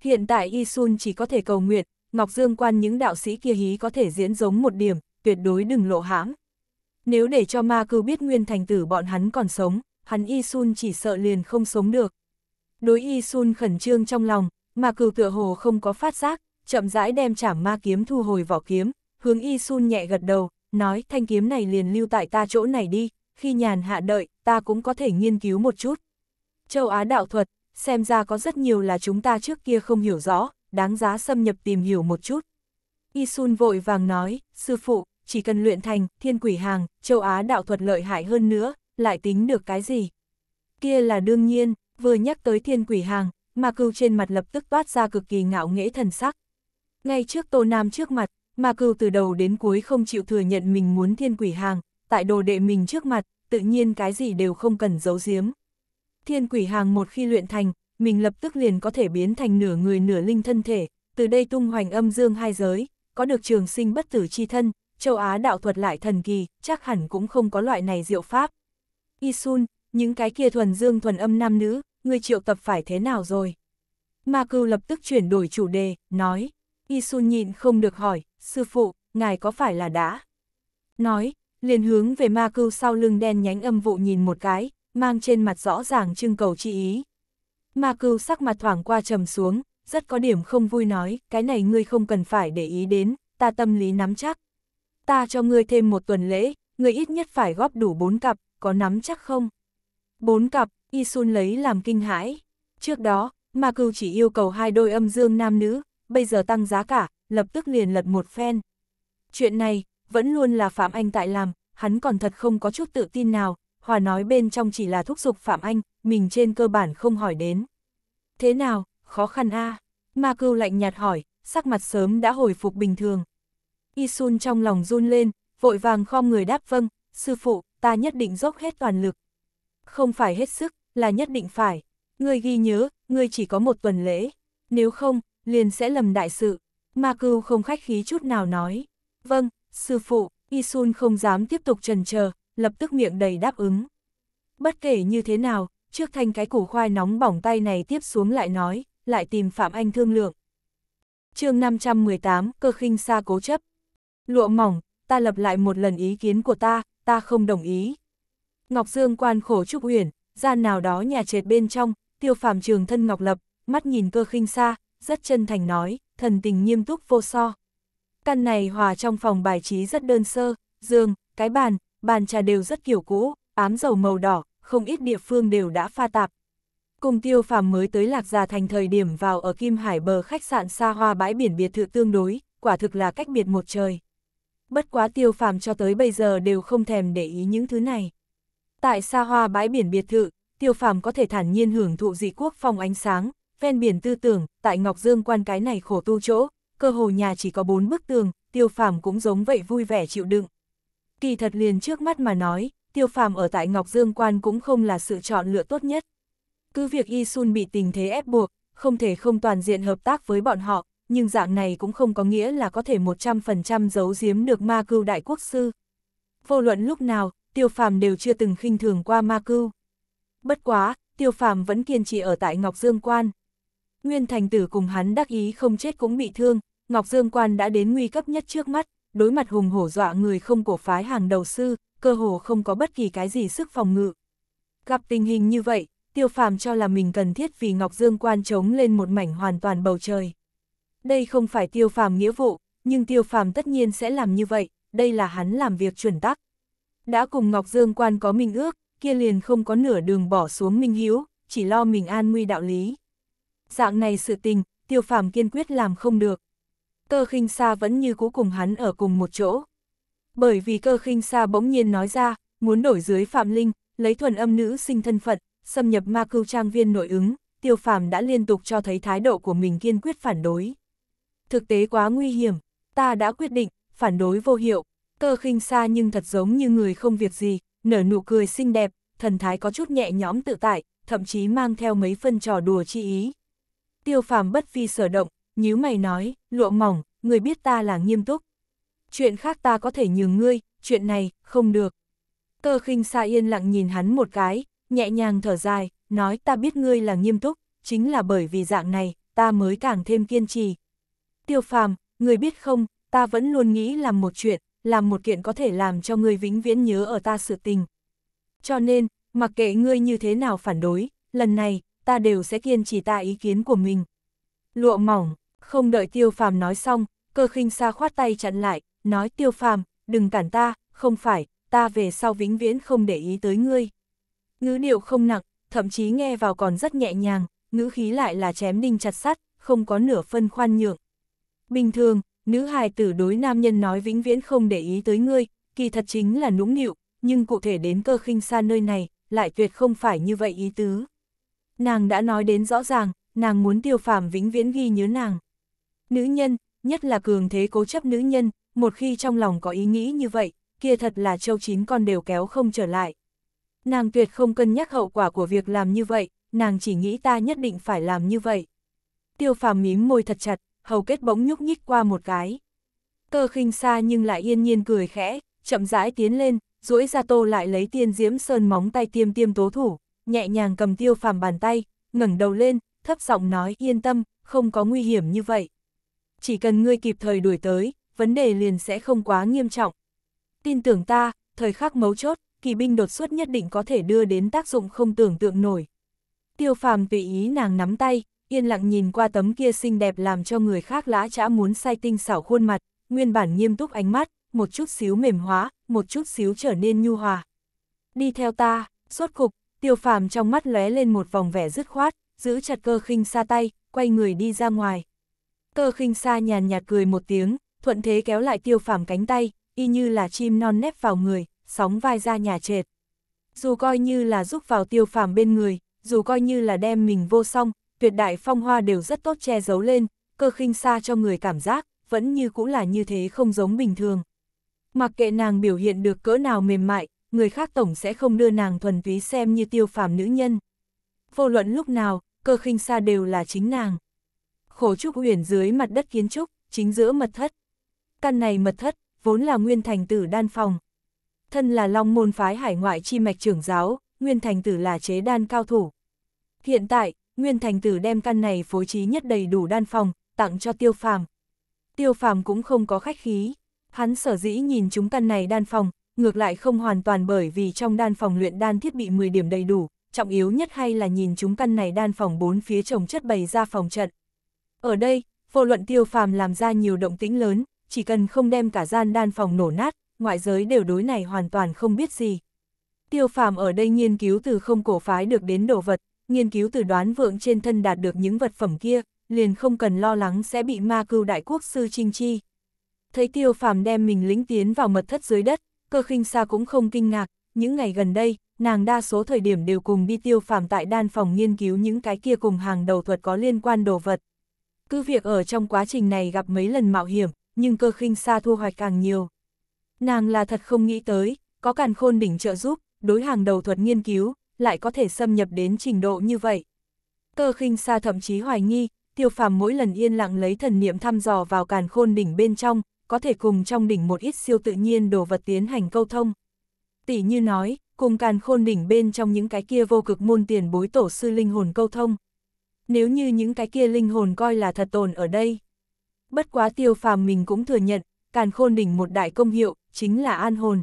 Hiện tại Isun chỉ có thể cầu nguyện, Ngọc Dương quan những đạo sĩ kia hí có thể diễn giống một điểm, tuyệt đối đừng lộ hãm. Nếu để cho ma cư biết nguyên thành tử bọn hắn còn sống, hắn Y Sun chỉ sợ liền không sống được. Đối Y Sun khẩn trương trong lòng, ma cư tựa hồ không có phát giác, chậm rãi đem chảm ma kiếm thu hồi vỏ kiếm, hướng Y Sun nhẹ gật đầu, nói thanh kiếm này liền lưu tại ta chỗ này đi, khi nhàn hạ đợi, ta cũng có thể nghiên cứu một chút. Châu Á đạo thuật, xem ra có rất nhiều là chúng ta trước kia không hiểu rõ, đáng giá xâm nhập tìm hiểu một chút. Isun vội vàng nói, sư phụ, chỉ cần luyện thành, thiên quỷ hàng, châu Á đạo thuật lợi hại hơn nữa, lại tính được cái gì? Kia là đương nhiên, vừa nhắc tới thiên quỷ hàng, Ma cừu trên mặt lập tức toát ra cực kỳ ngạo nghễ thần sắc. Ngay trước Tô Nam trước mặt, Ma cừu từ đầu đến cuối không chịu thừa nhận mình muốn thiên quỷ hàng, tại đồ đệ mình trước mặt, tự nhiên cái gì đều không cần giấu giếm. Thiên quỷ hàng một khi luyện thành, mình lập tức liền có thể biến thành nửa người nửa linh thân thể, từ đây tung hoành âm dương hai giới, có được trường sinh bất tử chi thân, châu Á đạo thuật lại thần kỳ, chắc hẳn cũng không có loại này diệu pháp. Isun, những cái kia thuần dương thuần âm nam nữ, người triệu tập phải thế nào rồi? Ma cưu lập tức chuyển đổi chủ đề, nói. Isun nhịn không được hỏi, sư phụ, ngài có phải là đã? Nói, liền hướng về ma cưu sau lưng đen nhánh âm vụ nhìn một cái, mang trên mặt rõ ràng trưng cầu chi ý. Ma cưu sắc mặt thoảng qua trầm xuống, rất có điểm không vui nói, cái này ngươi không cần phải để ý đến, ta tâm lý nắm chắc. Ta cho ngươi thêm một tuần lễ, ngươi ít nhất phải góp đủ bốn cặp, có nắm chắc không? Bốn cặp, Isun lấy làm kinh hãi. Trước đó, Ma Cưu chỉ yêu cầu hai đôi âm dương nam nữ, bây giờ tăng giá cả, lập tức liền lật một phen. Chuyện này, vẫn luôn là Phạm Anh tại làm, hắn còn thật không có chút tự tin nào, Hòa nói bên trong chỉ là thúc giục Phạm Anh, mình trên cơ bản không hỏi đến. Thế nào, khó khăn a à? Ma cưu lạnh nhạt hỏi, sắc mặt sớm đã hồi phục bình thường. Y Sun trong lòng run lên, vội vàng khom người đáp vâng, sư phụ, ta nhất định dốc hết toàn lực. Không phải hết sức, là nhất định phải. Ngươi ghi nhớ, ngươi chỉ có một tuần lễ. Nếu không, liền sẽ lầm đại sự. Ma cưu không khách khí chút nào nói. Vâng, sư phụ, Y Sun không dám tiếp tục trần chờ lập tức miệng đầy đáp ứng. Bất kể như thế nào, trước thanh cái củ khoai nóng bỏng tay này tiếp xuống lại nói, lại tìm Phạm Anh thương lượng. chương 518, cơ khinh xa cố chấp. Lụa mỏng, ta lập lại một lần ý kiến của ta, ta không đồng ý. Ngọc Dương quan khổ trúc uyển, gian nào đó nhà trệt bên trong, tiêu phạm trường thân Ngọc Lập, mắt nhìn cơ khinh xa, rất chân thành nói, thần tình nghiêm túc vô so. Căn này hòa trong phòng bài trí rất đơn sơ, giường, cái bàn, bàn trà đều rất kiểu cũ, ám dầu màu đỏ, không ít địa phương đều đã pha tạp. Cùng tiêu phàm mới tới Lạc gia Thành thời điểm vào ở Kim Hải bờ khách sạn xa hoa bãi biển biệt thự tương đối, quả thực là cách biệt một trời. Bất quá tiêu phàm cho tới bây giờ đều không thèm để ý những thứ này. Tại xa hoa bãi biển biệt thự, tiêu phàm có thể thản nhiên hưởng thụ dị quốc phong ánh sáng, ven biển tư tưởng, tại Ngọc Dương quan cái này khổ tu chỗ, cơ hồ nhà chỉ có bốn bức tường, tiêu phàm cũng giống vậy vui vẻ chịu đựng. Kỳ thật liền trước mắt mà nói, tiêu phàm ở tại Ngọc Dương Quan cũng không là sự chọn lựa tốt nhất. Cứ việc Y Sun bị tình thế ép buộc, không thể không toàn diện hợp tác với bọn họ, nhưng dạng này cũng không có nghĩa là có thể 100% giấu giếm được ma cưu đại quốc sư. Vô luận lúc nào, tiêu phàm đều chưa từng khinh thường qua ma cưu. Bất quá, tiêu phàm vẫn kiên trì ở tại Ngọc Dương Quan. Nguyên thành tử cùng hắn đắc ý không chết cũng bị thương, Ngọc Dương Quan đã đến nguy cấp nhất trước mắt, đối mặt hùng hổ dọa người không cổ phái hàng đầu sư, cơ hồ không có bất kỳ cái gì sức phòng ngự. Gặp tình hình như vậy, tiêu phàm cho là mình cần thiết vì Ngọc Dương quan trống lên một mảnh hoàn toàn bầu trời. Đây không phải tiêu phàm nghĩa vụ, nhưng tiêu phàm tất nhiên sẽ làm như vậy, đây là hắn làm việc chuẩn tắc. Đã cùng Ngọc Dương quan có minh ước, kia liền không có nửa đường bỏ xuống minh hiếu, chỉ lo mình an nguy đạo lý. Dạng này sự tình, tiêu phàm kiên quyết làm không được cơ khinh sa vẫn như cũ cùng hắn ở cùng một chỗ. Bởi vì cơ khinh sa bỗng nhiên nói ra, muốn đổi dưới Phạm Linh, lấy thuần âm nữ sinh thân phận, xâm nhập ma cưu trang viên nội ứng, tiêu phàm đã liên tục cho thấy thái độ của mình kiên quyết phản đối. Thực tế quá nguy hiểm, ta đã quyết định, phản đối vô hiệu, cơ khinh sa nhưng thật giống như người không việc gì, nở nụ cười xinh đẹp, thần thái có chút nhẹ nhõm tự tại, thậm chí mang theo mấy phân trò đùa chi ý. Tiêu phàm bất phi sở động, nhíu mày nói, lụa mỏng, người biết ta là nghiêm túc. Chuyện khác ta có thể nhường ngươi, chuyện này, không được. Cơ khinh xa yên lặng nhìn hắn một cái, nhẹ nhàng thở dài, nói ta biết ngươi là nghiêm túc, chính là bởi vì dạng này, ta mới càng thêm kiên trì. Tiêu phàm, người biết không, ta vẫn luôn nghĩ làm một chuyện, làm một kiện có thể làm cho ngươi vĩnh viễn nhớ ở ta sự tình. Cho nên, mặc kệ ngươi như thế nào phản đối, lần này, ta đều sẽ kiên trì ta ý kiến của mình. Lụa mỏng, không đợi tiêu phàm nói xong, cơ khinh xa khoát tay chặn lại, nói tiêu phàm, đừng cản ta, không phải, ta về sau vĩnh viễn không để ý tới ngươi. Ngữ điệu không nặng, thậm chí nghe vào còn rất nhẹ nhàng, ngữ khí lại là chém đinh chặt sắt, không có nửa phân khoan nhượng. Bình thường, nữ hài tử đối nam nhân nói vĩnh viễn không để ý tới ngươi, kỳ thật chính là nũng nịu, nhưng cụ thể đến cơ khinh xa nơi này, lại tuyệt không phải như vậy ý tứ. Nàng đã nói đến rõ ràng, nàng muốn tiêu phàm vĩnh viễn ghi nhớ nàng. Nữ nhân, nhất là cường thế cố chấp nữ nhân, một khi trong lòng có ý nghĩ như vậy, kia thật là châu chín con đều kéo không trở lại. Nàng tuyệt không cân nhắc hậu quả của việc làm như vậy, nàng chỉ nghĩ ta nhất định phải làm như vậy. Tiêu phàm mím môi thật chặt, hầu kết bỗng nhúc nhích qua một cái. Cơ khinh xa nhưng lại yên nhiên cười khẽ, chậm rãi tiến lên, duỗi ra tô lại lấy tiên diễm sơn móng tay tiêm tiêm tố thủ, nhẹ nhàng cầm tiêu phàm bàn tay, ngẩng đầu lên, thấp giọng nói yên tâm, không có nguy hiểm như vậy chỉ cần ngươi kịp thời đuổi tới, vấn đề liền sẽ không quá nghiêm trọng. Tin tưởng ta, thời khắc mấu chốt, kỳ binh đột xuất nhất định có thể đưa đến tác dụng không tưởng tượng nổi. Tiêu phàm tùy ý nàng nắm tay, yên lặng nhìn qua tấm kia xinh đẹp làm cho người khác lã chả muốn say tinh xảo khuôn mặt, nguyên bản nghiêm túc ánh mắt, một chút xíu mềm hóa, một chút xíu trở nên nhu hòa. Đi theo ta, suốt cục, tiêu phàm trong mắt lóe lên một vòng vẻ dứt khoát, giữ chặt cơ khinh xa tay, quay người đi ra ngoài cơ khinh xa nhàn nhạt cười một tiếng, thuận thế kéo lại tiêu phàm cánh tay, y như là chim non nép vào người, sóng vai ra nhà trệt. Dù coi như là giúp vào tiêu phàm bên người, dù coi như là đem mình vô song, tuyệt đại phong hoa đều rất tốt che giấu lên, cơ khinh xa cho người cảm giác, vẫn như cũng là như thế không giống bình thường. Mặc kệ nàng biểu hiện được cỡ nào mềm mại, người khác tổng sẽ không đưa nàng thuần túy xem như tiêu phàm nữ nhân. Vô luận lúc nào, cơ khinh xa đều là chính nàng khổ trúc huyền dưới mặt đất kiến trúc, chính giữa mật thất. Căn này mật thất, vốn là nguyên thành tử đan phòng. Thân là long môn phái hải ngoại chi mạch trưởng giáo, nguyên thành tử là chế đan cao thủ. Hiện tại, nguyên thành tử đem căn này phối trí nhất đầy đủ đan phòng, tặng cho tiêu phàm. Tiêu phàm cũng không có khách khí, hắn sở dĩ nhìn chúng căn này đan phòng, ngược lại không hoàn toàn bởi vì trong đan phòng luyện đan thiết bị 10 điểm đầy đủ, trọng yếu nhất hay là nhìn chúng căn này đan phòng bốn phía trồng chất bày ra phòng trận. Ở đây, vô luận tiêu phàm làm ra nhiều động tĩnh lớn, chỉ cần không đem cả gian đan phòng nổ nát, ngoại giới đều đối này hoàn toàn không biết gì. Tiêu phàm ở đây nghiên cứu từ không cổ phái được đến đồ vật, nghiên cứu từ đoán vượng trên thân đạt được những vật phẩm kia, liền không cần lo lắng sẽ bị ma cưu đại quốc sư trinh chi. Thấy tiêu phàm đem mình lính tiến vào mật thất dưới đất, cơ khinh xa cũng không kinh ngạc, những ngày gần đây, nàng đa số thời điểm đều cùng đi tiêu phàm tại đan phòng nghiên cứu những cái kia cùng hàng đầu thuật có liên quan đồ vật. Cứ việc ở trong quá trình này gặp mấy lần mạo hiểm, nhưng cơ khinh xa thu hoạch càng nhiều. Nàng là thật không nghĩ tới, có càn khôn đỉnh trợ giúp, đối hàng đầu thuật nghiên cứu, lại có thể xâm nhập đến trình độ như vậy. Cơ khinh xa thậm chí hoài nghi, tiêu phàm mỗi lần yên lặng lấy thần niệm thăm dò vào càn khôn đỉnh bên trong, có thể cùng trong đỉnh một ít siêu tự nhiên đồ vật tiến hành câu thông. Tỷ như nói, cùng càn khôn đỉnh bên trong những cái kia vô cực môn tiền bối tổ sư linh hồn câu thông nếu như những cái kia linh hồn coi là thật tồn ở đây. Bất quá tiêu phàm mình cũng thừa nhận, càn khôn đỉnh một đại công hiệu, chính là an hồn.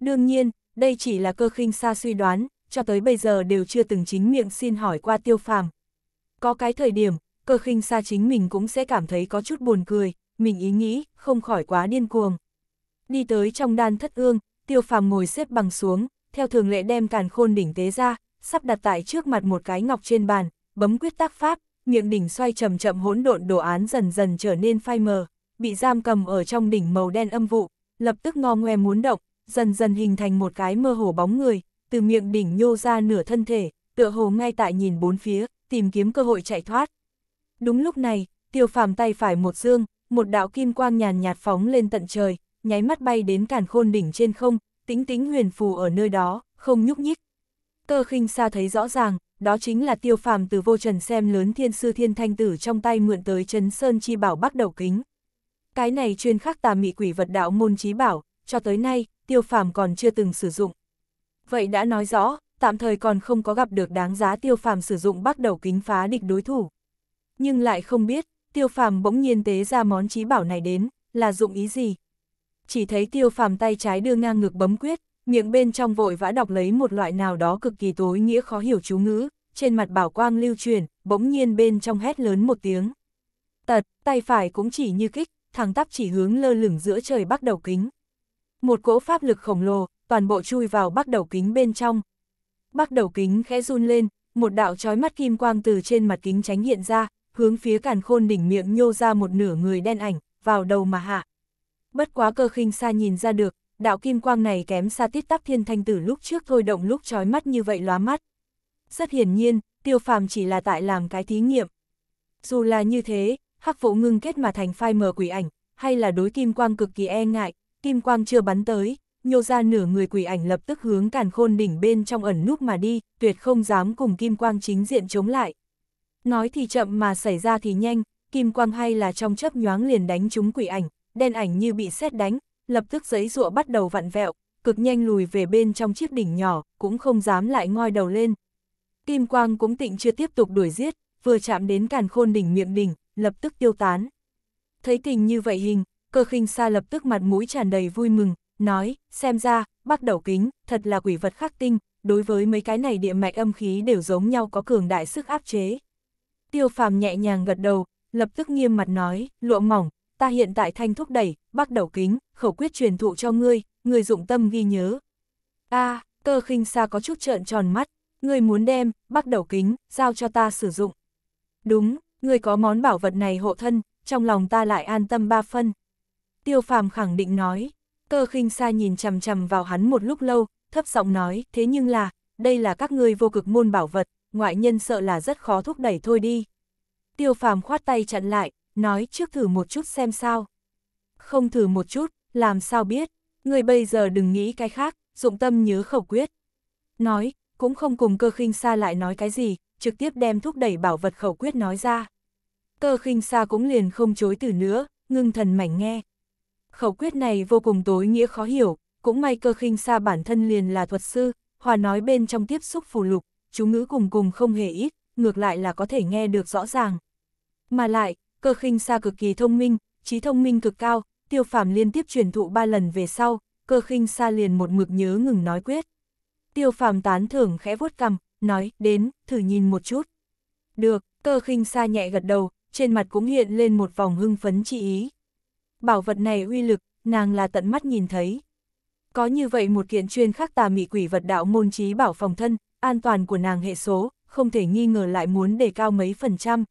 Đương nhiên, đây chỉ là cơ khinh xa suy đoán, cho tới bây giờ đều chưa từng chính miệng xin hỏi qua tiêu phàm. Có cái thời điểm, cơ khinh xa chính mình cũng sẽ cảm thấy có chút buồn cười, mình ý nghĩ, không khỏi quá điên cuồng. Đi tới trong đan thất ương, tiêu phàm ngồi xếp bằng xuống, theo thường lệ đem càn khôn đỉnh tế ra, sắp đặt tại trước mặt một cái ngọc trên bàn, bấm quyết tác pháp, miệng đỉnh xoay chậm chậm hỗn độn đồ án dần dần trở nên phai mờ, bị giam cầm ở trong đỉnh màu đen âm vụ, lập tức ngo ngoe muốn động, dần dần hình thành một cái mơ hồ bóng người, từ miệng đỉnh nhô ra nửa thân thể, tựa hồ ngay tại nhìn bốn phía, tìm kiếm cơ hội chạy thoát. Đúng lúc này, tiêu phàm tay phải một dương, một đạo kim quang nhàn nhạt phóng lên tận trời, nháy mắt bay đến càn khôn đỉnh trên không, tính tính huyền phù ở nơi đó, không nhúc nhích. Cơ khinh xa thấy rõ ràng, đó chính là tiêu phàm từ vô trần xem lớn thiên sư thiên thanh tử trong tay mượn tới chấn sơn chi bảo bắt đầu kính. Cái này chuyên khắc tà mị quỷ vật đạo môn trí bảo, cho tới nay, tiêu phàm còn chưa từng sử dụng. Vậy đã nói rõ, tạm thời còn không có gặp được đáng giá tiêu phàm sử dụng bắt đầu kính phá địch đối thủ. Nhưng lại không biết, tiêu phàm bỗng nhiên tế ra món trí bảo này đến, là dụng ý gì. Chỉ thấy tiêu phàm tay trái đưa ngang ngược bấm quyết, miệng bên trong vội vã đọc lấy một loại nào đó cực kỳ tối nghĩa khó hiểu chú ngữ, trên mặt bảo quang lưu truyền, bỗng nhiên bên trong hét lớn một tiếng. Tật, tay phải cũng chỉ như kích, thẳng tắp chỉ hướng lơ lửng giữa trời bắc đầu kính. Một cỗ pháp lực khổng lồ, toàn bộ chui vào bắc đầu kính bên trong. Bắc đầu kính khẽ run lên, một đạo trói mắt kim quang từ trên mặt kính tránh hiện ra, hướng phía càn khôn đỉnh miệng nhô ra một nửa người đen ảnh, vào đầu mà hạ. Bất quá cơ khinh xa nhìn ra được, đạo kim quang này kém xa tiết tắc thiên thanh tử lúc trước thôi động lúc trói mắt như vậy lóa mắt. Rất hiển nhiên, tiêu phàm chỉ là tại làm cái thí nghiệm. Dù là như thế, hắc vụ ngưng kết mà thành phai mờ quỷ ảnh, hay là đối kim quang cực kỳ e ngại, kim quang chưa bắn tới, nhô ra nửa người quỷ ảnh lập tức hướng càn khôn đỉnh bên trong ẩn núp mà đi, tuyệt không dám cùng kim quang chính diện chống lại. Nói thì chậm mà xảy ra thì nhanh, kim quang hay là trong chớp nhoáng liền đánh trúng quỷ ảnh, đen ảnh như bị xét đánh, lập tức giấy rụa bắt đầu vặn vẹo, cực nhanh lùi về bên trong chiếc đỉnh nhỏ, cũng không dám lại ngoi đầu lên. Kim quang cũng tịnh chưa tiếp tục đuổi giết, vừa chạm đến càn khôn đỉnh miệng đỉnh, lập tức tiêu tán. Thấy tình như vậy hình, cơ khinh xa lập tức mặt mũi tràn đầy vui mừng, nói, xem ra, bắt đầu kính, thật là quỷ vật khắc tinh, đối với mấy cái này địa mạch âm khí đều giống nhau có cường đại sức áp chế. Tiêu phàm nhẹ nhàng gật đầu, lập tức nghiêm mặt nói, lụa mỏng, ta hiện tại thanh thúc đẩy, bắt đầu kính, khẩu quyết truyền thụ cho ngươi, ngươi dụng tâm ghi nhớ. a cơ khinh xa có chút trợn tròn mắt, ngươi muốn đem, bắt đầu kính, giao cho ta sử dụng. Đúng, ngươi có món bảo vật này hộ thân, trong lòng ta lại an tâm ba phân. Tiêu phàm khẳng định nói, cơ khinh xa nhìn chằm chằm vào hắn một lúc lâu, thấp giọng nói, thế nhưng là, đây là các ngươi vô cực môn bảo vật, ngoại nhân sợ là rất khó thúc đẩy thôi đi. Tiêu phàm khoát tay chặn lại, nói trước thử một chút xem sao. Không thử một chút, làm sao biết, người bây giờ đừng nghĩ cái khác, dụng tâm nhớ khẩu quyết. Nói, cũng không cùng cơ khinh xa lại nói cái gì, trực tiếp đem thúc đẩy bảo vật khẩu quyết nói ra. Cơ khinh xa cũng liền không chối từ nữa, ngưng thần mảnh nghe. Khẩu quyết này vô cùng tối nghĩa khó hiểu, cũng may cơ khinh xa bản thân liền là thuật sư, hòa nói bên trong tiếp xúc phù lục, chú ngữ cùng cùng không hề ít, ngược lại là có thể nghe được rõ ràng. Mà lại, cơ khinh xa cực kỳ thông minh, trí thông minh cực cao, tiêu phàm liên tiếp truyền thụ ba lần về sau, cơ khinh xa liền một mực nhớ ngừng nói quyết. Tiêu phàm tán thưởng khẽ vuốt cằm, nói, đến, thử nhìn một chút. Được, cơ khinh xa nhẹ gật đầu, trên mặt cũng hiện lên một vòng hưng phấn trị ý. Bảo vật này uy lực, nàng là tận mắt nhìn thấy. Có như vậy một kiện chuyên khắc tà mị quỷ vật đạo môn trí bảo phòng thân, an toàn của nàng hệ số, không thể nghi ngờ lại muốn đề cao mấy phần trăm,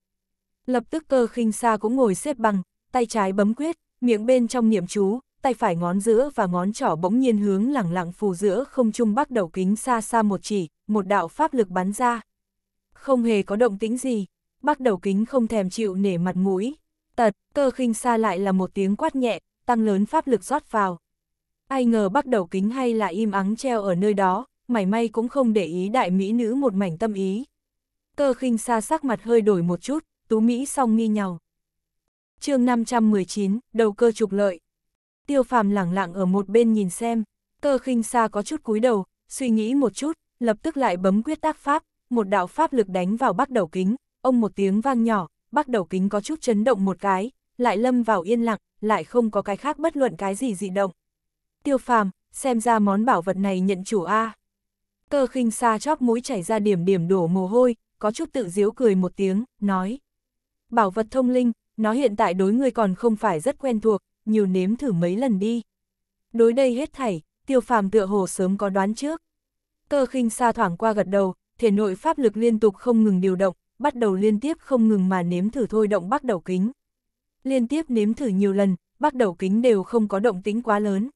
lập tức cơ khinh xa cũng ngồi xếp bằng, tay trái bấm quyết, miệng bên trong niệm chú, tay phải ngón giữa và ngón trỏ bỗng nhiên hướng lẳng lặng phù giữa không trung bắt đầu kính xa xa một chỉ, một đạo pháp lực bắn ra. Không hề có động tĩnh gì, bắt đầu kính không thèm chịu nể mặt mũi. Tật, cơ khinh xa lại là một tiếng quát nhẹ, tăng lớn pháp lực rót vào. Ai ngờ bắt đầu kính hay là im ắng treo ở nơi đó, mảy may cũng không để ý đại mỹ nữ một mảnh tâm ý. Cơ khinh xa sắc mặt hơi đổi một chút, tú Mỹ song nghi nhau. chương 519, đầu cơ trục lợi. Tiêu phàm lẳng lặng ở một bên nhìn xem, cơ khinh xa có chút cúi đầu, suy nghĩ một chút, lập tức lại bấm quyết tác pháp, một đạo pháp lực đánh vào bắt đầu kính, ông một tiếng vang nhỏ, bắt đầu kính có chút chấn động một cái, lại lâm vào yên lặng, lại không có cái khác bất luận cái gì dị động. Tiêu phàm, xem ra món bảo vật này nhận chủ A. Cơ khinh xa chóp mũi chảy ra điểm điểm đổ mồ hôi, có chút tự giễu cười một tiếng, nói. Bảo vật thông linh, nó hiện tại đối ngươi còn không phải rất quen thuộc, nhiều nếm thử mấy lần đi. Đối đây hết thảy, tiêu phàm tựa hồ sớm có đoán trước. Cơ khinh xa thoảng qua gật đầu, thể nội pháp lực liên tục không ngừng điều động, bắt đầu liên tiếp không ngừng mà nếm thử thôi động bắt đầu kính. Liên tiếp nếm thử nhiều lần, bắt đầu kính đều không có động tính quá lớn.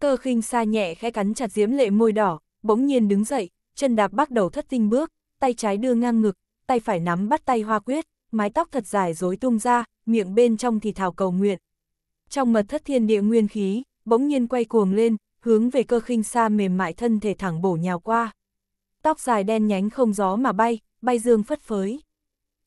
Cơ khinh xa nhẹ khẽ cắn chặt diễm lệ môi đỏ, bỗng nhiên đứng dậy, chân đạp bắt đầu thất tinh bước, tay trái đưa ngang ngực, tay phải nắm bắt tay hoa quyết, mái tóc thật dài rối tung ra, miệng bên trong thì thảo cầu nguyện. Trong mật thất thiên địa nguyên khí, bỗng nhiên quay cuồng lên, hướng về cơ khinh xa mềm mại thân thể thẳng bổ nhào qua. Tóc dài đen nhánh không gió mà bay, bay dương phất phới.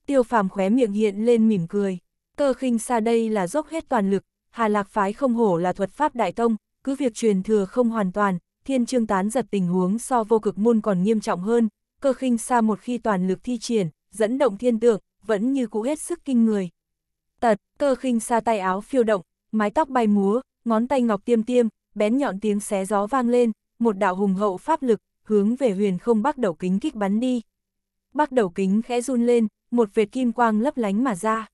Tiêu phàm khóe miệng hiện lên mỉm cười. Cơ khinh xa đây là dốc hết toàn lực, Hà Lạc Phái không hổ là thuật pháp đại tông, cứ việc truyền thừa không hoàn toàn, thiên trương tán giật tình huống so vô cực môn còn nghiêm trọng hơn, cơ khinh xa một khi toàn lực thi triển, dẫn động thiên tượng, vẫn như cũ hết sức kinh người. Tật, cơ khinh xa tay áo phiêu động, mái tóc bay múa, ngón tay ngọc tiêm tiêm, bén nhọn tiếng xé gió vang lên, một đạo hùng hậu pháp lực, hướng về huyền không bắc đầu kính kích bắn đi. Bắc đầu kính khẽ run lên, một vệt kim quang lấp lánh mà ra.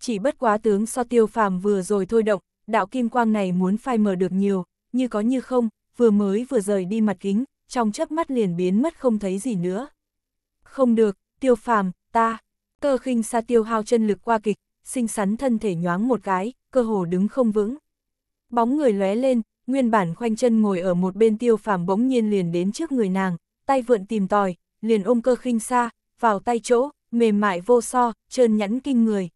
Chỉ bất quá tướng so tiêu phàm vừa rồi thôi động, đạo kim quang này muốn phai mờ được nhiều, như có như không, vừa mới vừa rời đi mặt kính, trong chớp mắt liền biến mất không thấy gì nữa. Không được, tiêu phàm, ta. Cơ khinh sa tiêu hao chân lực qua kịch, xinh xắn thân thể nhoáng một cái, cơ hồ đứng không vững. Bóng người lóe lên, nguyên bản khoanh chân ngồi ở một bên tiêu phàm bỗng nhiên liền đến trước người nàng, tay vượn tìm tòi, liền ôm cơ khinh sa, vào tay chỗ, mềm mại vô so, trơn nhẵn kinh người.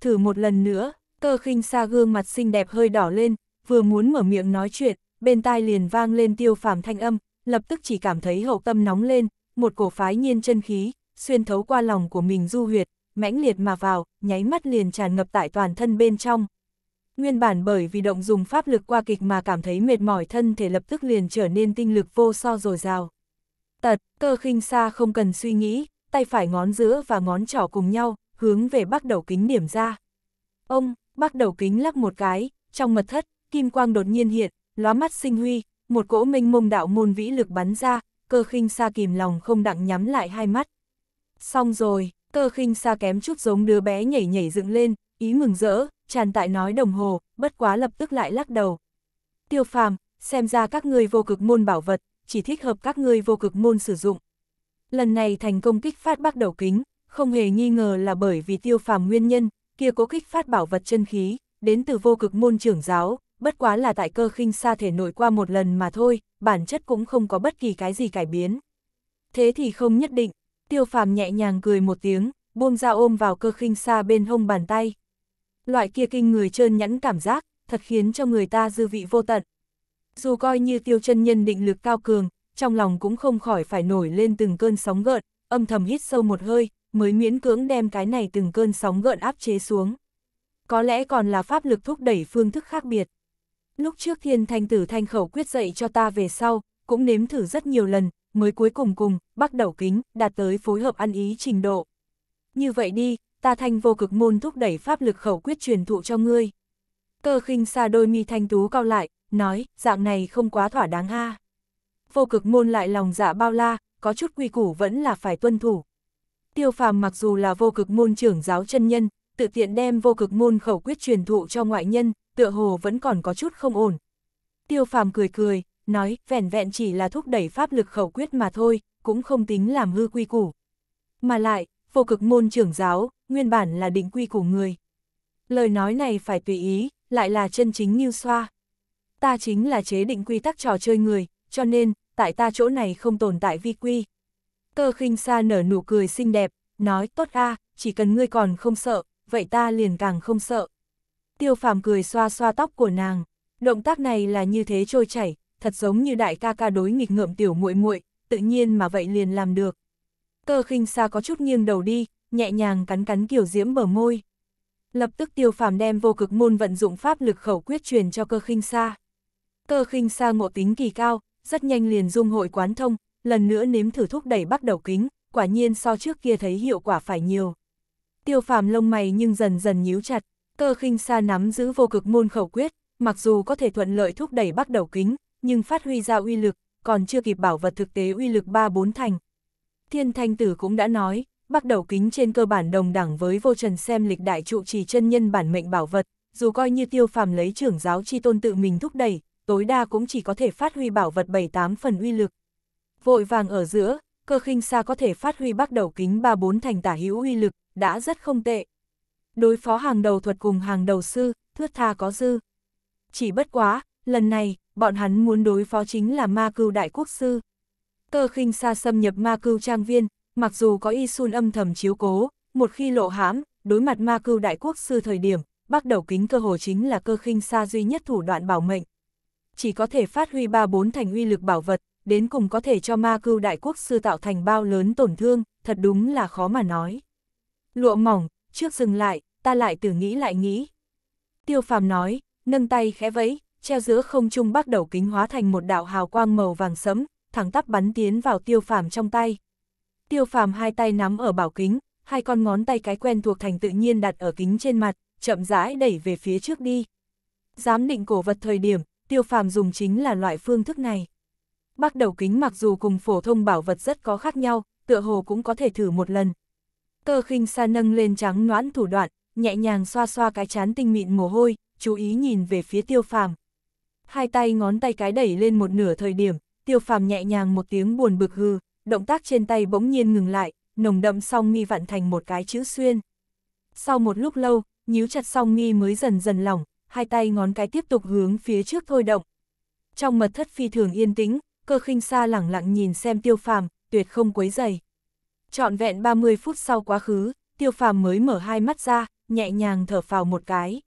Thử một lần nữa, cơ khinh sa gương mặt xinh đẹp hơi đỏ lên, vừa muốn mở miệng nói chuyện, bên tai liền vang lên tiêu phàm thanh âm, lập tức chỉ cảm thấy hậu tâm nóng lên, một cổ phái nhiên chân khí, xuyên thấu qua lòng của mình du huyệt, mãnh liệt mà vào, nháy mắt liền tràn ngập tại toàn thân bên trong. Nguyên bản bởi vì động dùng pháp lực qua kịch mà cảm thấy mệt mỏi thân thể lập tức liền trở nên tinh lực vô so dồi dào. Tật, cơ khinh xa không cần suy nghĩ, tay phải ngón giữa và ngón trỏ cùng nhau, hướng về bắt đầu kính điểm ra. Ông, bắt đầu kính lắc một cái, trong mật thất, kim quang đột nhiên hiện, lóa mắt sinh huy, một cỗ minh mông đạo môn vĩ lực bắn ra, cơ khinh xa kìm lòng không đặng nhắm lại hai mắt. Xong rồi, cơ khinh xa kém chút giống đứa bé nhảy nhảy dựng lên, ý mừng rỡ, tràn tại nói đồng hồ, bất quá lập tức lại lắc đầu. Tiêu phàm, xem ra các ngươi vô cực môn bảo vật, chỉ thích hợp các ngươi vô cực môn sử dụng. Lần này thành công kích phát bắt đầu kính, không hề nghi ngờ là bởi vì tiêu phàm nguyên nhân, kia cố kích phát bảo vật chân khí, đến từ vô cực môn trưởng giáo, bất quá là tại cơ khinh xa thể nội qua một lần mà thôi, bản chất cũng không có bất kỳ cái gì cải biến. Thế thì không nhất định, Tiêu phàm nhẹ nhàng cười một tiếng, buông ra ôm vào cơ khinh xa bên hông bàn tay. Loại kia kinh người trơn nhẵn cảm giác, thật khiến cho người ta dư vị vô tận. Dù coi như tiêu chân nhân định lực cao cường, trong lòng cũng không khỏi phải nổi lên từng cơn sóng gợn, âm thầm hít sâu một hơi, mới miễn cưỡng đem cái này từng cơn sóng gợn áp chế xuống. Có lẽ còn là pháp lực thúc đẩy phương thức khác biệt. Lúc trước thiên thanh tử thanh khẩu quyết dạy cho ta về sau, cũng nếm thử rất nhiều lần, mới cuối cùng cùng, bắt đầu kính, đạt tới phối hợp ăn ý trình độ. Như vậy đi, ta thanh vô cực môn thúc đẩy pháp lực khẩu quyết truyền thụ cho ngươi. Cơ khinh xa đôi mi thanh tú cao lại, nói, dạng này không quá thỏa đáng ha. Vô cực môn lại lòng dạ bao la, có chút quy củ vẫn là phải tuân thủ. Tiêu phàm mặc dù là vô cực môn trưởng giáo chân nhân, tự tiện đem vô cực môn khẩu quyết truyền thụ cho ngoại nhân, tựa hồ vẫn còn có chút không ổn. Tiêu phàm cười cười, nói vẻn vẹn chỉ là thúc đẩy pháp lực khẩu quyết mà thôi, cũng không tính làm hư quy củ. Mà lại, vô cực môn trưởng giáo, nguyên bản là định quy của người. Lời nói này phải tùy ý, lại là chân chính như xoa. Ta chính là chế định quy tắc trò chơi người, cho nên, tại ta chỗ này không tồn tại vi quy. Tơ khinh xa nở nụ cười xinh đẹp, nói tốt a chỉ cần ngươi còn không sợ, vậy ta liền càng không sợ. Tiêu phàm cười xoa xoa tóc của nàng, động tác này là như thế trôi chảy, thật giống như đại ca ca đối nghịch ngợm tiểu muội muội, tự nhiên mà vậy liền làm được. Cơ khinh xa có chút nghiêng đầu đi, nhẹ nhàng cắn cắn kiểu diễm bờ môi. Lập tức tiêu phàm đem vô cực môn vận dụng pháp lực khẩu quyết truyền cho cơ khinh xa. Cơ khinh xa ngộ tính kỳ cao, rất nhanh liền dung hội quán thông, lần nữa nếm thử thúc đẩy bắt đầu kính, quả nhiên so trước kia thấy hiệu quả phải nhiều. Tiêu phàm lông mày nhưng dần dần nhíu chặt, cơ khinh xa nắm giữ vô cực môn khẩu quyết, mặc dù có thể thuận lợi thúc đẩy bắt đầu kính, nhưng phát huy ra uy lực, còn chưa kịp bảo vật thực tế uy lực 3-4 thành. Thiên Thanh Tử cũng đã nói, bắt đầu kính trên cơ bản đồng đẳng với vô trần xem lịch đại trụ trì chân nhân bản mệnh bảo vật, dù coi như tiêu phàm lấy trưởng giáo chi tôn tự mình thúc đẩy, tối đa cũng chỉ có thể phát huy bảo vật 7-8 phần uy lực. Vội vàng ở giữa, cơ khinh xa có thể phát huy bắt đầu kính 3-4 thành tả hữu uy lực, đã rất không tệ. Đối phó hàng đầu thuật cùng hàng đầu sư, thước tha có dư. Chỉ bất quá, lần này, bọn hắn muốn đối phó chính là ma cưu đại quốc sư. Cơ khinh xa xâm nhập ma cưu trang viên, mặc dù có y sun âm thầm chiếu cố, một khi lộ hãm, đối mặt ma cưu đại quốc sư thời điểm, bắt đầu kính cơ hồ chính là cơ khinh xa duy nhất thủ đoạn bảo mệnh. Chỉ có thể phát huy ba bốn thành uy lực bảo vật, đến cùng có thể cho ma cưu đại quốc sư tạo thành bao lớn tổn thương, thật đúng là khó mà nói. Lụa mỏng, trước dừng lại, ta lại tự nghĩ lại nghĩ. Tiêu phàm nói, nâng tay khẽ vẫy, treo giữa không trung bắt đầu kính hóa thành một đạo hào quang màu vàng sẫm, thẳng tắp bắn tiến vào tiêu phàm trong tay. Tiêu phàm hai tay nắm ở bảo kính, hai con ngón tay cái quen thuộc thành tự nhiên đặt ở kính trên mặt, chậm rãi đẩy về phía trước đi. Giám định cổ vật thời điểm, tiêu phàm dùng chính là loại phương thức này. Bắt đầu kính mặc dù cùng phổ thông bảo vật rất có khác nhau, tựa hồ cũng có thể thử một lần. cơ khinh xa nâng lên trắng noãn thủ đoạn, nhẹ nhàng xoa xoa cái chán tinh mịn mồ hôi, chú ý nhìn về phía tiêu phàm. Hai tay ngón tay cái đẩy lên một nửa thời điểm, tiêu phàm nhẹ nhàng một tiếng buồn bực hư, động tác trên tay bỗng nhiên ngừng lại, nồng đậm song nghi vặn thành một cái chữ xuyên. Sau một lúc lâu, nhíu chặt song nghi mới dần dần lỏng, hai tay ngón cái tiếp tục hướng phía trước thôi động. Trong mật thất phi thường yên tĩnh, cơ khinh xa lẳng lặng nhìn xem tiêu phàm, tuyệt không quấy dày. trọn vẹn 30 phút sau quá khứ, tiêu phàm mới mở hai mắt ra, nhẹ nhàng thở phào một cái.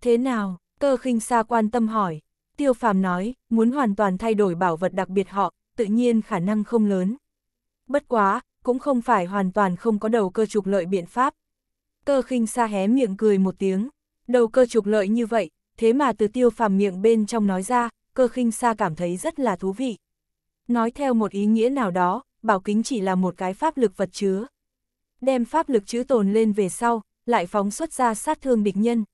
Thế nào, cơ khinh xa quan tâm hỏi. Tiêu phàm nói, muốn hoàn toàn thay đổi bảo vật đặc biệt họ, tự nhiên khả năng không lớn. Bất quá, cũng không phải hoàn toàn không có đầu cơ trục lợi biện pháp. Cơ khinh xa hé miệng cười một tiếng, đầu cơ trục lợi như vậy, thế mà từ tiêu phàm miệng bên trong nói ra, cơ khinh xa cảm thấy rất là thú vị. Nói theo một ý nghĩa nào đó, bảo kính chỉ là một cái pháp lực vật chứa. Đem pháp lực chữ tồn lên về sau, lại phóng xuất ra sát thương địch nhân.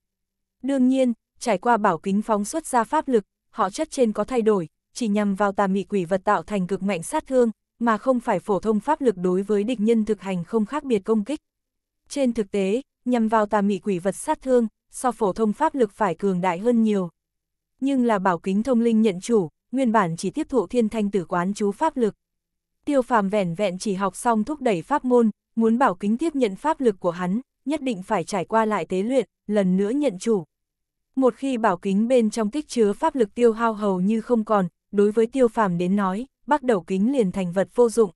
Đương nhiên, trải qua bảo kính phóng xuất ra pháp lực, họ chất trên có thay đổi, chỉ nhằm vào tà mị quỷ vật tạo thành cực mạnh sát thương, mà không phải phổ thông pháp lực đối với địch nhân thực hành không khác biệt công kích. Trên thực tế, nhằm vào tà mị quỷ vật sát thương, so phổ thông pháp lực phải cường đại hơn nhiều. Nhưng là bảo kính thông linh nhận chủ, nguyên bản chỉ tiếp thụ thiên thanh tử quán chú pháp lực. Tiêu phàm vẻn vẹn chỉ học xong thúc đẩy pháp môn, muốn bảo kính tiếp nhận pháp lực của hắn, nhất định phải trải qua lại tế luyện, lần nữa nhận chủ. Một khi bảo kính bên trong tích chứa pháp lực tiêu hao hầu như không còn, đối với tiêu phàm đến nói, bắt đầu kính liền thành vật vô dụng.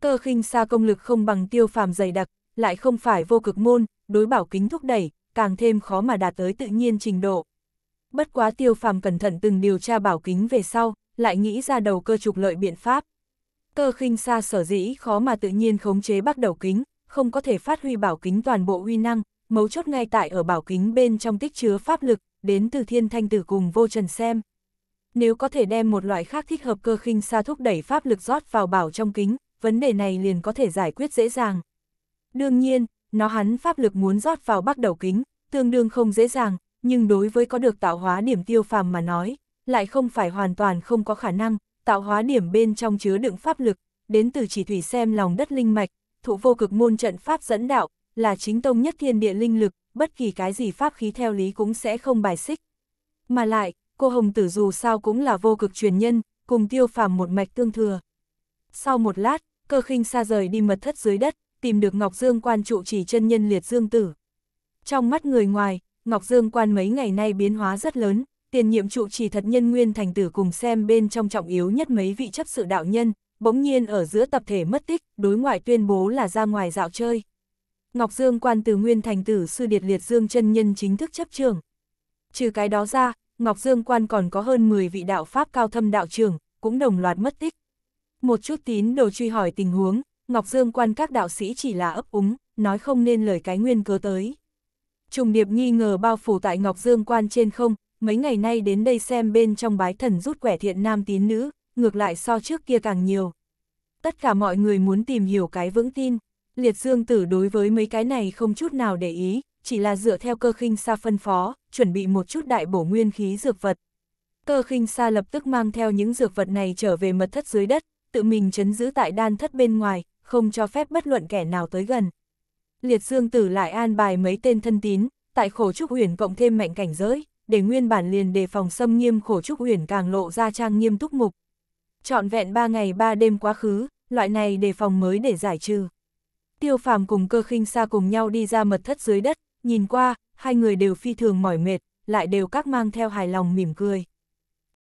Cơ khinh xa công lực không bằng tiêu phàm dày đặc, lại không phải vô cực môn, đối bảo kính thúc đẩy, càng thêm khó mà đạt tới tự nhiên trình độ. Bất quá tiêu phàm cẩn thận từng điều tra bảo kính về sau, lại nghĩ ra đầu cơ trục lợi biện pháp. Cơ khinh xa sở dĩ khó mà tự nhiên khống chế bắt đầu kính, không có thể phát huy bảo kính toàn bộ uy năng, mấu chốt ngay tại ở bảo kính bên trong tích chứa pháp lực, đến từ thiên thanh tử cùng vô trần xem. Nếu có thể đem một loại khác thích hợp cơ khinh xa thúc đẩy pháp lực rót vào bảo trong kính, vấn đề này liền có thể giải quyết dễ dàng. Đương nhiên, nó hắn pháp lực muốn rót vào bắc đầu kính, tương đương không dễ dàng, nhưng đối với có được tạo hóa điểm tiêu phàm mà nói, lại không phải hoàn toàn không có khả năng, tạo hóa điểm bên trong chứa đựng pháp lực, đến từ chỉ thủy xem lòng đất linh mạch, thụ vô cực môn trận pháp dẫn đạo, là chính tông nhất thiên địa linh lực, bất kỳ cái gì pháp khí theo lý cũng sẽ không bài xích. Mà lại, cô Hồng Tử dù sao cũng là vô cực truyền nhân, cùng tiêu phàm một mạch tương thừa. Sau một lát, cơ khinh xa rời đi mật thất dưới đất, tìm được Ngọc Dương Quan trụ chỉ chân nhân liệt dương tử. Trong mắt người ngoài, Ngọc Dương Quan mấy ngày nay biến hóa rất lớn, tiền nhiệm trụ chỉ thật nhân nguyên thành tử cùng xem bên trong trọng yếu nhất mấy vị chấp sự đạo nhân, bỗng nhiên ở giữa tập thể mất tích, đối ngoại tuyên bố là ra ngoài dạo chơi. Ngọc Dương quan từ nguyên thành tử sư Điệt Liệt Dương chân nhân chính thức chấp trường. Trừ cái đó ra, Ngọc Dương quan còn có hơn 10 vị đạo Pháp cao thâm đạo trưởng, cũng đồng loạt mất tích. Một chút tín đồ truy hỏi tình huống, Ngọc Dương quan các đạo sĩ chỉ là ấp úng, nói không nên lời cái nguyên cớ tới. Trùng điệp nghi ngờ bao phủ tại Ngọc Dương quan trên không, mấy ngày nay đến đây xem bên trong bái thần rút quẻ thiện nam tín nữ, ngược lại so trước kia càng nhiều. Tất cả mọi người muốn tìm hiểu cái vững tin, Liệt Dương Tử đối với mấy cái này không chút nào để ý, chỉ là dựa theo cơ khinh xa phân phó, chuẩn bị một chút đại bổ nguyên khí dược vật. Cơ khinh xa lập tức mang theo những dược vật này trở về mật thất dưới đất, tự mình chấn giữ tại đan thất bên ngoài, không cho phép bất luận kẻ nào tới gần. Liệt Dương Tử lại an bài mấy tên thân tín, tại khổ trúc huyền cộng thêm mạnh cảnh giới, để nguyên bản liền đề phòng xâm nghiêm khổ trúc huyền càng lộ ra trang nghiêm túc mục. Chọn vẹn 3 ngày 3 đêm quá khứ, loại này đề phòng mới để giải trừ. Tiêu phàm cùng cơ khinh xa cùng nhau đi ra mật thất dưới đất, nhìn qua, hai người đều phi thường mỏi mệt, lại đều các mang theo hài lòng mỉm cười.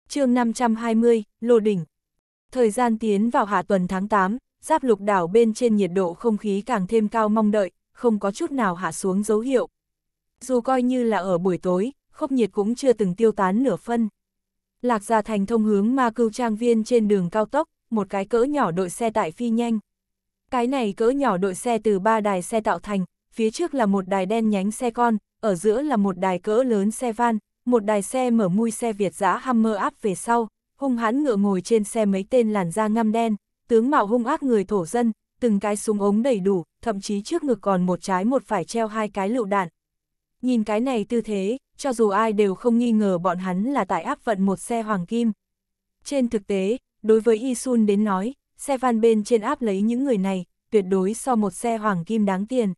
chương 520, Lô Đỉnh Thời gian tiến vào hạ tuần tháng 8, giáp lục đảo bên trên nhiệt độ không khí càng thêm cao mong đợi, không có chút nào hạ xuống dấu hiệu. Dù coi như là ở buổi tối, khốc nhiệt cũng chưa từng tiêu tán nửa phân. Lạc Gia Thành thông hướng ma cưu trang viên trên đường cao tốc, một cái cỡ nhỏ đội xe tải phi nhanh, cái này cỡ nhỏ đội xe từ ba đài xe tạo thành, phía trước là một đài đen nhánh xe con, ở giữa là một đài cỡ lớn xe van, một đài xe mở mui xe Việt giã Hammer áp về sau, hung hãn ngựa ngồi trên xe mấy tên làn da ngăm đen, tướng mạo hung ác người thổ dân, từng cái súng ống đầy đủ, thậm chí trước ngực còn một trái một phải treo hai cái lựu đạn. Nhìn cái này tư thế, cho dù ai đều không nghi ngờ bọn hắn là tại áp vận một xe hoàng kim. Trên thực tế, đối với Isun đến nói, xe van bên trên áp lấy những người này, tuyệt đối so một xe hoàng kim đáng tiền.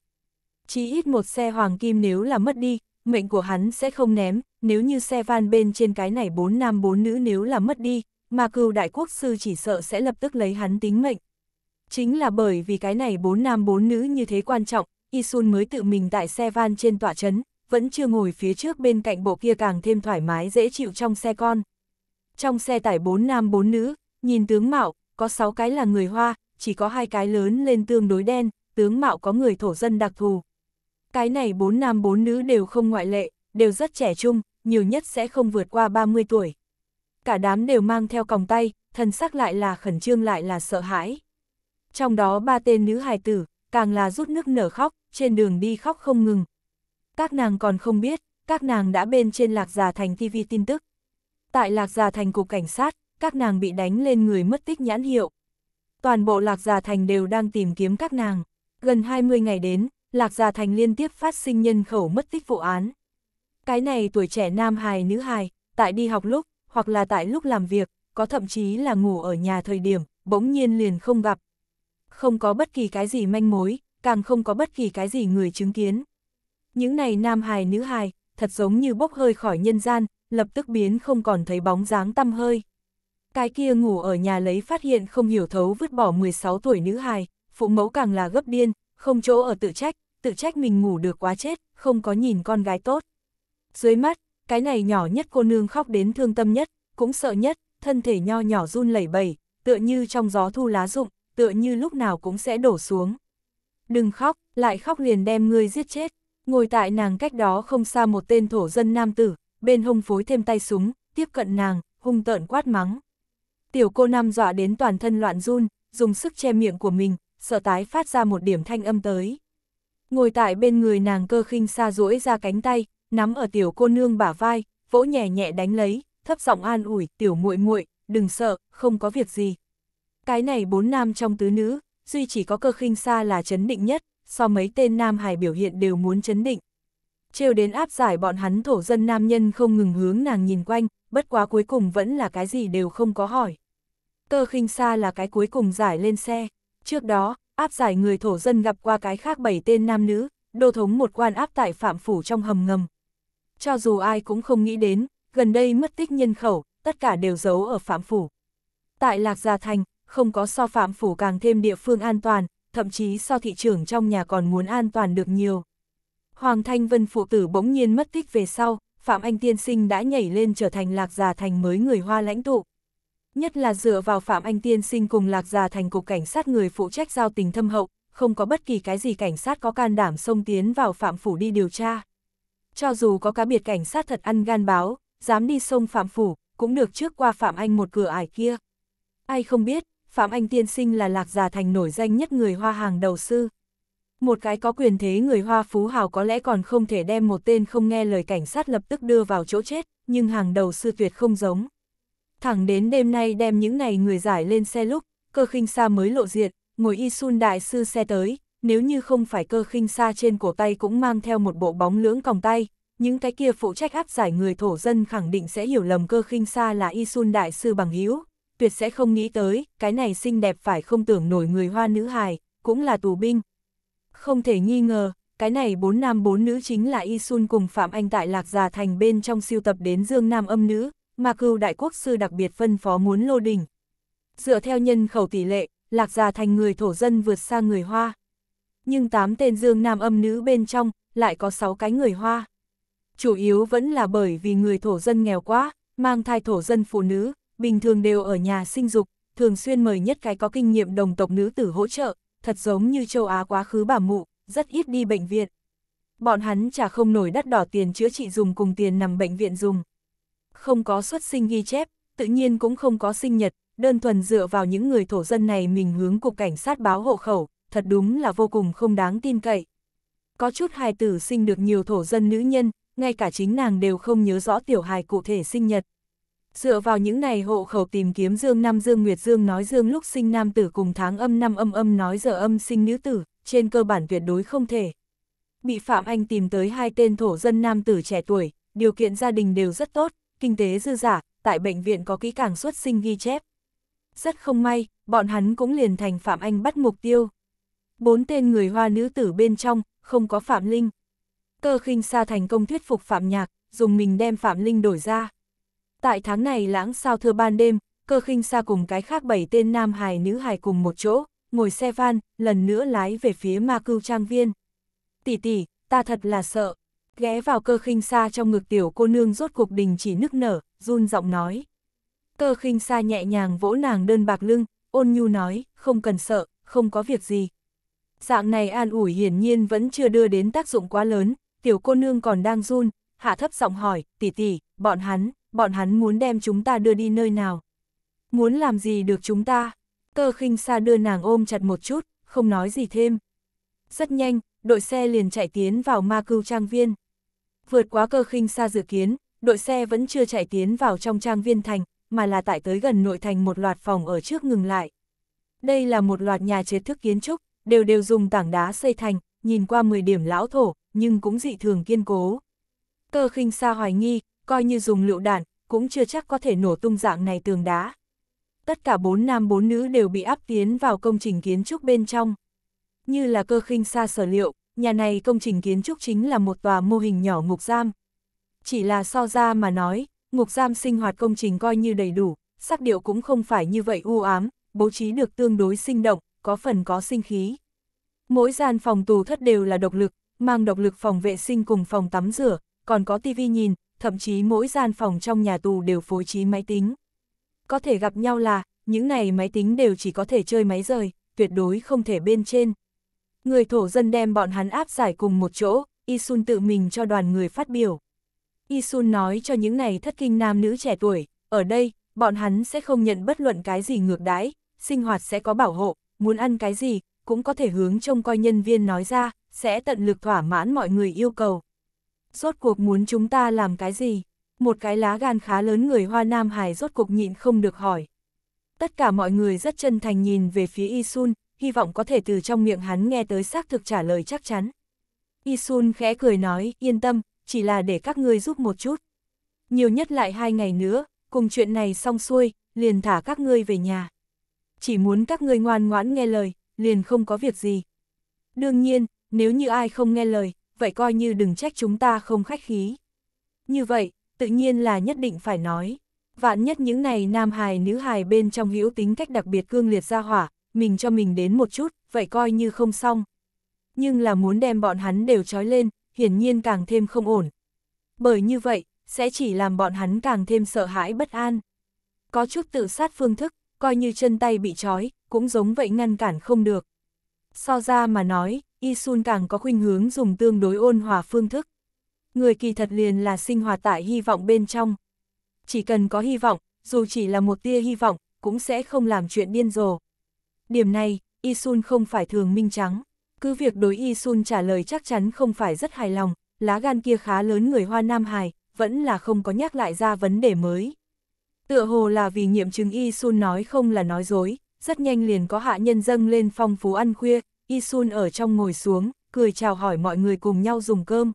Chỉ ít một xe hoàng kim nếu là mất đi, mệnh của hắn sẽ không ném, nếu như xe van bên trên cái này bốn nam bốn nữ nếu là mất đi, mà cừu đại quốc sư chỉ sợ sẽ lập tức lấy hắn tính mệnh. Chính là bởi vì cái này bốn nam bốn nữ như thế quan trọng, Isun mới tự mình tại xe van trên tỏa chấn, vẫn chưa ngồi phía trước bên cạnh bộ kia càng thêm thoải mái dễ chịu trong xe con. Trong xe tải bốn nam bốn nữ, nhìn tướng mạo, có 6 cái là người Hoa, chỉ có hai cái lớn lên tương đối đen, tướng mạo có người thổ dân đặc thù. Cái này bốn nam bốn nữ đều không ngoại lệ, đều rất trẻ trung, nhiều nhất sẽ không vượt qua 30 tuổi. Cả đám đều mang theo còng tay, thần sắc lại là khẩn trương lại là sợ hãi. Trong đó ba tên nữ hài tử, càng là rút nước nở khóc, trên đường đi khóc không ngừng. Các nàng còn không biết, các nàng đã bên trên lạc giả thành TV tin tức. Tại lạc giả thành cục cảnh sát, các nàng bị đánh lên người mất tích nhãn hiệu. Toàn bộ Lạc gia Thành đều đang tìm kiếm các nàng. Gần 20 ngày đến, Lạc gia Thành liên tiếp phát sinh nhân khẩu mất tích vụ án. Cái này tuổi trẻ nam hài nữ hài, tại đi học lúc, hoặc là tại lúc làm việc, có thậm chí là ngủ ở nhà thời điểm, bỗng nhiên liền không gặp. Không có bất kỳ cái gì manh mối, càng không có bất kỳ cái gì người chứng kiến. Những này nam hài nữ hài, thật giống như bốc hơi khỏi nhân gian, lập tức biến không còn thấy bóng dáng tăm hơi. Cái kia ngủ ở nhà lấy phát hiện không hiểu thấu vứt bỏ 16 tuổi nữ hài, phụ mẫu càng là gấp điên, không chỗ ở tự trách, tự trách mình ngủ được quá chết, không có nhìn con gái tốt. Dưới mắt, cái này nhỏ nhất cô nương khóc đến thương tâm nhất, cũng sợ nhất, thân thể nho nhỏ run lẩy bẩy, tựa như trong gió thu lá rụng, tựa như lúc nào cũng sẽ đổ xuống. Đừng khóc, lại khóc liền đem ngươi giết chết. Ngồi tại nàng cách đó không xa một tên thổ dân nam tử, bên hông phối thêm tay súng, tiếp cận nàng, hung tợn quát mắng. Tiểu cô nam dọa đến toàn thân loạn run, dùng sức che miệng của mình, sợ tái phát ra một điểm thanh âm tới. Ngồi tại bên người nàng cơ khinh xa duỗi ra cánh tay, nắm ở tiểu cô nương bả vai, vỗ nhẹ nhẹ đánh lấy, thấp giọng an ủi, tiểu muội muội, đừng sợ, không có việc gì. Cái này bốn nam trong tứ nữ, duy chỉ có cơ khinh xa là chấn định nhất, so mấy tên nam hải biểu hiện đều muốn chấn định. Trêu đến áp giải bọn hắn thổ dân nam nhân không ngừng hướng nàng nhìn quanh, bất quá cuối cùng vẫn là cái gì đều không có hỏi. Tơ khinh xa là cái cuối cùng giải lên xe, trước đó, áp giải người thổ dân gặp qua cái khác bảy tên nam nữ, đô thống một quan áp tại phạm phủ trong hầm ngầm. Cho dù ai cũng không nghĩ đến, gần đây mất tích nhân khẩu, tất cả đều giấu ở phạm phủ. Tại Lạc Gia Thành, không có so phạm phủ càng thêm địa phương an toàn, thậm chí so thị trường trong nhà còn muốn an toàn được nhiều. Hoàng Thanh Vân phụ tử bỗng nhiên mất tích về sau, Phạm Anh Tiên Sinh đã nhảy lên trở thành Lạc Già Thành mới người Hoa lãnh tụ. Nhất là dựa vào Phạm Anh Tiên Sinh cùng Lạc Già Thành Cục Cảnh sát người phụ trách giao tình thâm hậu, không có bất kỳ cái gì cảnh sát có can đảm xông tiến vào Phạm Phủ đi điều tra. Cho dù có cá biệt cảnh sát thật ăn gan báo, dám đi sông Phạm Phủ, cũng được trước qua Phạm Anh một cửa ải kia. Ai không biết, Phạm Anh Tiên Sinh là Lạc Già Thành nổi danh nhất người Hoa hàng đầu sư một cái có quyền thế người Hoa Phú Hào có lẽ còn không thể đem một tên không nghe lời cảnh sát lập tức đưa vào chỗ chết, nhưng hàng đầu sư tuyệt không giống. Thẳng đến đêm nay đem những này người giải lên xe lúc, cơ khinh xa mới lộ diện, ngồi y sun đại sư xe tới, nếu như không phải cơ khinh xa trên cổ tay cũng mang theo một bộ bóng lưỡng còng tay, những cái kia phụ trách áp giải người thổ dân khẳng định sẽ hiểu lầm cơ khinh xa là y sun đại sư bằng hữu tuyệt sẽ không nghĩ tới, cái này xinh đẹp phải không tưởng nổi người hoa nữ hài, cũng là tù binh, không thể nghi ngờ, cái này bốn nam bốn nữ chính là Y Sun cùng Phạm Anh tại Lạc Già Thành bên trong siêu tập đến Dương Nam âm nữ, mà cưu đại quốc sư đặc biệt phân phó muốn lô đình. Dựa theo nhân khẩu tỷ lệ, Lạc Già Thành người thổ dân vượt xa người Hoa. Nhưng tám tên Dương Nam âm nữ bên trong, lại có sáu cái người Hoa. Chủ yếu vẫn là bởi vì người thổ dân nghèo quá, mang thai thổ dân phụ nữ, bình thường đều ở nhà sinh dục, thường xuyên mời nhất cái có kinh nghiệm đồng tộc nữ tử hỗ trợ, thật giống như châu Á quá khứ bà mụ, rất ít đi bệnh viện. Bọn hắn chả không nổi đắt đỏ tiền chữa trị dùng cùng tiền nằm bệnh viện dùng. Không có xuất sinh ghi chép, tự nhiên cũng không có sinh nhật, đơn thuần dựa vào những người thổ dân này mình hướng cục cảnh sát báo hộ khẩu, thật đúng là vô cùng không đáng tin cậy. Có chút hài tử sinh được nhiều thổ dân nữ nhân, ngay cả chính nàng đều không nhớ rõ tiểu hài cụ thể sinh nhật. Dựa vào những này hộ khẩu tìm kiếm Dương nam Dương Nguyệt Dương nói Dương lúc sinh nam tử cùng tháng âm năm âm âm nói giờ âm sinh nữ tử, trên cơ bản tuyệt đối không thể. Bị Phạm Anh tìm tới hai tên thổ dân nam tử trẻ tuổi, điều kiện gia đình đều rất tốt, kinh tế dư giả, tại bệnh viện có kỹ càng xuất sinh ghi chép. Rất không may, bọn hắn cũng liền thành Phạm Anh bắt mục tiêu. Bốn tên người hoa nữ tử bên trong, không có Phạm Linh. Cơ khinh xa thành công thuyết phục Phạm Nhạc, dùng mình đem Phạm Linh đổi ra. Tại tháng này lãng sao thưa ban đêm, cơ khinh xa cùng cái khác bảy tên nam hài nữ hài cùng một chỗ, ngồi xe van, lần nữa lái về phía ma cưu trang viên. Tỷ tỷ, ta thật là sợ. Ghé vào cơ khinh xa trong ngực tiểu cô nương rốt cuộc đình chỉ nức nở, run giọng nói. Cơ khinh xa nhẹ nhàng vỗ nàng đơn bạc lưng, ôn nhu nói, không cần sợ, không có việc gì. Dạng này an ủi hiển nhiên vẫn chưa đưa đến tác dụng quá lớn, tiểu cô nương còn đang run, hạ thấp giọng hỏi, tỷ tỷ, bọn hắn bọn hắn muốn đem chúng ta đưa đi nơi nào? Muốn làm gì được chúng ta? Cơ khinh xa đưa nàng ôm chặt một chút, không nói gì thêm. Rất nhanh, đội xe liền chạy tiến vào ma cưu trang viên. Vượt quá cơ khinh xa dự kiến, đội xe vẫn chưa chạy tiến vào trong trang viên thành, mà là tại tới gần nội thành một loạt phòng ở trước ngừng lại. Đây là một loạt nhà chế thức kiến trúc, đều đều dùng tảng đá xây thành, nhìn qua 10 điểm lão thổ, nhưng cũng dị thường kiên cố. Cơ khinh xa hoài nghi, coi như dùng lựu đạn, cũng chưa chắc có thể nổ tung dạng này tường đá. Tất cả bốn nam bốn nữ đều bị áp tiến vào công trình kiến trúc bên trong. Như là cơ khinh xa sở liệu, nhà này công trình kiến trúc chính là một tòa mô hình nhỏ ngục giam. Chỉ là so ra mà nói, ngục giam sinh hoạt công trình coi như đầy đủ, sắc điệu cũng không phải như vậy u ám, bố trí được tương đối sinh động, có phần có sinh khí. Mỗi gian phòng tù thất đều là độc lực, mang độc lực phòng vệ sinh cùng phòng tắm rửa, còn có tivi nhìn, thậm chí mỗi gian phòng trong nhà tù đều phối trí máy tính. Có thể gặp nhau là, những này máy tính đều chỉ có thể chơi máy rời, tuyệt đối không thể bên trên. Người thổ dân đem bọn hắn áp giải cùng một chỗ, Isun tự mình cho đoàn người phát biểu. Isun nói cho những này thất kinh nam nữ trẻ tuổi, ở đây, bọn hắn sẽ không nhận bất luận cái gì ngược đãi, sinh hoạt sẽ có bảo hộ, muốn ăn cái gì, cũng có thể hướng trông coi nhân viên nói ra, sẽ tận lực thỏa mãn mọi người yêu cầu rốt cuộc muốn chúng ta làm cái gì? Một cái lá gan khá lớn người Hoa Nam Hải rốt cuộc nhịn không được hỏi. Tất cả mọi người rất chân thành nhìn về phía Y Sun, hy vọng có thể từ trong miệng hắn nghe tới xác thực trả lời chắc chắn. Y Sun khẽ cười nói, yên tâm, chỉ là để các ngươi giúp một chút. Nhiều nhất lại hai ngày nữa, cùng chuyện này xong xuôi, liền thả các ngươi về nhà. Chỉ muốn các ngươi ngoan ngoãn nghe lời, liền không có việc gì. Đương nhiên, nếu như ai không nghe lời, vậy coi như đừng trách chúng ta không khách khí. Như vậy, tự nhiên là nhất định phải nói. Vạn nhất những này nam hài nữ hài bên trong hữu tính cách đặc biệt cương liệt ra hỏa, mình cho mình đến một chút, vậy coi như không xong. Nhưng là muốn đem bọn hắn đều trói lên, hiển nhiên càng thêm không ổn. Bởi như vậy, sẽ chỉ làm bọn hắn càng thêm sợ hãi bất an. Có chút tự sát phương thức, coi như chân tay bị trói, cũng giống vậy ngăn cản không được. So ra mà nói, Y Sun càng có khuynh hướng dùng tương đối ôn hòa phương thức. Người kỳ thật liền là sinh hoạt tại hy vọng bên trong. Chỉ cần có hy vọng, dù chỉ là một tia hy vọng, cũng sẽ không làm chuyện điên rồ. Điểm này, Y Sun không phải thường minh trắng. Cứ việc đối Y Sun trả lời chắc chắn không phải rất hài lòng, lá gan kia khá lớn người Hoa Nam Hải, vẫn là không có nhắc lại ra vấn đề mới. Tựa hồ là vì nghiệm chứng Y Sun nói không là nói dối, rất nhanh liền có hạ nhân dâng lên phong phú ăn khuya, Isun ở trong ngồi xuống, cười chào hỏi mọi người cùng nhau dùng cơm.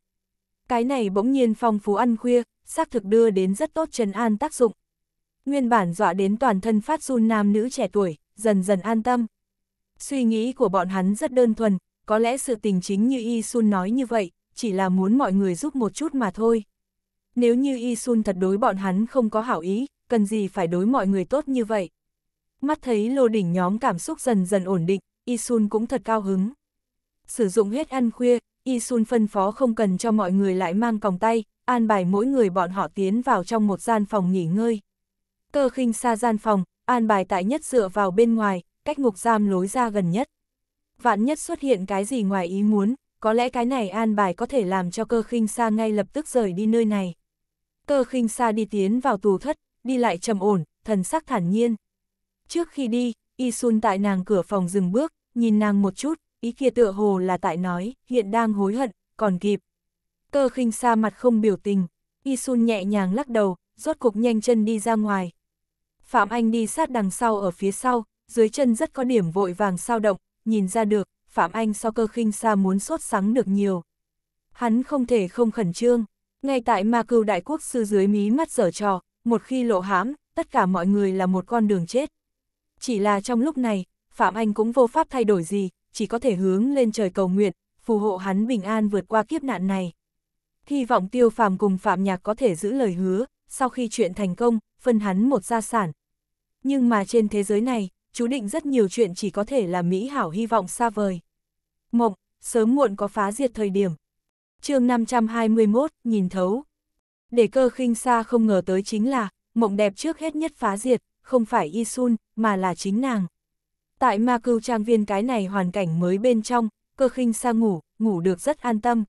Cái này bỗng nhiên phong phú ăn khuya, xác thực đưa đến rất tốt trấn an tác dụng. Nguyên bản dọa đến toàn thân phát run nam nữ trẻ tuổi, dần dần an tâm. Suy nghĩ của bọn hắn rất đơn thuần, có lẽ sự tình chính như Isun nói như vậy, chỉ là muốn mọi người giúp một chút mà thôi. Nếu như Isun thật đối bọn hắn không có hảo ý, cần gì phải đối mọi người tốt như vậy. Mắt thấy lô đỉnh nhóm cảm xúc dần dần ổn định, Isun cũng thật cao hứng. Sử dụng hết ăn khuya, Isun phân phó không cần cho mọi người lại mang còng tay, an bài mỗi người bọn họ tiến vào trong một gian phòng nghỉ ngơi. Cơ khinh xa gian phòng, an bài tại nhất dựa vào bên ngoài, cách ngục giam lối ra gần nhất. Vạn nhất xuất hiện cái gì ngoài ý muốn, có lẽ cái này an bài có thể làm cho cơ khinh xa ngay lập tức rời đi nơi này. Cơ khinh xa đi tiến vào tù thất, đi lại trầm ổn, thần sắc thản nhiên. Trước khi đi, Isun tại nàng cửa phòng dừng bước, nhìn nàng một chút, ý kia tựa hồ là tại nói, hiện đang hối hận, còn kịp. Cơ khinh xa mặt không biểu tình, Isun nhẹ nhàng lắc đầu, rốt cục nhanh chân đi ra ngoài. Phạm Anh đi sát đằng sau ở phía sau, dưới chân rất có điểm vội vàng sao động, nhìn ra được, Phạm Anh so cơ khinh xa muốn sốt sắng được nhiều. Hắn không thể không khẩn trương, ngay tại ma cưu đại quốc sư dưới mí mắt dở trò, một khi lộ hãm, tất cả mọi người là một con đường chết. Chỉ là trong lúc này, Phạm Anh cũng vô pháp thay đổi gì, chỉ có thể hướng lên trời cầu nguyện, phù hộ hắn bình an vượt qua kiếp nạn này. Hy vọng tiêu phàm cùng Phạm Nhạc có thể giữ lời hứa, sau khi chuyện thành công, phân hắn một gia sản. Nhưng mà trên thế giới này, chú định rất nhiều chuyện chỉ có thể là mỹ hảo hy vọng xa vời. Mộng, sớm muộn có phá diệt thời điểm. chương 521, nhìn thấu. Để cơ khinh xa không ngờ tới chính là, mộng đẹp trước hết nhất phá diệt, không phải Isun, mà là chính nàng. Tại ma cưu trang viên cái này hoàn cảnh mới bên trong, cơ khinh sa ngủ, ngủ được rất an tâm.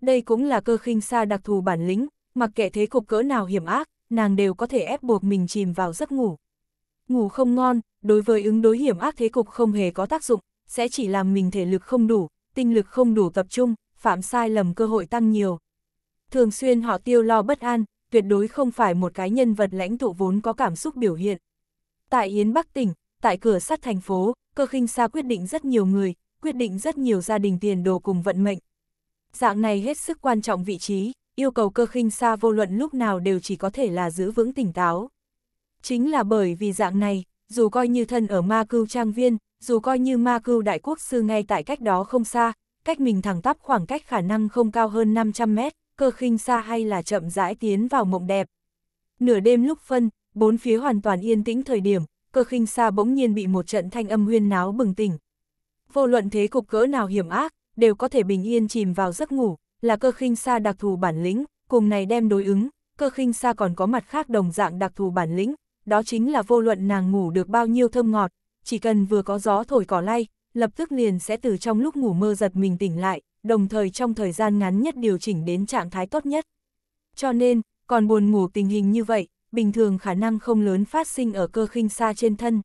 Đây cũng là cơ khinh sa đặc thù bản lĩnh, mặc kệ thế cục cỡ nào hiểm ác, nàng đều có thể ép buộc mình chìm vào giấc ngủ. Ngủ không ngon, đối với ứng đối hiểm ác thế cục không hề có tác dụng, sẽ chỉ làm mình thể lực không đủ, tinh lực không đủ tập trung, phạm sai lầm cơ hội tăng nhiều. Thường xuyên họ tiêu lo bất an, tuyệt đối không phải một cái nhân vật lãnh tụ vốn có cảm xúc biểu hiện. Tại Yến Bắc tỉnh, tại cửa sắt thành phố, cơ khinh xa quyết định rất nhiều người, quyết định rất nhiều gia đình tiền đồ cùng vận mệnh. Dạng này hết sức quan trọng vị trí, yêu cầu cơ khinh xa vô luận lúc nào đều chỉ có thể là giữ vững tỉnh táo. Chính là bởi vì dạng này, dù coi như thân ở ma cưu trang viên, dù coi như ma cưu đại quốc sư ngay tại cách đó không xa, cách mình thẳng tắp khoảng cách khả năng không cao hơn 500 mét, cơ khinh xa hay là chậm rãi tiến vào mộng đẹp. Nửa đêm lúc phân, bốn phía hoàn toàn yên tĩnh thời điểm, cơ khinh xa bỗng nhiên bị một trận thanh âm huyên náo bừng tỉnh. Vô luận thế cục cỡ nào hiểm ác, đều có thể bình yên chìm vào giấc ngủ, là cơ khinh xa đặc thù bản lĩnh, cùng này đem đối ứng, cơ khinh xa còn có mặt khác đồng dạng đặc thù bản lĩnh, đó chính là vô luận nàng ngủ được bao nhiêu thơm ngọt, chỉ cần vừa có gió thổi cỏ lay, lập tức liền sẽ từ trong lúc ngủ mơ giật mình tỉnh lại, đồng thời trong thời gian ngắn nhất điều chỉnh đến trạng thái tốt nhất. Cho nên, còn buồn ngủ tình hình như vậy, bình thường khả năng không lớn phát sinh ở cơ khinh xa trên thân.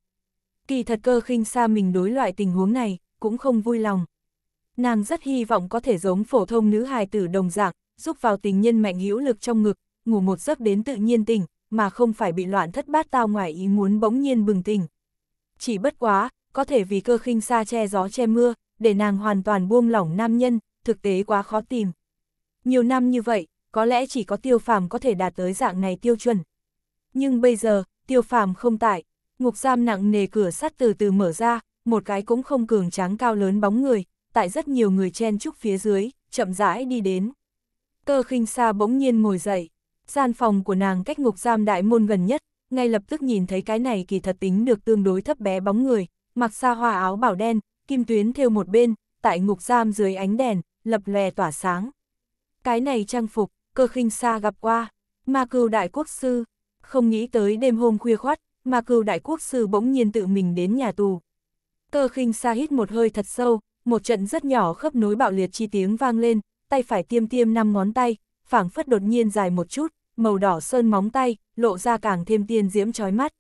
Kỳ thật cơ khinh xa mình đối loại tình huống này, cũng không vui lòng. Nàng rất hy vọng có thể giống phổ thông nữ hài tử đồng dạng, giúp vào tình nhân mạnh hữu lực trong ngực, ngủ một giấc đến tự nhiên tỉnh, mà không phải bị loạn thất bát tao ngoài ý muốn bỗng nhiên bừng tỉnh. Chỉ bất quá, có thể vì cơ khinh xa che gió che mưa, để nàng hoàn toàn buông lỏng nam nhân, thực tế quá khó tìm. Nhiều năm như vậy, có lẽ chỉ có tiêu phàm có thể đạt tới dạng này tiêu chuẩn. Nhưng bây giờ, tiêu phàm không tại, ngục giam nặng nề cửa sắt từ từ mở ra, một cái cũng không cường tráng cao lớn bóng người, tại rất nhiều người chen chúc phía dưới, chậm rãi đi đến. Cơ khinh xa bỗng nhiên ngồi dậy, gian phòng của nàng cách ngục giam đại môn gần nhất, ngay lập tức nhìn thấy cái này kỳ thật tính được tương đối thấp bé bóng người, mặc xa hoa áo bảo đen, kim tuyến theo một bên, tại ngục giam dưới ánh đèn, lập lè tỏa sáng. Cái này trang phục, cơ khinh xa gặp qua, ma cừu đại quốc sư, không nghĩ tới đêm hôm khuya khoát, ma cừu đại quốc sư bỗng nhiên tự mình đến nhà tù. Cơ khinh xa hít một hơi thật sâu, một trận rất nhỏ khớp nối bạo liệt chi tiếng vang lên, tay phải tiêm tiêm năm ngón tay, phảng phất đột nhiên dài một chút, màu đỏ sơn móng tay, lộ ra càng thêm tiên diễm chói mắt.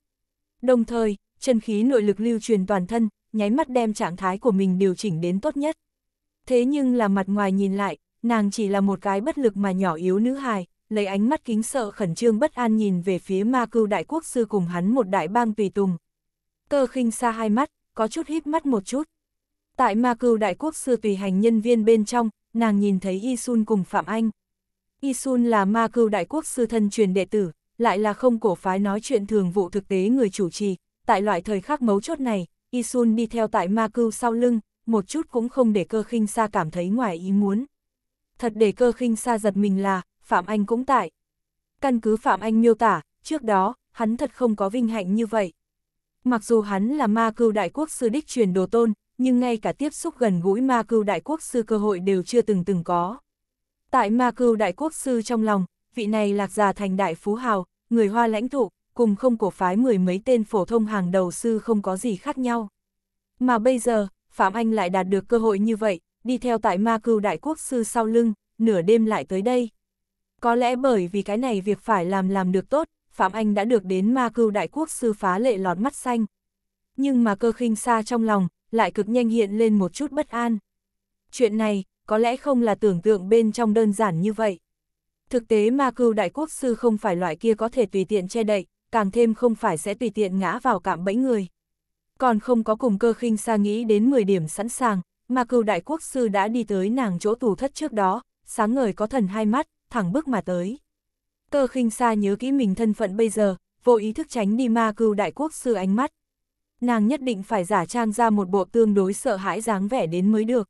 Đồng thời, chân khí nội lực lưu truyền toàn thân, nháy mắt đem trạng thái của mình điều chỉnh đến tốt nhất. Thế nhưng là mặt ngoài nhìn lại, nàng chỉ là một cái bất lực mà nhỏ yếu nữ hài, lấy ánh mắt kính sợ khẩn trương bất an nhìn về phía ma cưu đại quốc sư cùng hắn một đại bang tùy tùng. Cơ khinh xa hai mắt, có chút híp mắt một chút. Tại ma cưu đại quốc sư tùy hành nhân viên bên trong, nàng nhìn thấy Y Sun cùng Phạm Anh. Y Sun là ma cưu đại quốc sư thân truyền đệ tử, lại là không cổ phái nói chuyện thường vụ thực tế người chủ trì, tại loại thời khắc mấu chốt này, Isun đi theo tại ma cưu sau lưng, một chút cũng không để cơ khinh xa cảm thấy ngoài ý muốn. Thật để cơ khinh xa giật mình là, Phạm Anh cũng tại. Căn cứ Phạm Anh miêu tả, trước đó, hắn thật không có vinh hạnh như vậy. Mặc dù hắn là ma cưu đại quốc sư đích truyền đồ tôn, nhưng ngay cả tiếp xúc gần gũi ma cưu đại quốc sư cơ hội đều chưa từng từng có. Tại ma cưu đại quốc sư trong lòng, vị này lạc già thành đại phú hào, người hoa lãnh thụ cùng không cổ phái mười mấy tên phổ thông hàng đầu sư không có gì khác nhau. Mà bây giờ, Phạm Anh lại đạt được cơ hội như vậy, đi theo tại ma cưu đại quốc sư sau lưng, nửa đêm lại tới đây. Có lẽ bởi vì cái này việc phải làm làm được tốt, Phạm Anh đã được đến ma cưu đại quốc sư phá lệ lọt mắt xanh. Nhưng mà cơ khinh xa trong lòng, lại cực nhanh hiện lên một chút bất an. Chuyện này, có lẽ không là tưởng tượng bên trong đơn giản như vậy. Thực tế ma cưu đại quốc sư không phải loại kia có thể tùy tiện che đậy, càng thêm không phải sẽ tùy tiện ngã vào cạm bẫy người. Còn không có cùng cơ khinh xa nghĩ đến 10 điểm sẵn sàng, mà cưu đại quốc sư đã đi tới nàng chỗ tù thất trước đó, sáng ngời có thần hai mắt, thẳng bước mà tới. Cơ khinh xa nhớ kỹ mình thân phận bây giờ, vô ý thức tránh đi ma cưu đại quốc sư ánh mắt. Nàng nhất định phải giả trang ra một bộ tương đối sợ hãi dáng vẻ đến mới được.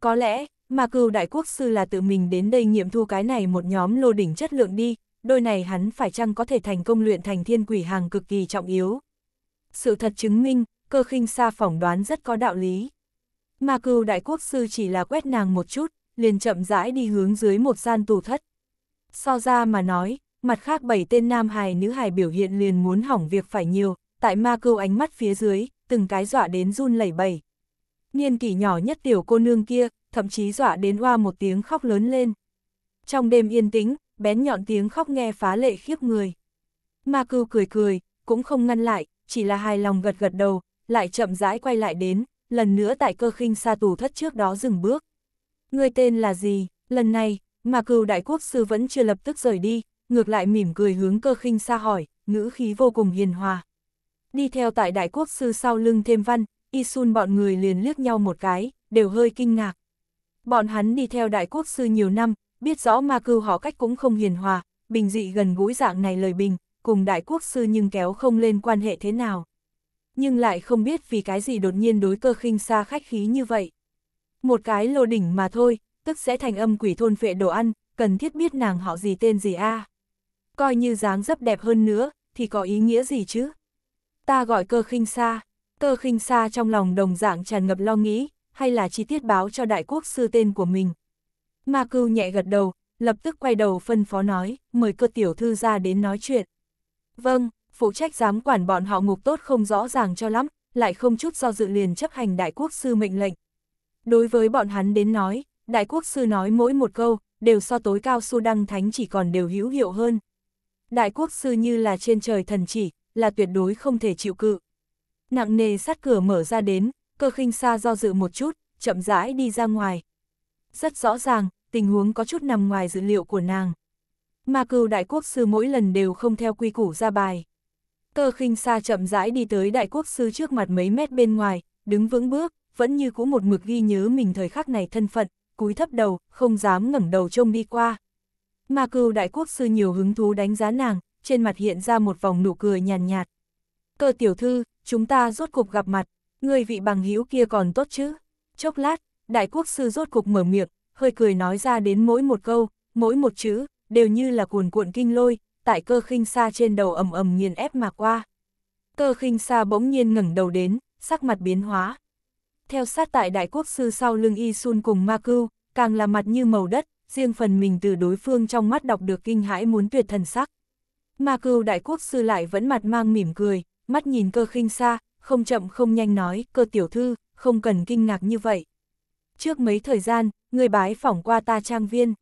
Có lẽ, ma cưu đại quốc sư là tự mình đến đây nghiệm thu cái này một nhóm lô đỉnh chất lượng đi, đôi này hắn phải chăng có thể thành công luyện thành thiên quỷ hàng cực kỳ trọng yếu. Sự thật chứng minh, cơ khinh xa phỏng đoán rất có đạo lý. Mà cừu đại quốc sư chỉ là quét nàng một chút, liền chậm rãi đi hướng dưới một gian tù thất. So ra mà nói, mặt khác bảy tên nam hài nữ hài biểu hiện liền muốn hỏng việc phải nhiều, tại ma cừu ánh mắt phía dưới, từng cái dọa đến run lẩy bẩy. Niên kỷ nhỏ nhất tiểu cô nương kia, thậm chí dọa đến hoa một tiếng khóc lớn lên. Trong đêm yên tĩnh, bén nhọn tiếng khóc nghe phá lệ khiếp người. Ma cưu cười cười, cũng không ngăn lại, chỉ là hài lòng gật gật đầu, lại chậm rãi quay lại đến, lần nữa tại cơ khinh xa tù thất trước đó dừng bước. Người tên là gì? Lần này, ma cưu đại quốc sư vẫn chưa lập tức rời đi, ngược lại mỉm cười hướng cơ khinh xa hỏi, ngữ khí vô cùng hiền hòa. Đi theo tại đại quốc sư sau lưng thêm văn, Isun bọn người liền liếc nhau một cái, đều hơi kinh ngạc. Bọn hắn đi theo đại quốc sư nhiều năm, biết rõ ma cư họ cách cũng không hiền hòa, bình dị gần gũi dạng này lời bình, cùng đại quốc sư nhưng kéo không lên quan hệ thế nào. Nhưng lại không biết vì cái gì đột nhiên đối cơ khinh xa khách khí như vậy. Một cái lô đỉnh mà thôi, tức sẽ thành âm quỷ thôn phệ đồ ăn, cần thiết biết nàng họ gì tên gì a Coi như dáng dấp đẹp hơn nữa, thì có ý nghĩa gì chứ? Ta gọi cơ khinh xa, cơ khinh xa trong lòng đồng dạng tràn ngập lo nghĩ, hay là chi tiết báo cho đại quốc sư tên của mình. Ma cưu nhẹ gật đầu, lập tức quay đầu phân phó nói, mời cơ tiểu thư ra đến nói chuyện. Vâng, phụ trách giám quản bọn họ ngục tốt không rõ ràng cho lắm, lại không chút do dự liền chấp hành đại quốc sư mệnh lệnh. Đối với bọn hắn đến nói, đại quốc sư nói mỗi một câu, đều so tối cao su đăng thánh chỉ còn đều hữu hiệu hơn. Đại quốc sư như là trên trời thần chỉ, là tuyệt đối không thể chịu cự. Nặng nề sát cửa mở ra đến, cơ khinh xa do dự một chút, chậm rãi đi ra ngoài. Rất rõ ràng, tình huống có chút nằm ngoài dữ liệu của nàng. Mà cừu đại quốc sư mỗi lần đều không theo quy củ ra bài. Cơ khinh xa chậm rãi đi tới đại quốc sư trước mặt mấy mét bên ngoài, đứng vững bước, vẫn như cũ một mực ghi nhớ mình thời khắc này thân phận, cúi thấp đầu, không dám ngẩng đầu trông đi qua. Mà cừu đại quốc sư nhiều hứng thú đánh giá nàng, trên mặt hiện ra một vòng nụ cười nhàn nhạt, Cơ tiểu thư, chúng ta rốt cục gặp mặt, người vị bằng hữu kia còn tốt chứ? Chốc lát, đại quốc sư rốt cục mở miệng, hơi cười nói ra đến mỗi một câu, mỗi một chữ, đều như là cuồn cuộn kinh lôi, tại cơ khinh xa trên đầu ầm ầm nghiền ép mà qua. Cơ khinh xa bỗng nhiên ngẩng đầu đến, sắc mặt biến hóa. Theo sát tại đại quốc sư sau lưng Y Sun cùng Ma Cưu, càng là mặt như màu đất, riêng phần mình từ đối phương trong mắt đọc được kinh hãi muốn tuyệt thần sắc. Ma Cưu đại quốc sư lại vẫn mặt mang mỉm cười, mắt nhìn cơ khinh xa, không chậm không nhanh nói, cơ tiểu thư, không cần kinh ngạc như vậy. Trước mấy thời gian, ngươi bái phỏng qua ta trang viên.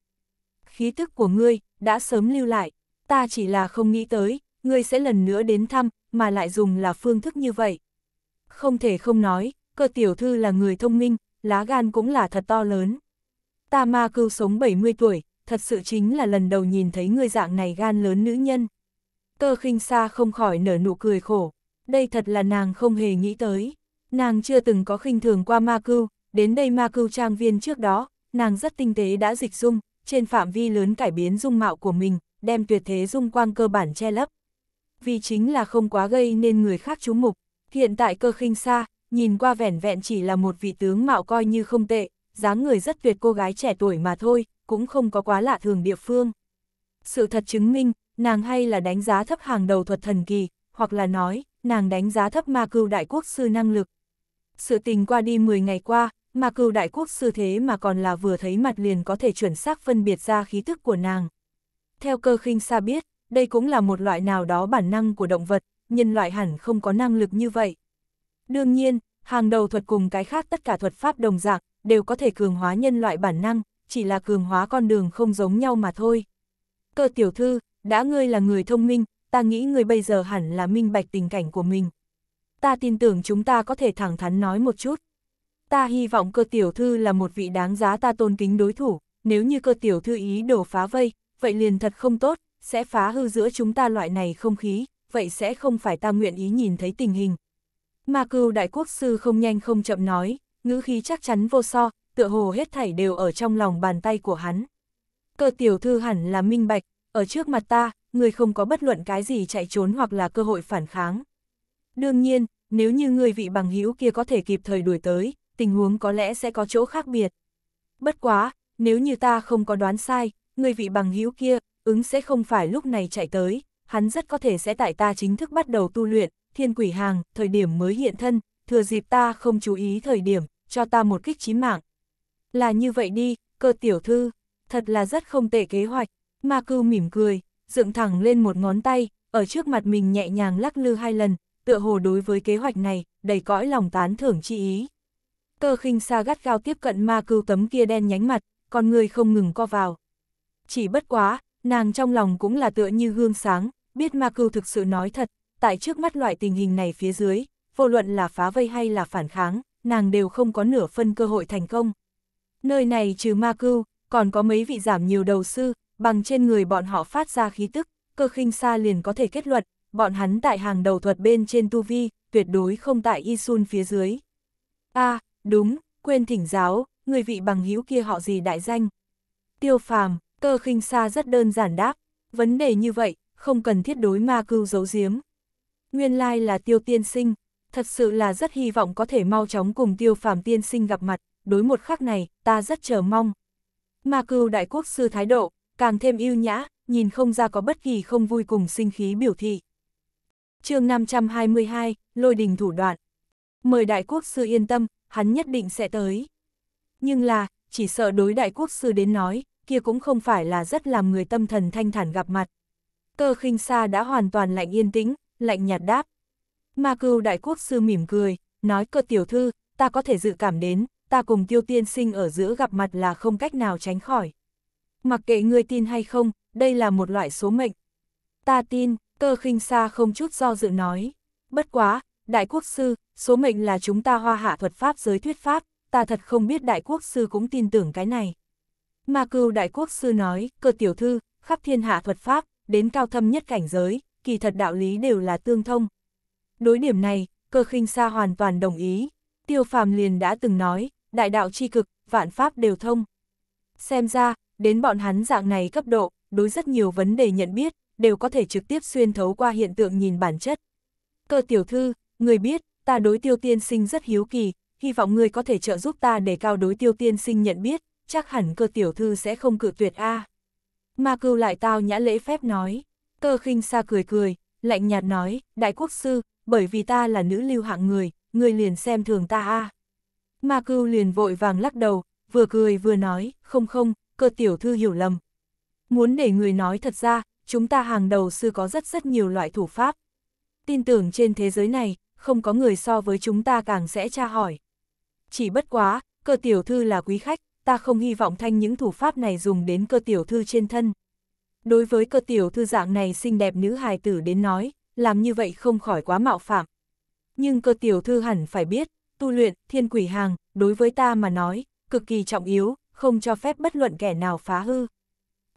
Khí tức của ngươi, đã sớm lưu lại, ta chỉ là không nghĩ tới, ngươi sẽ lần nữa đến thăm, mà lại dùng là phương thức như vậy. Không thể không nói, cơ tiểu thư là người thông minh, lá gan cũng là thật to lớn. Ta ma cưu sống 70 tuổi, thật sự chính là lần đầu nhìn thấy ngươi dạng này gan lớn nữ nhân. Cơ khinh xa không khỏi nở nụ cười khổ, đây thật là nàng không hề nghĩ tới. Nàng chưa từng có khinh thường qua ma cưu, đến đây ma cưu trang viên trước đó, nàng rất tinh tế đã dịch dung, trên phạm vi lớn cải biến dung mạo của mình, đem tuyệt thế dung quang cơ bản che lấp. Vì chính là không quá gây nên người khác chú mục, hiện tại cơ khinh xa, nhìn qua vẻn vẹn chỉ là một vị tướng mạo coi như không tệ, dáng người rất tuyệt cô gái trẻ tuổi mà thôi, cũng không có quá lạ thường địa phương. Sự thật chứng minh, nàng hay là đánh giá thấp hàng đầu thuật thần kỳ, hoặc là nói, nàng đánh giá thấp ma cưu đại quốc sư năng lực. Sự tình qua đi 10 ngày qua, mà cừu đại quốc sư thế mà còn là vừa thấy mặt liền có thể chuẩn xác phân biệt ra khí thức của nàng. Theo cơ khinh xa biết, đây cũng là một loại nào đó bản năng của động vật, nhân loại hẳn không có năng lực như vậy. Đương nhiên, hàng đầu thuật cùng cái khác tất cả thuật pháp đồng dạng, đều có thể cường hóa nhân loại bản năng, chỉ là cường hóa con đường không giống nhau mà thôi. Cơ tiểu thư, đã ngươi là người thông minh, ta nghĩ ngươi bây giờ hẳn là minh bạch tình cảnh của mình. Ta tin tưởng chúng ta có thể thẳng thắn nói một chút ta hy vọng cơ tiểu thư là một vị đáng giá ta tôn kính đối thủ, nếu như cơ tiểu thư ý đổ phá vây, vậy liền thật không tốt, sẽ phá hư giữa chúng ta loại này không khí, vậy sẽ không phải ta nguyện ý nhìn thấy tình hình. Mà cưu đại quốc sư không nhanh không chậm nói, ngữ khí chắc chắn vô so, tựa hồ hết thảy đều ở trong lòng bàn tay của hắn. Cơ tiểu thư hẳn là minh bạch, ở trước mặt ta, người không có bất luận cái gì chạy trốn hoặc là cơ hội phản kháng. Đương nhiên, nếu như người vị bằng hữu kia có thể kịp thời đuổi tới, tình huống có lẽ sẽ có chỗ khác biệt. Bất quá, nếu như ta không có đoán sai, người vị bằng hữu kia, ứng sẽ không phải lúc này chạy tới, hắn rất có thể sẽ tại ta chính thức bắt đầu tu luyện, thiên quỷ hàng, thời điểm mới hiện thân, thừa dịp ta không chú ý thời điểm, cho ta một kích chí mạng. Là như vậy đi, cơ tiểu thư, thật là rất không tệ kế hoạch, ma cư mỉm cười, dựng thẳng lên một ngón tay, ở trước mặt mình nhẹ nhàng lắc lư hai lần, tựa hồ đối với kế hoạch này, đầy cõi lòng tán thưởng chi ý. Cơ khinh xa gắt gao tiếp cận ma cưu tấm kia đen nhánh mặt, con người không ngừng co vào. Chỉ bất quá, nàng trong lòng cũng là tựa như gương sáng, biết ma cưu thực sự nói thật, tại trước mắt loại tình hình này phía dưới, vô luận là phá vây hay là phản kháng, nàng đều không có nửa phân cơ hội thành công. Nơi này trừ ma cưu, còn có mấy vị giảm nhiều đầu sư, bằng trên người bọn họ phát ra khí tức, cơ khinh xa liền có thể kết luận, bọn hắn tại hàng đầu thuật bên trên tu vi, tuyệt đối không tại Isun phía dưới. a à, Đúng, quên thỉnh giáo, người vị bằng hữu kia họ gì đại danh? Tiêu phàm, cơ khinh xa rất đơn giản đáp, vấn đề như vậy, không cần thiết đối ma cưu giấu giếm. Nguyên lai là tiêu tiên sinh, thật sự là rất hy vọng có thể mau chóng cùng tiêu phàm tiên sinh gặp mặt, đối một khắc này, ta rất chờ mong. Ma cưu đại quốc sư thái độ, càng thêm yêu nhã, nhìn không ra có bất kỳ không vui cùng sinh khí biểu thị. chương 522, Lôi đình thủ đoạn. Mời đại quốc sư yên tâm, hắn nhất định sẽ tới. Nhưng là, chỉ sợ đối đại quốc sư đến nói, kia cũng không phải là rất làm người tâm thần thanh thản gặp mặt. Cơ khinh xa đã hoàn toàn lạnh yên tĩnh, lạnh nhạt đáp. Ma cưu đại quốc sư mỉm cười, nói cơ tiểu thư, ta có thể dự cảm đến, ta cùng tiêu tiên sinh ở giữa gặp mặt là không cách nào tránh khỏi. Mặc kệ ngươi tin hay không, đây là một loại số mệnh. Ta tin, cơ khinh xa không chút do dự nói. Bất quá, Đại Quốc Sư, số mệnh là chúng ta hoa hạ thuật pháp giới thuyết pháp, ta thật không biết Đại Quốc Sư cũng tin tưởng cái này. Mà cưu Đại Quốc Sư nói, cơ tiểu thư, khắp thiên hạ thuật pháp, đến cao thâm nhất cảnh giới, kỳ thật đạo lý đều là tương thông. Đối điểm này, cơ khinh xa hoàn toàn đồng ý, tiêu phàm liền đã từng nói, đại đạo tri cực, vạn pháp đều thông. Xem ra, đến bọn hắn dạng này cấp độ, đối rất nhiều vấn đề nhận biết, đều có thể trực tiếp xuyên thấu qua hiện tượng nhìn bản chất. Cơ tiểu thư, người biết, ta đối tiêu tiên sinh rất hiếu kỳ, hy vọng người có thể trợ giúp ta để cao đối tiêu tiên sinh nhận biết, chắc hẳn cơ tiểu thư sẽ không cự tuyệt a. Ma cưu lại tao nhã lễ phép nói, cơ khinh xa cười cười, lạnh nhạt nói, đại quốc sư, bởi vì ta là nữ lưu hạng người, người liền xem thường ta a. Ma cưu liền vội vàng lắc đầu, vừa cười vừa nói, không không, cơ tiểu thư hiểu lầm. Muốn để người nói thật ra, chúng ta hàng đầu sư có rất rất nhiều loại thủ pháp. Tin tưởng trên thế giới này, không có người so với chúng ta càng sẽ tra hỏi. Chỉ bất quá, cơ tiểu thư là quý khách, ta không hy vọng thanh những thủ pháp này dùng đến cơ tiểu thư trên thân. Đối với cơ tiểu thư dạng này xinh đẹp nữ hài tử đến nói, làm như vậy không khỏi quá mạo phạm. Nhưng cơ tiểu thư hẳn phải biết, tu luyện, thiên quỷ hàng, đối với ta mà nói, cực kỳ trọng yếu, không cho phép bất luận kẻ nào phá hư.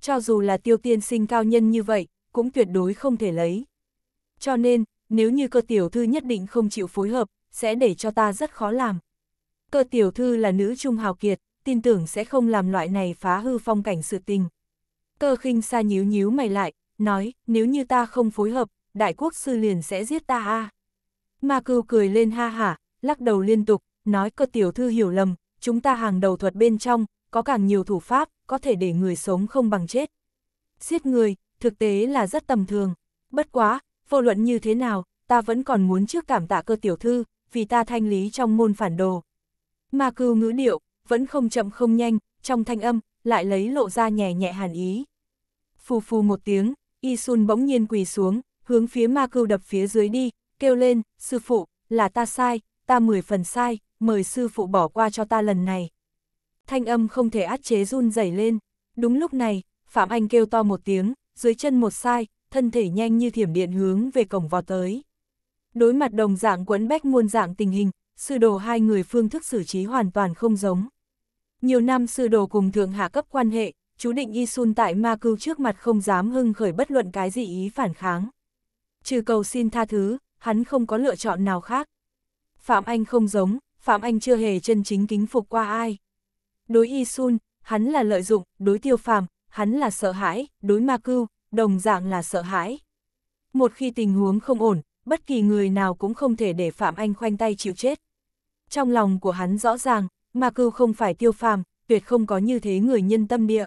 Cho dù là tiêu tiên sinh cao nhân như vậy, cũng tuyệt đối không thể lấy. Cho nên, nếu như cơ tiểu thư nhất định không chịu phối hợp, sẽ để cho ta rất khó làm. Cơ tiểu thư là nữ trung hào kiệt, tin tưởng sẽ không làm loại này phá hư phong cảnh sự tình. Cơ khinh xa nhíu nhíu mày lại, nói, nếu như ta không phối hợp, đại quốc sư liền sẽ giết ta a. Ma cưu cười lên ha hả, lắc đầu liên tục, nói cơ tiểu thư hiểu lầm, chúng ta hàng đầu thuật bên trong, có càng nhiều thủ pháp, có thể để người sống không bằng chết. Giết người, thực tế là rất tầm thường, bất quá, vô luận như thế nào, ta vẫn còn muốn trước cảm tạ cơ tiểu thư, vì ta thanh lý trong môn phản đồ. Ma cưu ngữ điệu, vẫn không chậm không nhanh, trong thanh âm, lại lấy lộ ra nhẹ nhẹ hàn ý. Phù phù một tiếng, Y Sun bỗng nhiên quỳ xuống, hướng phía ma cưu đập phía dưới đi, kêu lên, sư phụ, là ta sai, ta mười phần sai, mời sư phụ bỏ qua cho ta lần này. Thanh âm không thể át chế run rẩy lên, đúng lúc này, Phạm Anh kêu to một tiếng, dưới chân một sai, thân thể nhanh như thiểm điện hướng về cổng vọt tới. Đối mặt đồng dạng quấn bách muôn dạng tình hình, sư đồ hai người phương thức xử trí hoàn toàn không giống. Nhiều năm sư đồ cùng thượng hạ cấp quan hệ, chú định y sun tại ma cưu trước mặt không dám hưng khởi bất luận cái gì ý phản kháng. Trừ cầu xin tha thứ, hắn không có lựa chọn nào khác. Phạm Anh không giống, Phạm Anh chưa hề chân chính kính phục qua ai. Đối y sun, hắn là lợi dụng, đối tiêu phàm, hắn là sợ hãi, đối ma cưu, đồng dạng là sợ hãi. Một khi tình huống không ổn, bất kỳ người nào cũng không thể để Phạm Anh khoanh tay chịu chết. Trong lòng của hắn rõ ràng, mà cưu không phải tiêu phàm, tuyệt không có như thế người nhân tâm địa.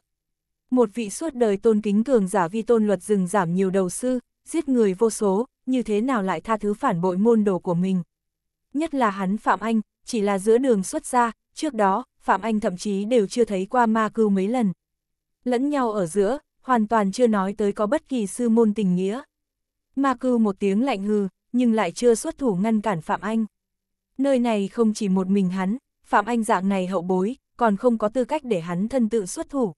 Một vị suốt đời tôn kính cường giả vi tôn luật rừng giảm nhiều đầu sư, giết người vô số, như thế nào lại tha thứ phản bội môn đồ của mình. Nhất là hắn Phạm Anh, chỉ là giữa đường xuất ra, trước đó, Phạm Anh thậm chí đều chưa thấy qua ma cưu mấy lần. Lẫn nhau ở giữa, hoàn toàn chưa nói tới có bất kỳ sư môn tình nghĩa. Ma cư một tiếng lạnh hừ, nhưng lại chưa xuất thủ ngăn cản Phạm Anh. Nơi này không chỉ một mình hắn, Phạm Anh dạng này hậu bối, còn không có tư cách để hắn thân tự xuất thủ.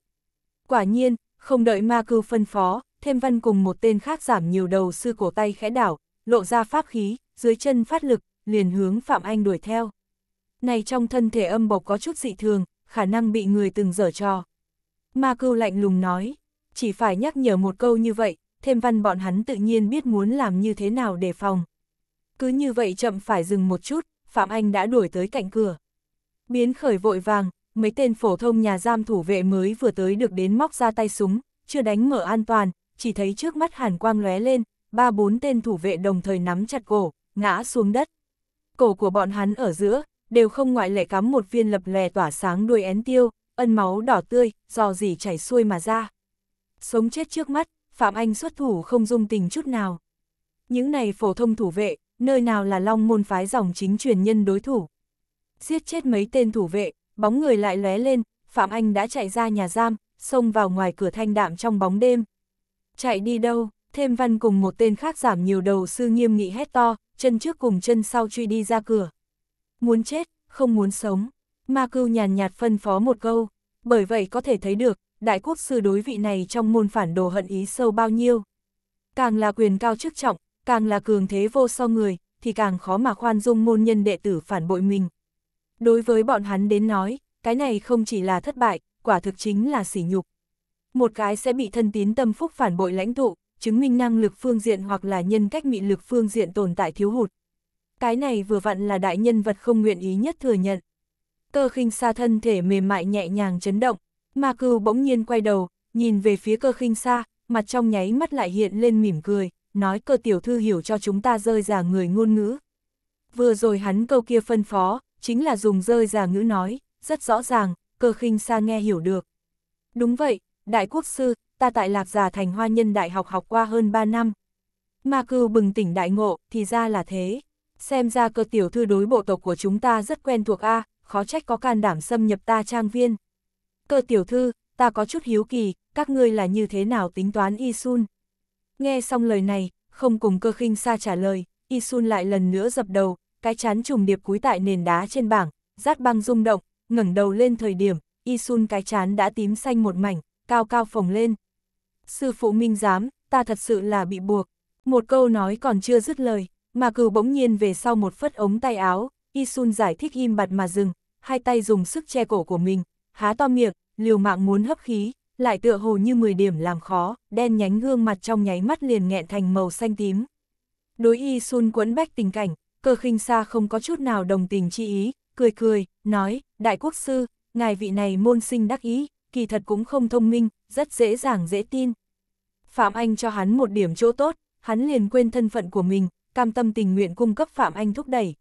Quả nhiên, không đợi ma cư phân phó, thêm văn cùng một tên khác giảm nhiều đầu sư cổ tay khẽ đảo, lộ ra pháp khí, dưới chân phát lực, liền hướng Phạm Anh đuổi theo. Này trong thân thể âm bộc có chút dị thường, khả năng bị người từng dở trò. Ma cư lạnh lùng nói chỉ phải nhắc nhở một câu như vậy, thêm văn bọn hắn tự nhiên biết muốn làm như thế nào để phòng. Cứ như vậy chậm phải dừng một chút, Phạm Anh đã đuổi tới cạnh cửa. Biến khởi vội vàng, mấy tên phổ thông nhà giam thủ vệ mới vừa tới được đến móc ra tay súng, chưa đánh mở an toàn, chỉ thấy trước mắt hàn quang lóe lên, ba bốn tên thủ vệ đồng thời nắm chặt cổ, ngã xuống đất. Cổ của bọn hắn ở giữa, đều không ngoại lệ cắm một viên lập lè tỏa sáng đuôi én tiêu, ân máu đỏ tươi, do gì chảy xuôi mà ra sống chết trước mắt, Phạm Anh xuất thủ không dung tình chút nào. Những này phổ thông thủ vệ, nơi nào là long môn phái dòng chính truyền nhân đối thủ. Giết chết mấy tên thủ vệ, bóng người lại lóe lên, Phạm Anh đã chạy ra nhà giam, xông vào ngoài cửa thanh đạm trong bóng đêm. Chạy đi đâu, thêm văn cùng một tên khác giảm nhiều đầu sư nghiêm nghị hét to, chân trước cùng chân sau truy đi ra cửa. Muốn chết, không muốn sống, ma cưu nhàn nhạt phân phó một câu, bởi vậy có thể thấy được, đại quốc sư đối vị này trong môn phản đồ hận ý sâu bao nhiêu. Càng là quyền cao chức trọng, càng là cường thế vô so người, thì càng khó mà khoan dung môn nhân đệ tử phản bội mình. Đối với bọn hắn đến nói, cái này không chỉ là thất bại, quả thực chính là sỉ nhục. Một cái sẽ bị thân tín tâm phúc phản bội lãnh tụ, chứng minh năng lực phương diện hoặc là nhân cách mị lực phương diện tồn tại thiếu hụt. Cái này vừa vặn là đại nhân vật không nguyện ý nhất thừa nhận. Cơ khinh xa thân thể mềm mại nhẹ nhàng chấn động, Ma cừu bỗng nhiên quay đầu, nhìn về phía cơ khinh xa, mặt trong nháy mắt lại hiện lên mỉm cười, nói cơ tiểu thư hiểu cho chúng ta rơi giả người ngôn ngữ. Vừa rồi hắn câu kia phân phó, chính là dùng rơi giả ngữ nói, rất rõ ràng, cơ khinh xa nghe hiểu được. Đúng vậy, đại quốc sư, ta tại lạc giả thành hoa nhân đại học học qua hơn 3 năm. Ma cư bừng tỉnh đại ngộ, thì ra là thế. Xem ra cơ tiểu thư đối bộ tộc của chúng ta rất quen thuộc a khó trách có can đảm xâm nhập ta trang viên cơ tiểu thư, ta có chút hiếu kỳ, các ngươi là như thế nào tính toán Y Sun? Nghe xong lời này, không cùng cơ khinh xa trả lời, Y Sun lại lần nữa dập đầu, cái chán trùng điệp cúi tại nền đá trên bảng, rát băng rung động, ngẩng đầu lên thời điểm, Y Sun cái chán đã tím xanh một mảnh, cao cao phồng lên. Sư phụ minh giám, ta thật sự là bị buộc. Một câu nói còn chưa dứt lời, mà cừu bỗng nhiên về sau một phất ống tay áo, Y Sun giải thích im bặt mà dừng, hai tay dùng sức che cổ của mình, há to miệng, liều mạng muốn hấp khí, lại tựa hồ như 10 điểm làm khó, đen nhánh gương mặt trong nháy mắt liền nghẹn thành màu xanh tím. Đối y sun quấn bách tình cảnh, cơ khinh xa không có chút nào đồng tình chi ý, cười cười, nói, đại quốc sư, ngài vị này môn sinh đắc ý, kỳ thật cũng không thông minh, rất dễ dàng dễ tin. Phạm Anh cho hắn một điểm chỗ tốt, hắn liền quên thân phận của mình, cam tâm tình nguyện cung cấp Phạm Anh thúc đẩy.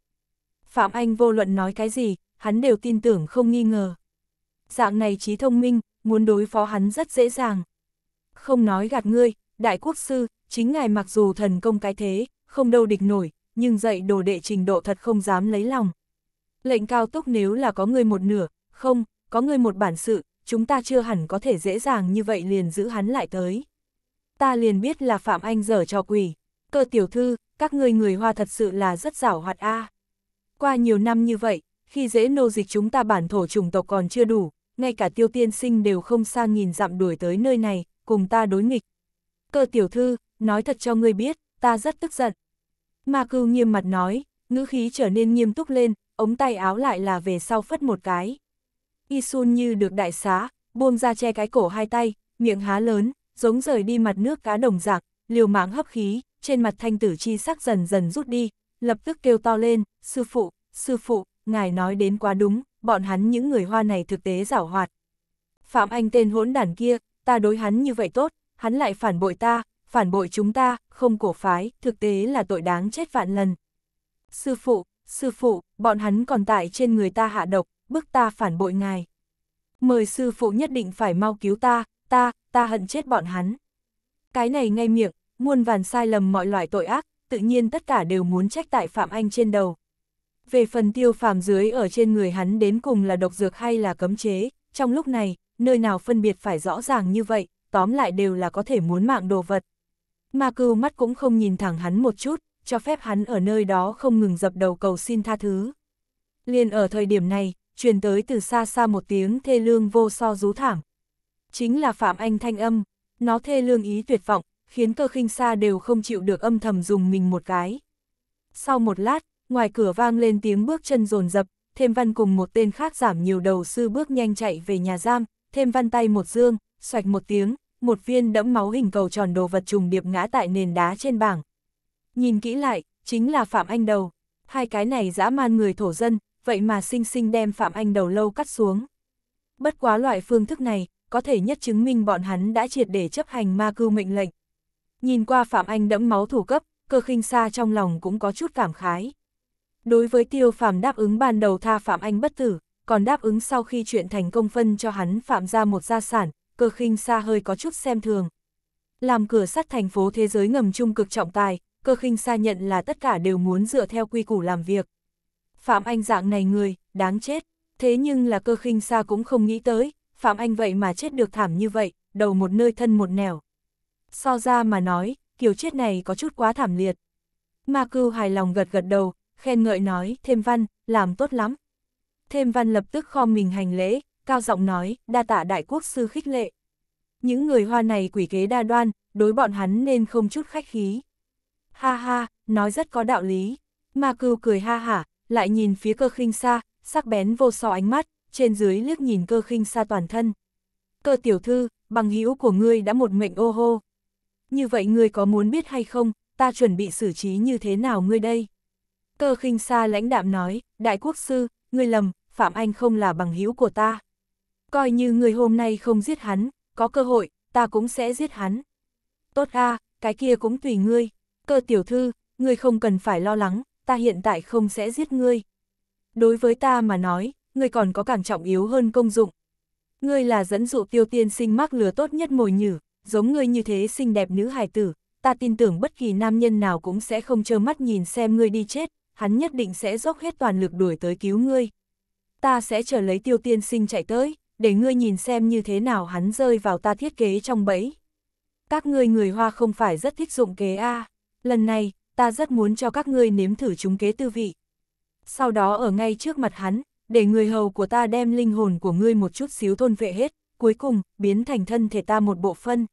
Phạm Anh vô luận nói cái gì, hắn đều tin tưởng không nghi ngờ dạng này trí thông minh, muốn đối phó hắn rất dễ dàng. Không nói gạt ngươi, đại quốc sư, chính ngài mặc dù thần công cái thế, không đâu địch nổi, nhưng dạy đồ đệ trình độ thật không dám lấy lòng. Lệnh cao túc nếu là có người một nửa, không, có người một bản sự, chúng ta chưa hẳn có thể dễ dàng như vậy liền giữ hắn lại tới. Ta liền biết là Phạm Anh dở cho quỷ, cơ tiểu thư, các ngươi người hoa thật sự là rất giảo hoạt a. Qua nhiều năm như vậy, khi dễ nô dịch chúng ta bản thổ chủng tộc còn chưa đủ, ngay cả tiêu tiên sinh đều không xa nghìn dặm đuổi tới nơi này, cùng ta đối nghịch. Cơ tiểu thư, nói thật cho ngươi biết, ta rất tức giận. Ma cưu nghiêm mặt nói, ngữ khí trở nên nghiêm túc lên, ống tay áo lại là về sau phất một cái. Isun như được đại xá, buông ra che cái cổ hai tay, miệng há lớn, giống rời đi mặt nước cá đồng dạng liều mạng hấp khí, trên mặt thanh tử chi sắc dần dần rút đi, lập tức kêu to lên, sư phụ, sư phụ, ngài nói đến quá đúng, bọn hắn những người hoa này thực tế giảo hoạt. Phạm Anh tên hỗn đản kia, ta đối hắn như vậy tốt, hắn lại phản bội ta, phản bội chúng ta, không cổ phái, thực tế là tội đáng chết vạn lần. Sư phụ, sư phụ, bọn hắn còn tại trên người ta hạ độc, bức ta phản bội ngài. Mời sư phụ nhất định phải mau cứu ta, ta, ta hận chết bọn hắn. Cái này ngay miệng, muôn vàn sai lầm mọi loại tội ác, tự nhiên tất cả đều muốn trách tại Phạm Anh trên đầu. Về phần tiêu phàm dưới ở trên người hắn đến cùng là độc dược hay là cấm chế, trong lúc này, nơi nào phân biệt phải rõ ràng như vậy, tóm lại đều là có thể muốn mạng đồ vật. ma cưu mắt cũng không nhìn thẳng hắn một chút, cho phép hắn ở nơi đó không ngừng dập đầu cầu xin tha thứ. Liên ở thời điểm này, truyền tới từ xa xa một tiếng thê lương vô so rú thảm. Chính là Phạm Anh thanh âm, nó thê lương ý tuyệt vọng, khiến cơ khinh xa đều không chịu được âm thầm dùng mình một cái. Sau một lát, ngoài cửa vang lên tiếng bước chân rồn rập, thêm văn cùng một tên khác giảm nhiều đầu sư bước nhanh chạy về nhà giam, thêm văn tay một dương, xoạch một tiếng, một viên đẫm máu hình cầu tròn đồ vật trùng điệp ngã tại nền đá trên bảng. Nhìn kỹ lại, chính là Phạm Anh Đầu. Hai cái này dã man người thổ dân, vậy mà sinh sinh đem Phạm Anh Đầu lâu cắt xuống. Bất quá loại phương thức này, có thể nhất chứng minh bọn hắn đã triệt để chấp hành ma cưu mệnh lệnh. Nhìn qua Phạm Anh đẫm máu thủ cấp, cơ khinh xa trong lòng cũng có chút cảm khái. Đối với tiêu phàm đáp ứng ban đầu tha phạm anh bất tử, còn đáp ứng sau khi chuyện thành công phân cho hắn phạm ra một gia sản, cơ khinh xa hơi có chút xem thường. Làm cửa sắt thành phố thế giới ngầm trung cực trọng tài, cơ khinh xa nhận là tất cả đều muốn dựa theo quy củ làm việc. Phạm Anh dạng này người, đáng chết. Thế nhưng là cơ khinh xa cũng không nghĩ tới, Phạm Anh vậy mà chết được thảm như vậy, đầu một nơi thân một nẻo. So ra mà nói, kiểu chết này có chút quá thảm liệt. Ma cư hài lòng gật gật đầu, khen ngợi nói, thêm văn, làm tốt lắm. Thêm văn lập tức kho mình hành lễ, cao giọng nói, đa tạ đại quốc sư khích lệ. Những người hoa này quỷ kế đa đoan, đối bọn hắn nên không chút khách khí. Ha ha, nói rất có đạo lý. Ma cưu cười ha hả, lại nhìn phía cơ khinh xa, sắc bén vô so ánh mắt, trên dưới liếc nhìn cơ khinh xa toàn thân. Cơ tiểu thư, bằng hữu của ngươi đã một mệnh ô hô. Như vậy ngươi có muốn biết hay không, ta chuẩn bị xử trí như thế nào ngươi đây? Cơ khinh xa lãnh đạm nói, đại quốc sư, ngươi lầm, Phạm Anh không là bằng hữu của ta. Coi như người hôm nay không giết hắn, có cơ hội, ta cũng sẽ giết hắn. Tốt a, cái kia cũng tùy ngươi. Cơ tiểu thư, ngươi không cần phải lo lắng, ta hiện tại không sẽ giết ngươi. Đối với ta mà nói, ngươi còn có càng trọng yếu hơn công dụng. Ngươi là dẫn dụ tiêu tiên sinh mắc lừa tốt nhất mồi nhử, giống ngươi như thế xinh đẹp nữ hài tử, ta tin tưởng bất kỳ nam nhân nào cũng sẽ không trơ mắt nhìn xem ngươi đi chết, hắn nhất định sẽ dốc hết toàn lực đuổi tới cứu ngươi. Ta sẽ chờ lấy tiêu tiên sinh chạy tới, để ngươi nhìn xem như thế nào hắn rơi vào ta thiết kế trong bẫy. Các ngươi người Hoa không phải rất thích dụng kế A, à. lần này, ta rất muốn cho các ngươi nếm thử chúng kế tư vị. Sau đó ở ngay trước mặt hắn, để người hầu của ta đem linh hồn của ngươi một chút xíu thôn vệ hết, cuối cùng, biến thành thân thể ta một bộ phân.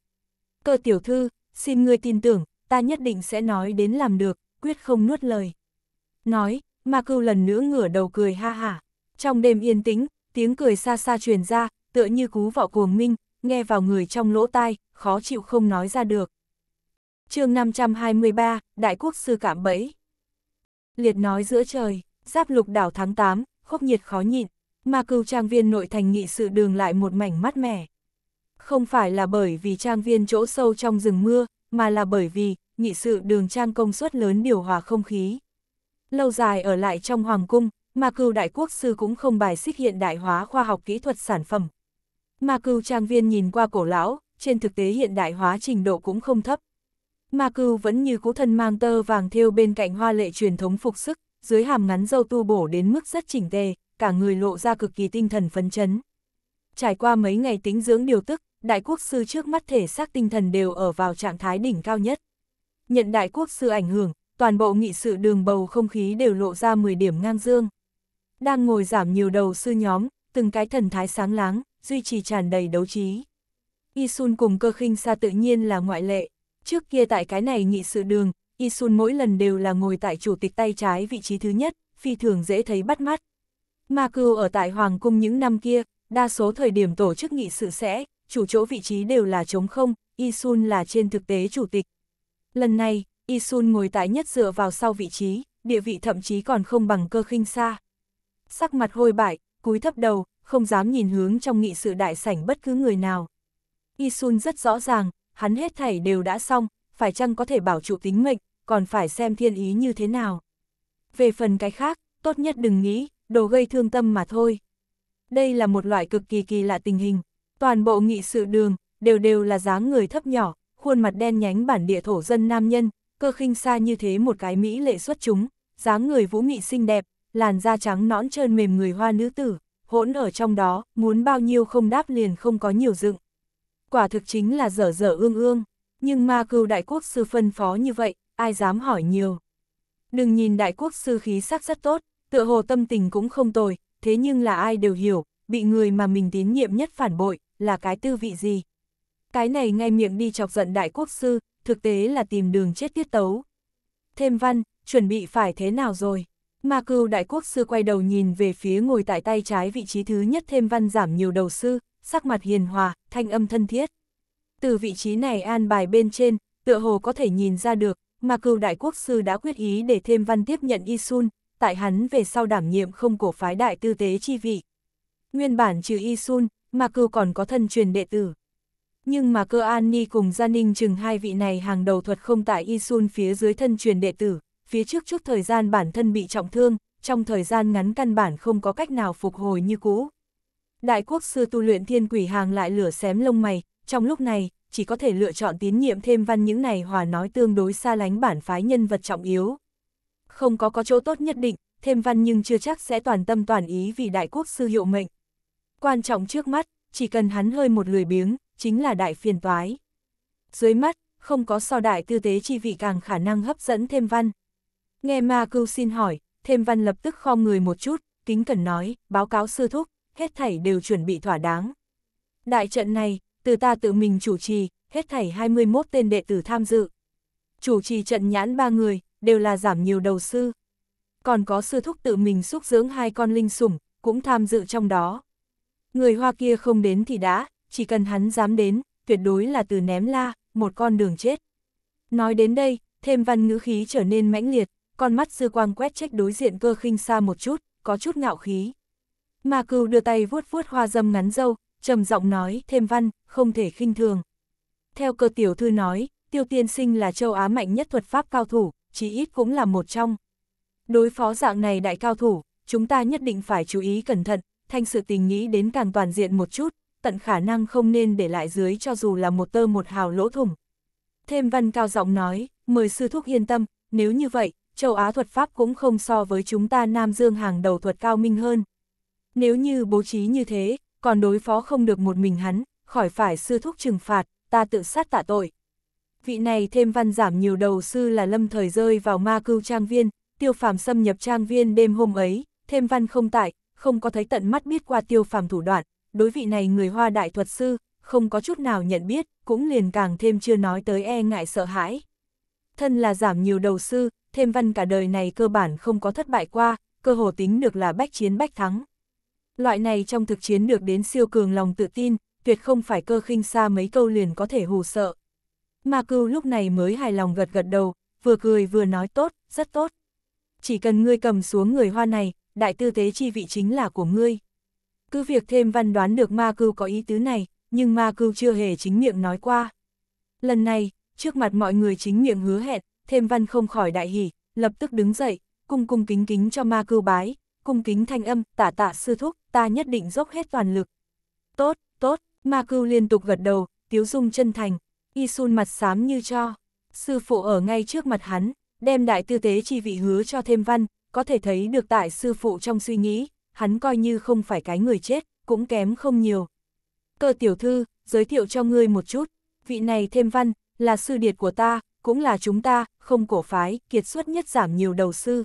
Cơ tiểu thư, xin ngươi tin tưởng, ta nhất định sẽ nói đến làm được, quyết không nuốt lời. Nói, ma cưu lần nữa ngửa đầu cười ha hả. Trong đêm yên tĩnh, tiếng cười xa xa truyền ra, tựa như cú vọ cuồng minh, nghe vào người trong lỗ tai, khó chịu không nói ra được. chương 523, Đại Quốc Sư Cảm Bẫy Liệt nói giữa trời, giáp lục đảo tháng 8, khốc nhiệt khó nhịn, ma cưu trang viên nội thành nghị sự đường lại một mảnh mát mẻ. Không phải là bởi vì trang viên chỗ sâu trong rừng mưa, mà là bởi vì nghị sự đường trang công suất lớn điều hòa không khí lâu dài ở lại trong hoàng cung, mà cừu đại quốc sư cũng không bài xích hiện đại hóa khoa học kỹ thuật sản phẩm. Mà cừu trang viên nhìn qua cổ lão, trên thực tế hiện đại hóa trình độ cũng không thấp. Mà cừu vẫn như cũ thân mang tơ vàng thêu bên cạnh hoa lệ truyền thống phục sức, dưới hàm ngắn dâu tu bổ đến mức rất chỉnh tề, cả người lộ ra cực kỳ tinh thần phấn chấn. Trải qua mấy ngày tính dưỡng điều tức, đại quốc sư trước mắt thể xác tinh thần đều ở vào trạng thái đỉnh cao nhất. Nhận đại quốc sư ảnh hưởng, toàn bộ nghị sự đường bầu không khí đều lộ ra 10 điểm ngang dương. Đang ngồi giảm nhiều đầu sư nhóm, từng cái thần thái sáng láng, duy trì tràn đầy đấu trí. Isun cùng cơ khinh xa tự nhiên là ngoại lệ. Trước kia tại cái này nghị sự đường, Isun mỗi lần đều là ngồi tại chủ tịch tay trái vị trí thứ nhất, phi thường dễ thấy bắt mắt. Mà cưu ở tại Hoàng cung những năm kia, đa số thời điểm tổ chức nghị sự sẽ, chủ chỗ vị trí đều là trống không, Isun là trên thực tế chủ tịch. Lần này, Isun ngồi tại nhất dựa vào sau vị trí, địa vị thậm chí còn không bằng cơ khinh xa. Sắc mặt hôi bại, cúi thấp đầu, không dám nhìn hướng trong nghị sự đại sảnh bất cứ người nào. Isun rất rõ ràng, hắn hết thảy đều đã xong, phải chăng có thể bảo trụ tính mệnh, còn phải xem thiên ý như thế nào. Về phần cái khác, tốt nhất đừng nghĩ, đồ gây thương tâm mà thôi. Đây là một loại cực kỳ kỳ lạ tình hình, toàn bộ nghị sự đường, đều đều là dáng người thấp nhỏ, khuôn mặt đen nhánh bản địa thổ dân nam nhân, cơ khinh xa như thế một cái mỹ lệ xuất chúng, dáng người vũ nghị xinh đẹp, làn da trắng nõn trơn mềm người hoa nữ tử, hỗn ở trong đó, muốn bao nhiêu không đáp liền không có nhiều dựng. Quả thực chính là dở dở ương ương, nhưng ma cưu đại quốc sư phân phó như vậy, ai dám hỏi nhiều. Đừng nhìn đại quốc sư khí sắc rất tốt, tựa hồ tâm tình cũng không tồi, thế nhưng là ai đều hiểu, bị người mà mình tín nhiệm nhất phản bội, là cái tư vị gì. Cái này ngay miệng đi chọc giận đại quốc sư, thực tế là tìm đường chết tiết tấu. Thêm văn, chuẩn bị phải thế nào rồi? Ma cưu đại quốc sư quay đầu nhìn về phía ngồi tại tay trái vị trí thứ nhất thêm văn giảm nhiều đầu sư, sắc mặt hiền hòa, thanh âm thân thiết. Từ vị trí này an bài bên trên, tựa hồ có thể nhìn ra được, Ma cưu đại quốc sư đã quyết ý để thêm văn tiếp nhận Isun, tại hắn về sau đảm nhiệm không cổ phái đại tư tế chi vị. Nguyên bản trừ Isun, Ma cưu còn có thân truyền đệ tử. Nhưng mà cơ an ni cùng gia ninh chừng hai vị này hàng đầu thuật không tại y sun phía dưới thân truyền đệ tử, phía trước chút thời gian bản thân bị trọng thương, trong thời gian ngắn căn bản không có cách nào phục hồi như cũ. Đại quốc sư tu luyện thiên quỷ hàng lại lửa xém lông mày, trong lúc này, chỉ có thể lựa chọn tín nhiệm thêm văn những này hòa nói tương đối xa lánh bản phái nhân vật trọng yếu. Không có có chỗ tốt nhất định, thêm văn nhưng chưa chắc sẽ toàn tâm toàn ý vì đại quốc sư hiệu mệnh. Quan trọng trước mắt, chỉ cần hắn hơi một lười biếng, chính là đại phiền toái. Dưới mắt, không có so đại tư tế chi vị càng khả năng hấp dẫn thêm văn. Nghe ma cưu xin hỏi, thêm văn lập tức kho người một chút, kính cần nói, báo cáo sư thúc, hết thảy đều chuẩn bị thỏa đáng. Đại trận này, từ ta tự mình chủ trì, hết thảy 21 tên đệ tử tham dự. Chủ trì trận nhãn ba người, đều là giảm nhiều đầu sư. Còn có sư thúc tự mình xúc dưỡng hai con linh sủng, cũng tham dự trong đó. Người Hoa kia không đến thì đã, chỉ cần hắn dám đến, tuyệt đối là từ ném la, một con đường chết. Nói đến đây, thêm văn ngữ khí trở nên mãnh liệt, con mắt dư quang quét trách đối diện cơ khinh xa một chút, có chút ngạo khí. Mà cừu đưa tay vuốt vuốt hoa dâm ngắn dâu, trầm giọng nói, thêm văn, không thể khinh thường. Theo cơ tiểu thư nói, tiêu tiên sinh là châu Á mạnh nhất thuật pháp cao thủ, chỉ ít cũng là một trong. Đối phó dạng này đại cao thủ, chúng ta nhất định phải chú ý cẩn thận, thanh sự tình nghĩ đến càng toàn diện một chút, tận khả năng không nên để lại dưới cho dù là một tơ một hào lỗ thủng. Thêm văn cao giọng nói, mời sư thúc yên tâm, nếu như vậy, châu Á thuật pháp cũng không so với chúng ta Nam Dương hàng đầu thuật cao minh hơn. Nếu như bố trí như thế, còn đối phó không được một mình hắn, khỏi phải sư thúc trừng phạt, ta tự sát tạ tội. Vị này thêm văn giảm nhiều đầu sư là lâm thời rơi vào ma cưu trang viên, tiêu phàm xâm nhập trang viên đêm hôm ấy, thêm văn không tại, không có thấy tận mắt biết qua tiêu phàm thủ đoạn, đối vị này người Hoa đại thuật sư, không có chút nào nhận biết, cũng liền càng thêm chưa nói tới e ngại sợ hãi. Thân là giảm nhiều đầu sư, thêm văn cả đời này cơ bản không có thất bại qua, cơ hồ tính được là bách chiến bách thắng. Loại này trong thực chiến được đến siêu cường lòng tự tin, tuyệt không phải cơ khinh xa mấy câu liền có thể hù sợ. Ma cưu lúc này mới hài lòng gật gật đầu, vừa cười vừa nói tốt, rất tốt. Chỉ cần ngươi cầm xuống người hoa này, đại tư tế chi vị chính là của ngươi. Cứ việc thêm văn đoán được ma cưu có ý tứ này, nhưng ma cưu chưa hề chính miệng nói qua. Lần này, trước mặt mọi người chính miệng hứa hẹn, thêm văn không khỏi đại hỉ, lập tức đứng dậy, cung cung kính kính cho ma cưu bái, cung kính thanh âm, tả tạ sư thúc, ta nhất định dốc hết toàn lực. Tốt, tốt, ma cưu liên tục gật đầu, tiếu dung chân thành, y sun mặt xám như cho. Sư phụ ở ngay trước mặt hắn, đem đại tư tế chi vị hứa cho thêm văn, có thể thấy được tại sư phụ trong suy nghĩ, hắn coi như không phải cái người chết, cũng kém không nhiều. Cơ tiểu thư, giới thiệu cho ngươi một chút, vị này thêm văn, là sư điệt của ta, cũng là chúng ta, không cổ phái, kiệt xuất nhất giảm nhiều đầu sư.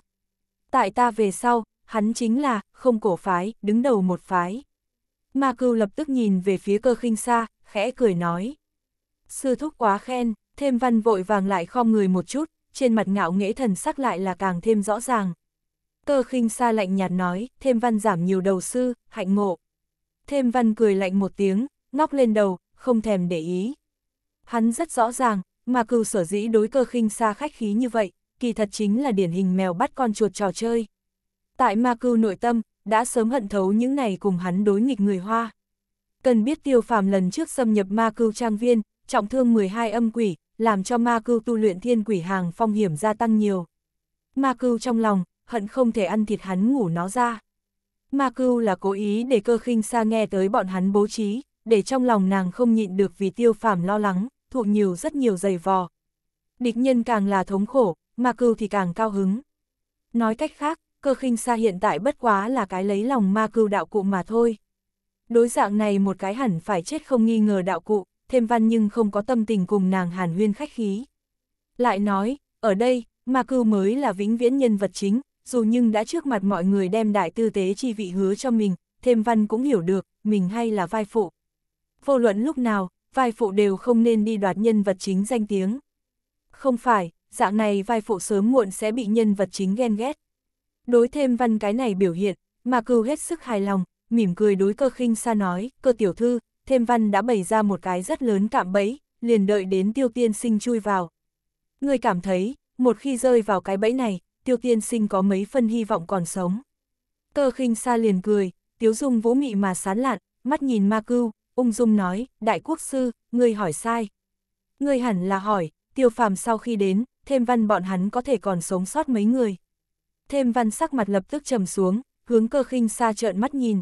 Tại ta về sau, hắn chính là, không cổ phái, đứng đầu một phái. Ma cưu lập tức nhìn về phía cơ khinh xa, khẽ cười nói. Sư thúc quá khen, thêm văn vội vàng lại khom người một chút, trên mặt ngạo nghễ thần sắc lại là càng thêm rõ ràng. Cơ khinh xa lạnh nhạt nói, thêm văn giảm nhiều đầu sư, hạnh ngộ. Thêm văn cười lạnh một tiếng, ngóc lên đầu, không thèm để ý. Hắn rất rõ ràng, mà cừu sở dĩ đối cơ khinh xa khách khí như vậy, kỳ thật chính là điển hình mèo bắt con chuột trò chơi. Tại ma cưu nội tâm, đã sớm hận thấu những này cùng hắn đối nghịch người Hoa. Cần biết tiêu phàm lần trước xâm nhập ma cưu trang viên, trọng thương 12 âm quỷ, làm cho ma cưu tu luyện thiên quỷ hàng phong hiểm gia tăng nhiều. Ma cưu trong lòng, hận không thể ăn thịt hắn ngủ nó ra. Ma cưu là cố ý để cơ khinh xa nghe tới bọn hắn bố trí, để trong lòng nàng không nhịn được vì tiêu phàm lo lắng, thuộc nhiều rất nhiều giày vò. Địch nhân càng là thống khổ, ma cưu thì càng cao hứng. Nói cách khác, cơ khinh xa hiện tại bất quá là cái lấy lòng ma cưu đạo cụ mà thôi. Đối dạng này một cái hẳn phải chết không nghi ngờ đạo cụ, thêm văn nhưng không có tâm tình cùng nàng hàn huyên khách khí. Lại nói, ở đây, ma cưu mới là vĩnh viễn nhân vật chính, dù nhưng đã trước mặt mọi người đem đại tư tế chi vị hứa cho mình, thêm văn cũng hiểu được, mình hay là vai phụ. Vô luận lúc nào, vai phụ đều không nên đi đoạt nhân vật chính danh tiếng. Không phải, dạng này vai phụ sớm muộn sẽ bị nhân vật chính ghen ghét. Đối thêm văn cái này biểu hiện, mà cưu hết sức hài lòng, mỉm cười đối cơ khinh xa nói, cơ tiểu thư, thêm văn đã bày ra một cái rất lớn cạm bẫy, liền đợi đến tiêu tiên sinh chui vào. Người cảm thấy, một khi rơi vào cái bẫy này, tiêu tiên sinh có mấy phần hy vọng còn sống. Tơ khinh xa liền cười, tiếu dung vũ mị mà sán lạn, mắt nhìn ma cưu, ung dung nói, đại quốc sư, người hỏi sai. người hẳn là hỏi, tiêu phàm sau khi đến, thêm văn bọn hắn có thể còn sống sót mấy người. Thêm văn sắc mặt lập tức trầm xuống, hướng cơ khinh xa trợn mắt nhìn.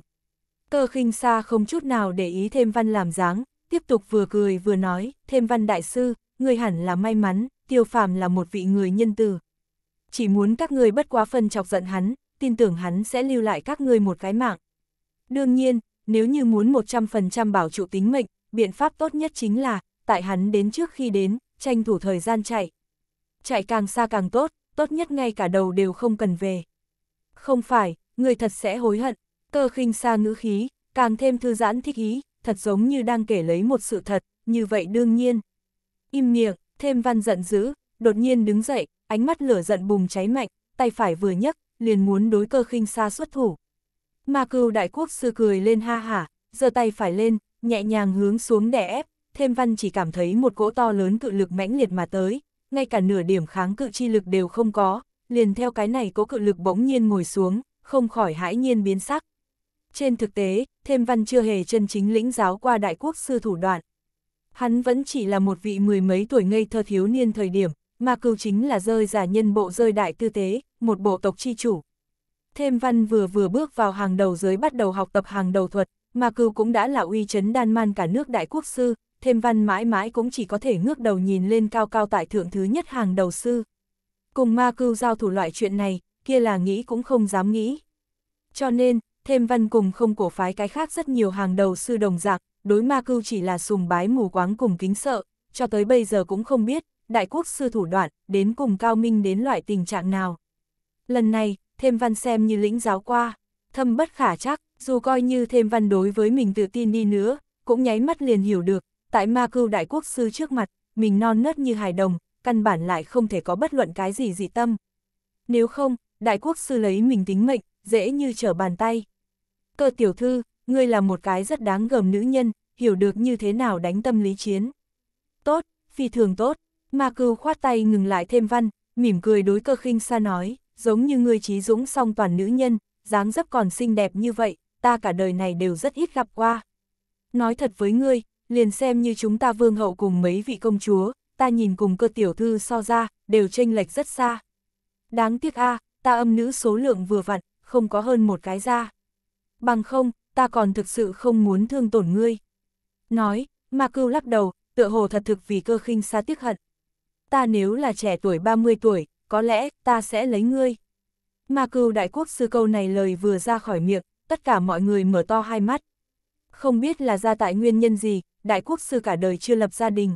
Cơ khinh xa không chút nào để ý thêm văn làm dáng, tiếp tục vừa cười vừa nói, thêm văn đại sư, người hẳn là may mắn, tiêu phàm là một vị người nhân từ, chỉ muốn các ngươi bất quá phân chọc giận hắn, tin tưởng hắn sẽ lưu lại các ngươi một cái mạng. Đương nhiên, nếu như muốn 100% bảo trụ tính mệnh, biện pháp tốt nhất chính là, tại hắn đến trước khi đến, tranh thủ thời gian chạy. Chạy càng xa càng tốt, tốt nhất ngay cả đầu đều không cần về. Không phải, người thật sẽ hối hận, cơ khinh xa ngữ khí, càng thêm thư giãn thích ý, thật giống như đang kể lấy một sự thật, như vậy đương nhiên. Im miệng, thêm văn giận dữ, đột nhiên đứng dậy, ánh mắt lửa giận bùng cháy mạnh, tay phải vừa nhấc, liền muốn đối cơ khinh xa xuất thủ. Ma cưu đại quốc sư cười lên ha hả, giơ tay phải lên, nhẹ nhàng hướng xuống đè ép, thêm văn chỉ cảm thấy một cỗ to lớn cự lực mãnh liệt mà tới, ngay cả nửa điểm kháng cự chi lực đều không có, liền theo cái này cỗ cự lực bỗng nhiên ngồi xuống, không khỏi hãi nhiên biến sắc. Trên thực tế, thêm văn chưa hề chân chính lĩnh giáo qua đại quốc sư thủ đoạn. Hắn vẫn chỉ là một vị mười mấy tuổi ngây thơ thiếu niên thời điểm, Ma Cưu chính là rơi giả nhân bộ rơi đại tư tế, một bộ tộc chi chủ. Thêm văn vừa vừa bước vào hàng đầu giới bắt đầu học tập hàng đầu thuật, Ma Cưu cũng đã là uy chấn đan man cả nước đại quốc sư, thêm văn mãi mãi cũng chỉ có thể ngước đầu nhìn lên cao cao tại thượng thứ nhất hàng đầu sư. Cùng Ma Cưu giao thủ loại chuyện này, kia là nghĩ cũng không dám nghĩ. Cho nên, thêm văn cùng không cổ phái cái khác rất nhiều hàng đầu sư đồng dạng, đối ma cưu chỉ là sùng bái mù quáng cùng kính sợ, cho tới bây giờ cũng không biết, đại quốc sư thủ đoạn, đến cùng cao minh đến loại tình trạng nào. Lần này, thêm văn xem như lĩnh giáo qua, thâm bất khả chắc, dù coi như thêm văn đối với mình tự tin đi nữa, cũng nháy mắt liền hiểu được, tại ma cưu đại quốc sư trước mặt, mình non nớt như hài đồng, căn bản lại không thể có bất luận cái gì dị tâm. Nếu không, đại quốc sư lấy mình tính mệnh, dễ như trở bàn tay. Cơ tiểu thư, ngươi là một cái rất đáng gờm nữ nhân, hiểu được như thế nào đánh tâm lý chiến. Tốt, phi thường tốt, Ma cưu khoát tay ngừng lại thêm văn, mỉm cười đối cơ khinh xa nói, giống như người trí dũng song toàn nữ nhân, dáng dấp còn xinh đẹp như vậy, ta cả đời này đều rất ít gặp qua. Nói thật với ngươi, liền xem như chúng ta vương hậu cùng mấy vị công chúa, ta nhìn cùng cơ tiểu thư so ra, đều chênh lệch rất xa. Đáng tiếc a ta âm nữ số lượng vừa vặn, không có hơn một cái ra. Bằng không, ta còn thực sự không muốn thương tổn ngươi. Nói, Ma cưu lắc đầu, tựa hồ thật thực vì cơ khinh xa tiếc hận, ta nếu là trẻ tuổi 30 tuổi, có lẽ ta sẽ lấy ngươi. Mà cừu đại quốc sư câu này lời vừa ra khỏi miệng, tất cả mọi người mở to hai mắt. Không biết là ra tại nguyên nhân gì, đại quốc sư cả đời chưa lập gia đình.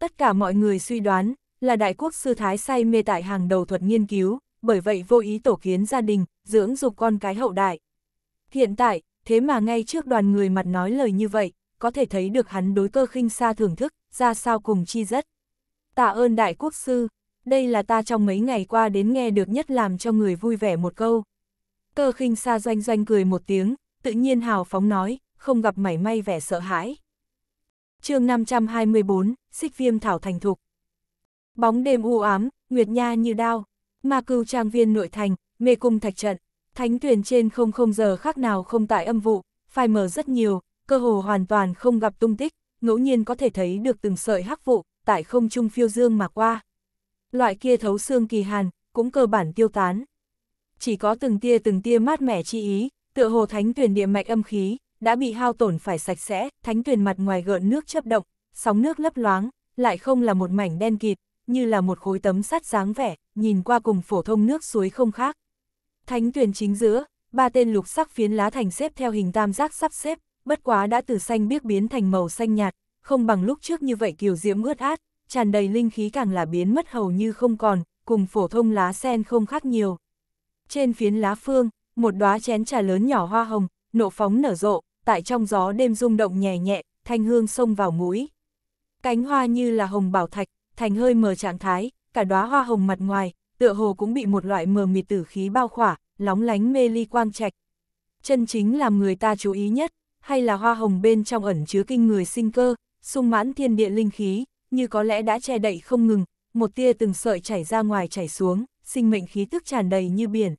Tất cả mọi người suy đoán là đại quốc sư thái say mê tại hàng đầu thuật nghiên cứu, bởi vậy vô ý tổ kiến gia đình, dưỡng dục con cái hậu đại. Hiện tại, thế mà ngay trước đoàn người mặt nói lời như vậy, có thể thấy được hắn đối cơ khinh xa thưởng thức, ra sao cùng chi rất. Tạ ơn đại quốc sư, đây là ta trong mấy ngày qua đến nghe được nhất làm cho người vui vẻ một câu. Cơ khinh xa doanh doanh cười một tiếng, tự nhiên hào phóng nói, không gặp mảy may vẻ sợ hãi. chương 524, xích viêm thảo thành thục. Bóng đêm u ám, nguyệt nha như đao, ma cưu trang viên nội thành, mê cung thạch trận, thánh tuyển trên không không giờ khác nào không tại âm vụ, phai mờ rất nhiều, cơ hồ hoàn toàn không gặp tung tích, ngẫu nhiên có thể thấy được từng sợi hắc vụ, tại không trung phiêu dương mà qua. Loại kia thấu xương kỳ hàn, cũng cơ bản tiêu tán. Chỉ có từng tia từng tia mát mẻ chi ý, tựa hồ thánh tuyển địa mạch âm khí, đã bị hao tổn phải sạch sẽ, thánh tuyển mặt ngoài gợn nước chấp động, sóng nước lấp loáng, lại không là một mảnh đen kịt, như là một khối tấm sắt dáng vẻ, nhìn qua cùng phổ thông nước suối không khác. Thánh tuyển chính giữa, ba tên lục sắc phiến lá thành xếp theo hình tam giác sắp xếp, bất quá đã từ xanh biếc biến thành màu xanh nhạt, không bằng lúc trước như vậy kiều diễm ướt át, tràn đầy linh khí càng là biến mất hầu như không còn, cùng phổ thông lá sen không khác nhiều. Trên phiến lá phương, một đóa chén trà lớn nhỏ hoa hồng, nộ phóng nở rộ, tại trong gió đêm rung động nhẹ nhẹ, thanh hương xông vào mũi. Cánh hoa như là hồng bảo thạch, thành hơi mờ trạng thái, cả đóa hoa hồng mặt ngoài, tựa hồ cũng bị một loại mờ mịt tử khí bao khỏa, lóng lánh mê ly quang trạch. Chân chính làm người ta chú ý nhất, hay là hoa hồng bên trong ẩn chứa kinh người sinh cơ, sung mãn thiên địa linh khí, như có lẽ đã che đậy không ngừng, một tia từng sợi chảy ra ngoài chảy xuống, sinh mệnh khí tức tràn đầy như biển.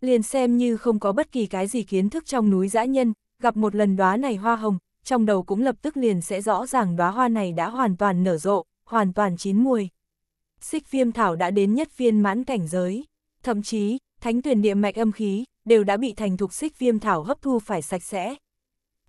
Liền xem như không có bất kỳ cái gì kiến thức trong núi dã nhân, gặp một lần đóa này hoa hồng, trong đầu cũng lập tức liền sẽ rõ ràng đóa hoa này đã hoàn toàn nở rộ, hoàn toàn chín muồi. Xích viêm thảo đã đến nhất viên mãn cảnh giới, thậm chí, thánh tuyển địa mạch âm khí, đều đã bị thành thục xích viêm thảo hấp thu phải sạch sẽ,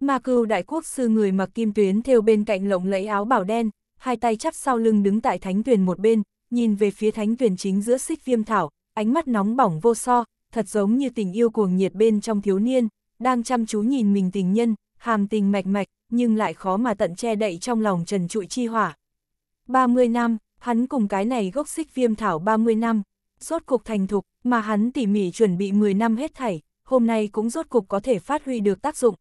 Ma cưu đại quốc sư người mặc kim tuyến theo bên cạnh lộng lẫy áo bảo đen, hai tay chắp sau lưng đứng tại thánh tuyển một bên, nhìn về phía thánh tuyển chính giữa xích viêm thảo, ánh mắt nóng bỏng vô so, thật giống như tình yêu cuồng nhiệt bên trong thiếu niên, đang chăm chú nhìn mình tình nhân, hàm tình mạch mạch, nhưng lại khó mà tận che đậy trong lòng trần trụi chi hỏa. 30 năm, hắn cùng cái này gốc xích viêm thảo 30 năm, rốt cục thành thục, mà hắn tỉ mỉ chuẩn bị 10 năm hết thảy, hôm nay cũng rốt cục có thể phát huy được tác dụng,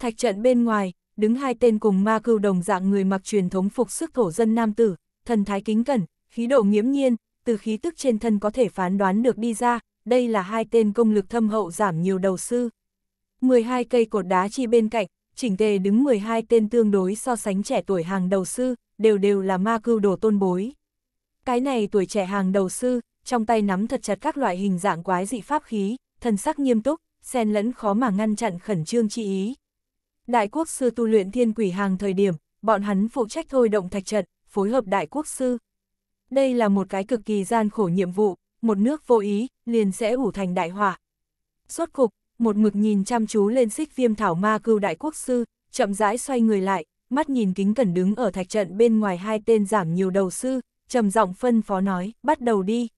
Thạch trận bên ngoài, đứng hai tên cùng ma cưu đồng dạng người mặc truyền thống phục sức thổ dân nam tử, thần thái kính cẩn, khí độ nghiễm nhiên, từ khí tức trên thân có thể phán đoán được đi ra, đây là hai tên công lực thâm hậu giảm nhiều đầu sư. 12 cây cột đá chi bên cạnh, chỉnh tề đứng 12 tên tương đối so sánh trẻ tuổi hàng đầu sư, đều đều là ma cưu đồ tôn bối. Cái này tuổi trẻ hàng đầu sư, trong tay nắm thật chặt các loại hình dạng quái dị pháp khí, thần sắc nghiêm túc, xen lẫn khó mà ngăn chặn khẩn trương chi ý. Đại quốc sư tu luyện thiên quỷ hàng thời điểm, bọn hắn phụ trách thôi động thạch trận, phối hợp đại quốc sư. Đây là một cái cực kỳ gian khổ nhiệm vụ, một nước vô ý, liền sẽ ủ thành đại hỏa. Suốt cục, một mực nhìn chăm chú lên xích viêm thảo ma cưu đại quốc sư, chậm rãi xoay người lại, mắt nhìn kính cẩn đứng ở thạch trận bên ngoài hai tên giảm nhiều đầu sư, trầm giọng phân phó nói, bắt đầu đi.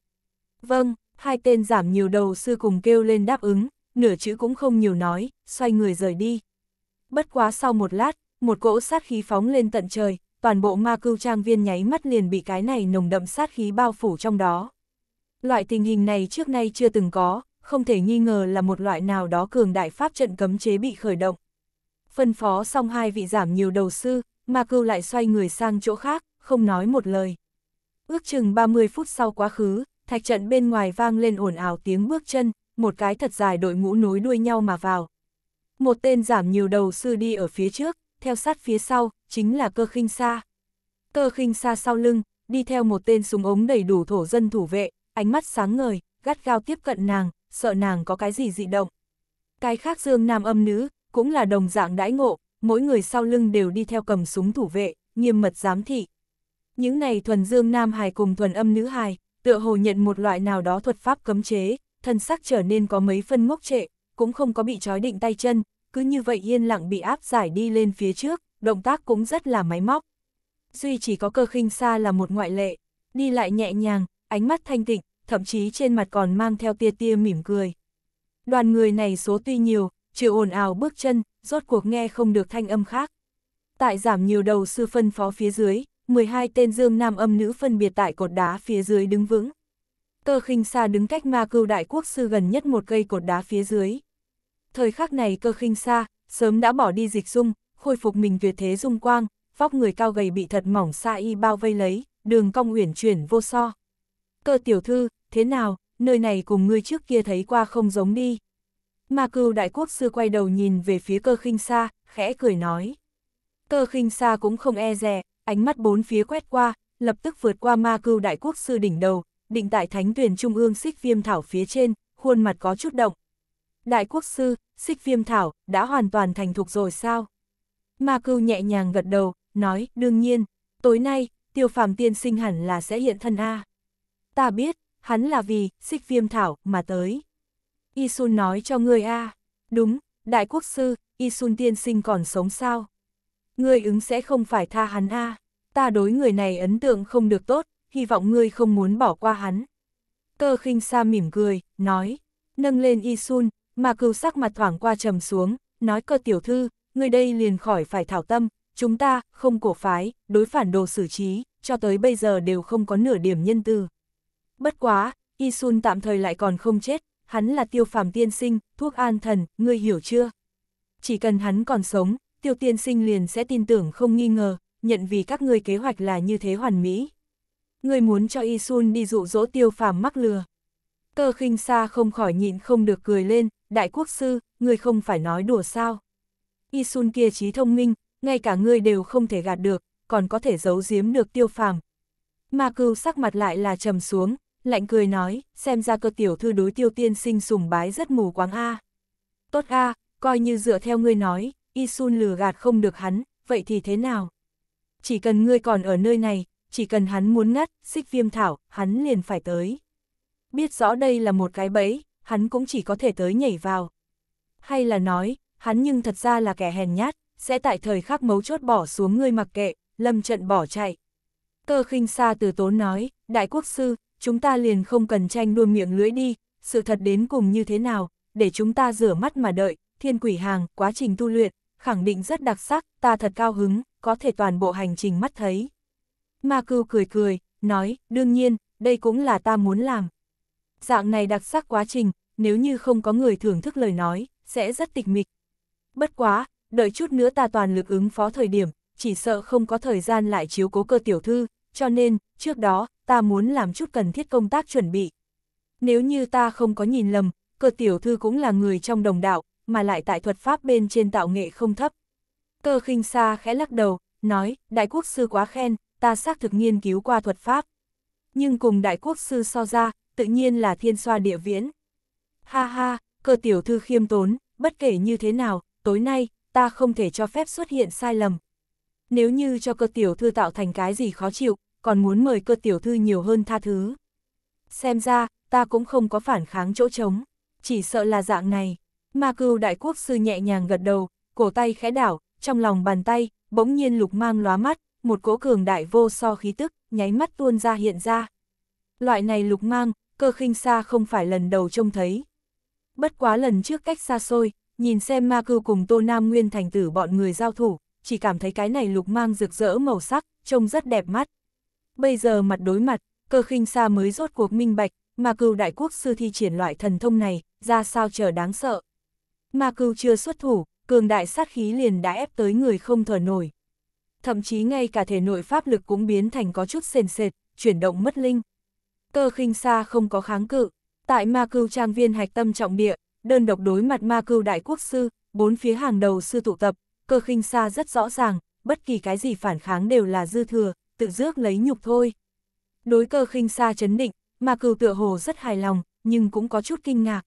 Vâng, hai tên giảm nhiều đầu sư cùng kêu lên đáp ứng, nửa chữ cũng không nhiều nói, xoay người rời đi bất quá sau một lát, một cỗ sát khí phóng lên tận trời, toàn bộ ma cưu trang viên nháy mắt liền bị cái này nồng đậm sát khí bao phủ trong đó. Loại tình hình này trước nay chưa từng có, không thể nghi ngờ là một loại nào đó cường đại pháp trận cấm chế bị khởi động. Phân phó xong hai vị giảm nhiều đầu sư, ma cưu lại xoay người sang chỗ khác, không nói một lời. Ước chừng 30 phút sau quá khứ, thạch trận bên ngoài vang lên ồn ào tiếng bước chân, một cái thật dài đội ngũ nối đuôi nhau mà vào, một tên giảm nhiều đầu sư đi ở phía trước, theo sát phía sau, chính là cơ khinh xa. Cơ khinh xa sau lưng, đi theo một tên súng ống đầy đủ thổ dân thủ vệ, ánh mắt sáng ngời, gắt gao tiếp cận nàng, sợ nàng có cái gì dị động. Cái khác dương nam âm nữ, cũng là đồng dạng đãi ngộ, mỗi người sau lưng đều đi theo cầm súng thủ vệ, nghiêm mật giám thị. Những ngày thuần dương nam hài cùng thuần âm nữ hài, tựa hồ nhận một loại nào đó thuật pháp cấm chế, thân sắc trở nên có mấy phân ngốc trệ, cũng không có bị trói định tay chân, cứ như vậy yên lặng bị áp giải đi lên phía trước, động tác cũng rất là máy móc. Duy chỉ có cơ khinh xa là một ngoại lệ, đi lại nhẹ nhàng, ánh mắt thanh tịnh, thậm chí trên mặt còn mang theo tia tia mỉm cười. Đoàn người này số tuy nhiều, chịu ồn ào bước chân, rốt cuộc nghe không được thanh âm khác. Tại giảm nhiều đầu sư phân phó phía dưới, 12 tên dương nam âm nữ phân biệt tại cột đá phía dưới đứng vững. Cơ khinh xa đứng cách ma cưu đại quốc sư gần nhất một cây cột đá phía dưới thời khắc này cơ khinh xa, sớm đã bỏ đi dịch dung, khôi phục mình tuyệt thế dung quang, vóc người cao gầy bị thật mỏng xa y bao vây lấy, đường cong uyển chuyển vô so. Cơ tiểu thư, thế nào, nơi này cùng ngươi trước kia thấy qua không giống đi. Ma cưu đại quốc sư quay đầu nhìn về phía cơ khinh xa, khẽ cười nói. Cơ khinh xa cũng không e rè, ánh mắt bốn phía quét qua, lập tức vượt qua ma cưu đại quốc sư đỉnh đầu, định tại thánh tuyển trung ương xích viêm thảo phía trên, khuôn mặt có chút động, Đại quốc sư, xích viêm thảo, đã hoàn toàn thành thục rồi sao? Ma cưu nhẹ nhàng gật đầu, nói, đương nhiên, tối nay, tiêu phàm tiên sinh hẳn là sẽ hiện thân A. Ta biết, hắn là vì, xích viêm thảo, mà tới. Isun nói cho ngươi A, đúng, đại quốc sư, Isun tiên sinh còn sống sao? Ngươi ứng sẽ không phải tha hắn A, ta đối người này ấn tượng không được tốt, hy vọng ngươi không muốn bỏ qua hắn. Cơ khinh sa mỉm cười, nói, nâng lên Isun, mà cừu sắc mặt thoảng qua trầm xuống, nói cơ tiểu thư, người đây liền khỏi phải thảo tâm, chúng ta, không cổ phái, đối phản đồ xử trí, cho tới bây giờ đều không có nửa điểm nhân từ Bất quá, Y Sun tạm thời lại còn không chết, hắn là tiêu phàm tiên sinh, thuốc an thần, ngươi hiểu chưa? Chỉ cần hắn còn sống, tiêu tiên sinh liền sẽ tin tưởng không nghi ngờ, nhận vì các ngươi kế hoạch là như thế hoàn mỹ. Ngươi muốn cho Y Sun đi dụ dỗ tiêu phàm mắc lừa. Cơ khinh xa không khỏi nhịn không được cười lên, đại quốc sư, người không phải nói đùa sao. Isun kia trí thông minh, ngay cả ngươi đều không thể gạt được, còn có thể giấu giếm được tiêu phàm. Ma cưu sắc mặt lại là trầm xuống, lạnh cười nói, xem ra cơ tiểu thư đối tiêu tiên sinh sùng bái rất mù quáng a. Tốt a, coi như dựa theo ngươi nói, Isun lừa gạt không được hắn, vậy thì thế nào? Chỉ cần ngươi còn ở nơi này, chỉ cần hắn muốn ngắt, xích viêm thảo, hắn liền phải tới. Biết rõ đây là một cái bẫy, hắn cũng chỉ có thể tới nhảy vào. Hay là nói, hắn nhưng thật ra là kẻ hèn nhát, sẽ tại thời khắc mấu chốt bỏ xuống ngươi mặc kệ, lâm trận bỏ chạy. Cơ khinh xa từ tốn nói, đại quốc sư, chúng ta liền không cần tranh đua miệng lưỡi đi, sự thật đến cùng như thế nào, để chúng ta rửa mắt mà đợi, thiên quỷ hàng, quá trình tu luyện, khẳng định rất đặc sắc, ta thật cao hứng, có thể toàn bộ hành trình mắt thấy. Ma cưu cười cười, nói, đương nhiên, đây cũng là ta muốn làm, Dạng này đặc sắc quá trình, nếu như không có người thưởng thức lời nói, sẽ rất tịch mịch. Bất quá, đợi chút nữa ta toàn lực ứng phó thời điểm, chỉ sợ không có thời gian lại chiếu cố cơ tiểu thư, cho nên, trước đó, ta muốn làm chút cần thiết công tác chuẩn bị. Nếu như ta không có nhìn lầm, cơ tiểu thư cũng là người trong đồng đạo, mà lại tại thuật pháp bên trên tạo nghệ không thấp. Cơ khinh xa khẽ lắc đầu, nói, đại quốc sư quá khen, ta xác thực nghiên cứu qua thuật pháp. Nhưng cùng đại quốc sư so ra, tự nhiên là thiên xoa địa viễn. Ha ha, cơ tiểu thư khiêm tốn, bất kể như thế nào, tối nay, ta không thể cho phép xuất hiện sai lầm. Nếu như cho cơ tiểu thư tạo thành cái gì khó chịu, còn muốn mời cơ tiểu thư nhiều hơn tha thứ. Xem ra, ta cũng không có phản kháng chỗ trống, chỉ sợ là dạng này. Ma cưu đại quốc sư nhẹ nhàng gật đầu, cổ tay khẽ đảo, trong lòng bàn tay, bỗng nhiên lục mang lóa mắt, một cỗ cường đại vô so khí tức, nháy mắt tuôn ra hiện ra. Loại này lục mang, cơ khinh xa không phải lần đầu trông thấy. Bất quá lần trước cách xa xôi, nhìn xem ma cư cùng tô nam nguyên thành tử bọn người giao thủ, chỉ cảm thấy cái này lục mang rực rỡ màu sắc, trông rất đẹp mắt. Bây giờ mặt đối mặt, cơ khinh xa mới rốt cuộc minh bạch, ma cư đại quốc sư thi triển loại thần thông này, ra sao chờ đáng sợ. Ma cư chưa xuất thủ, cường đại sát khí liền đã ép tới người không thở nổi. Thậm chí ngay cả thể nội pháp lực cũng biến thành có chút sền sệt, chuyển động mất linh cơ khinh xa không có kháng cự. Tại ma cưu trang viên hạch tâm trọng địa, đơn độc đối mặt ma cưu đại quốc sư, bốn phía hàng đầu sư tụ tập, cơ khinh xa rất rõ ràng, bất kỳ cái gì phản kháng đều là dư thừa, tự dước lấy nhục thôi. Đối cơ khinh xa chấn định, ma cưu tựa hồ rất hài lòng, nhưng cũng có chút kinh ngạc.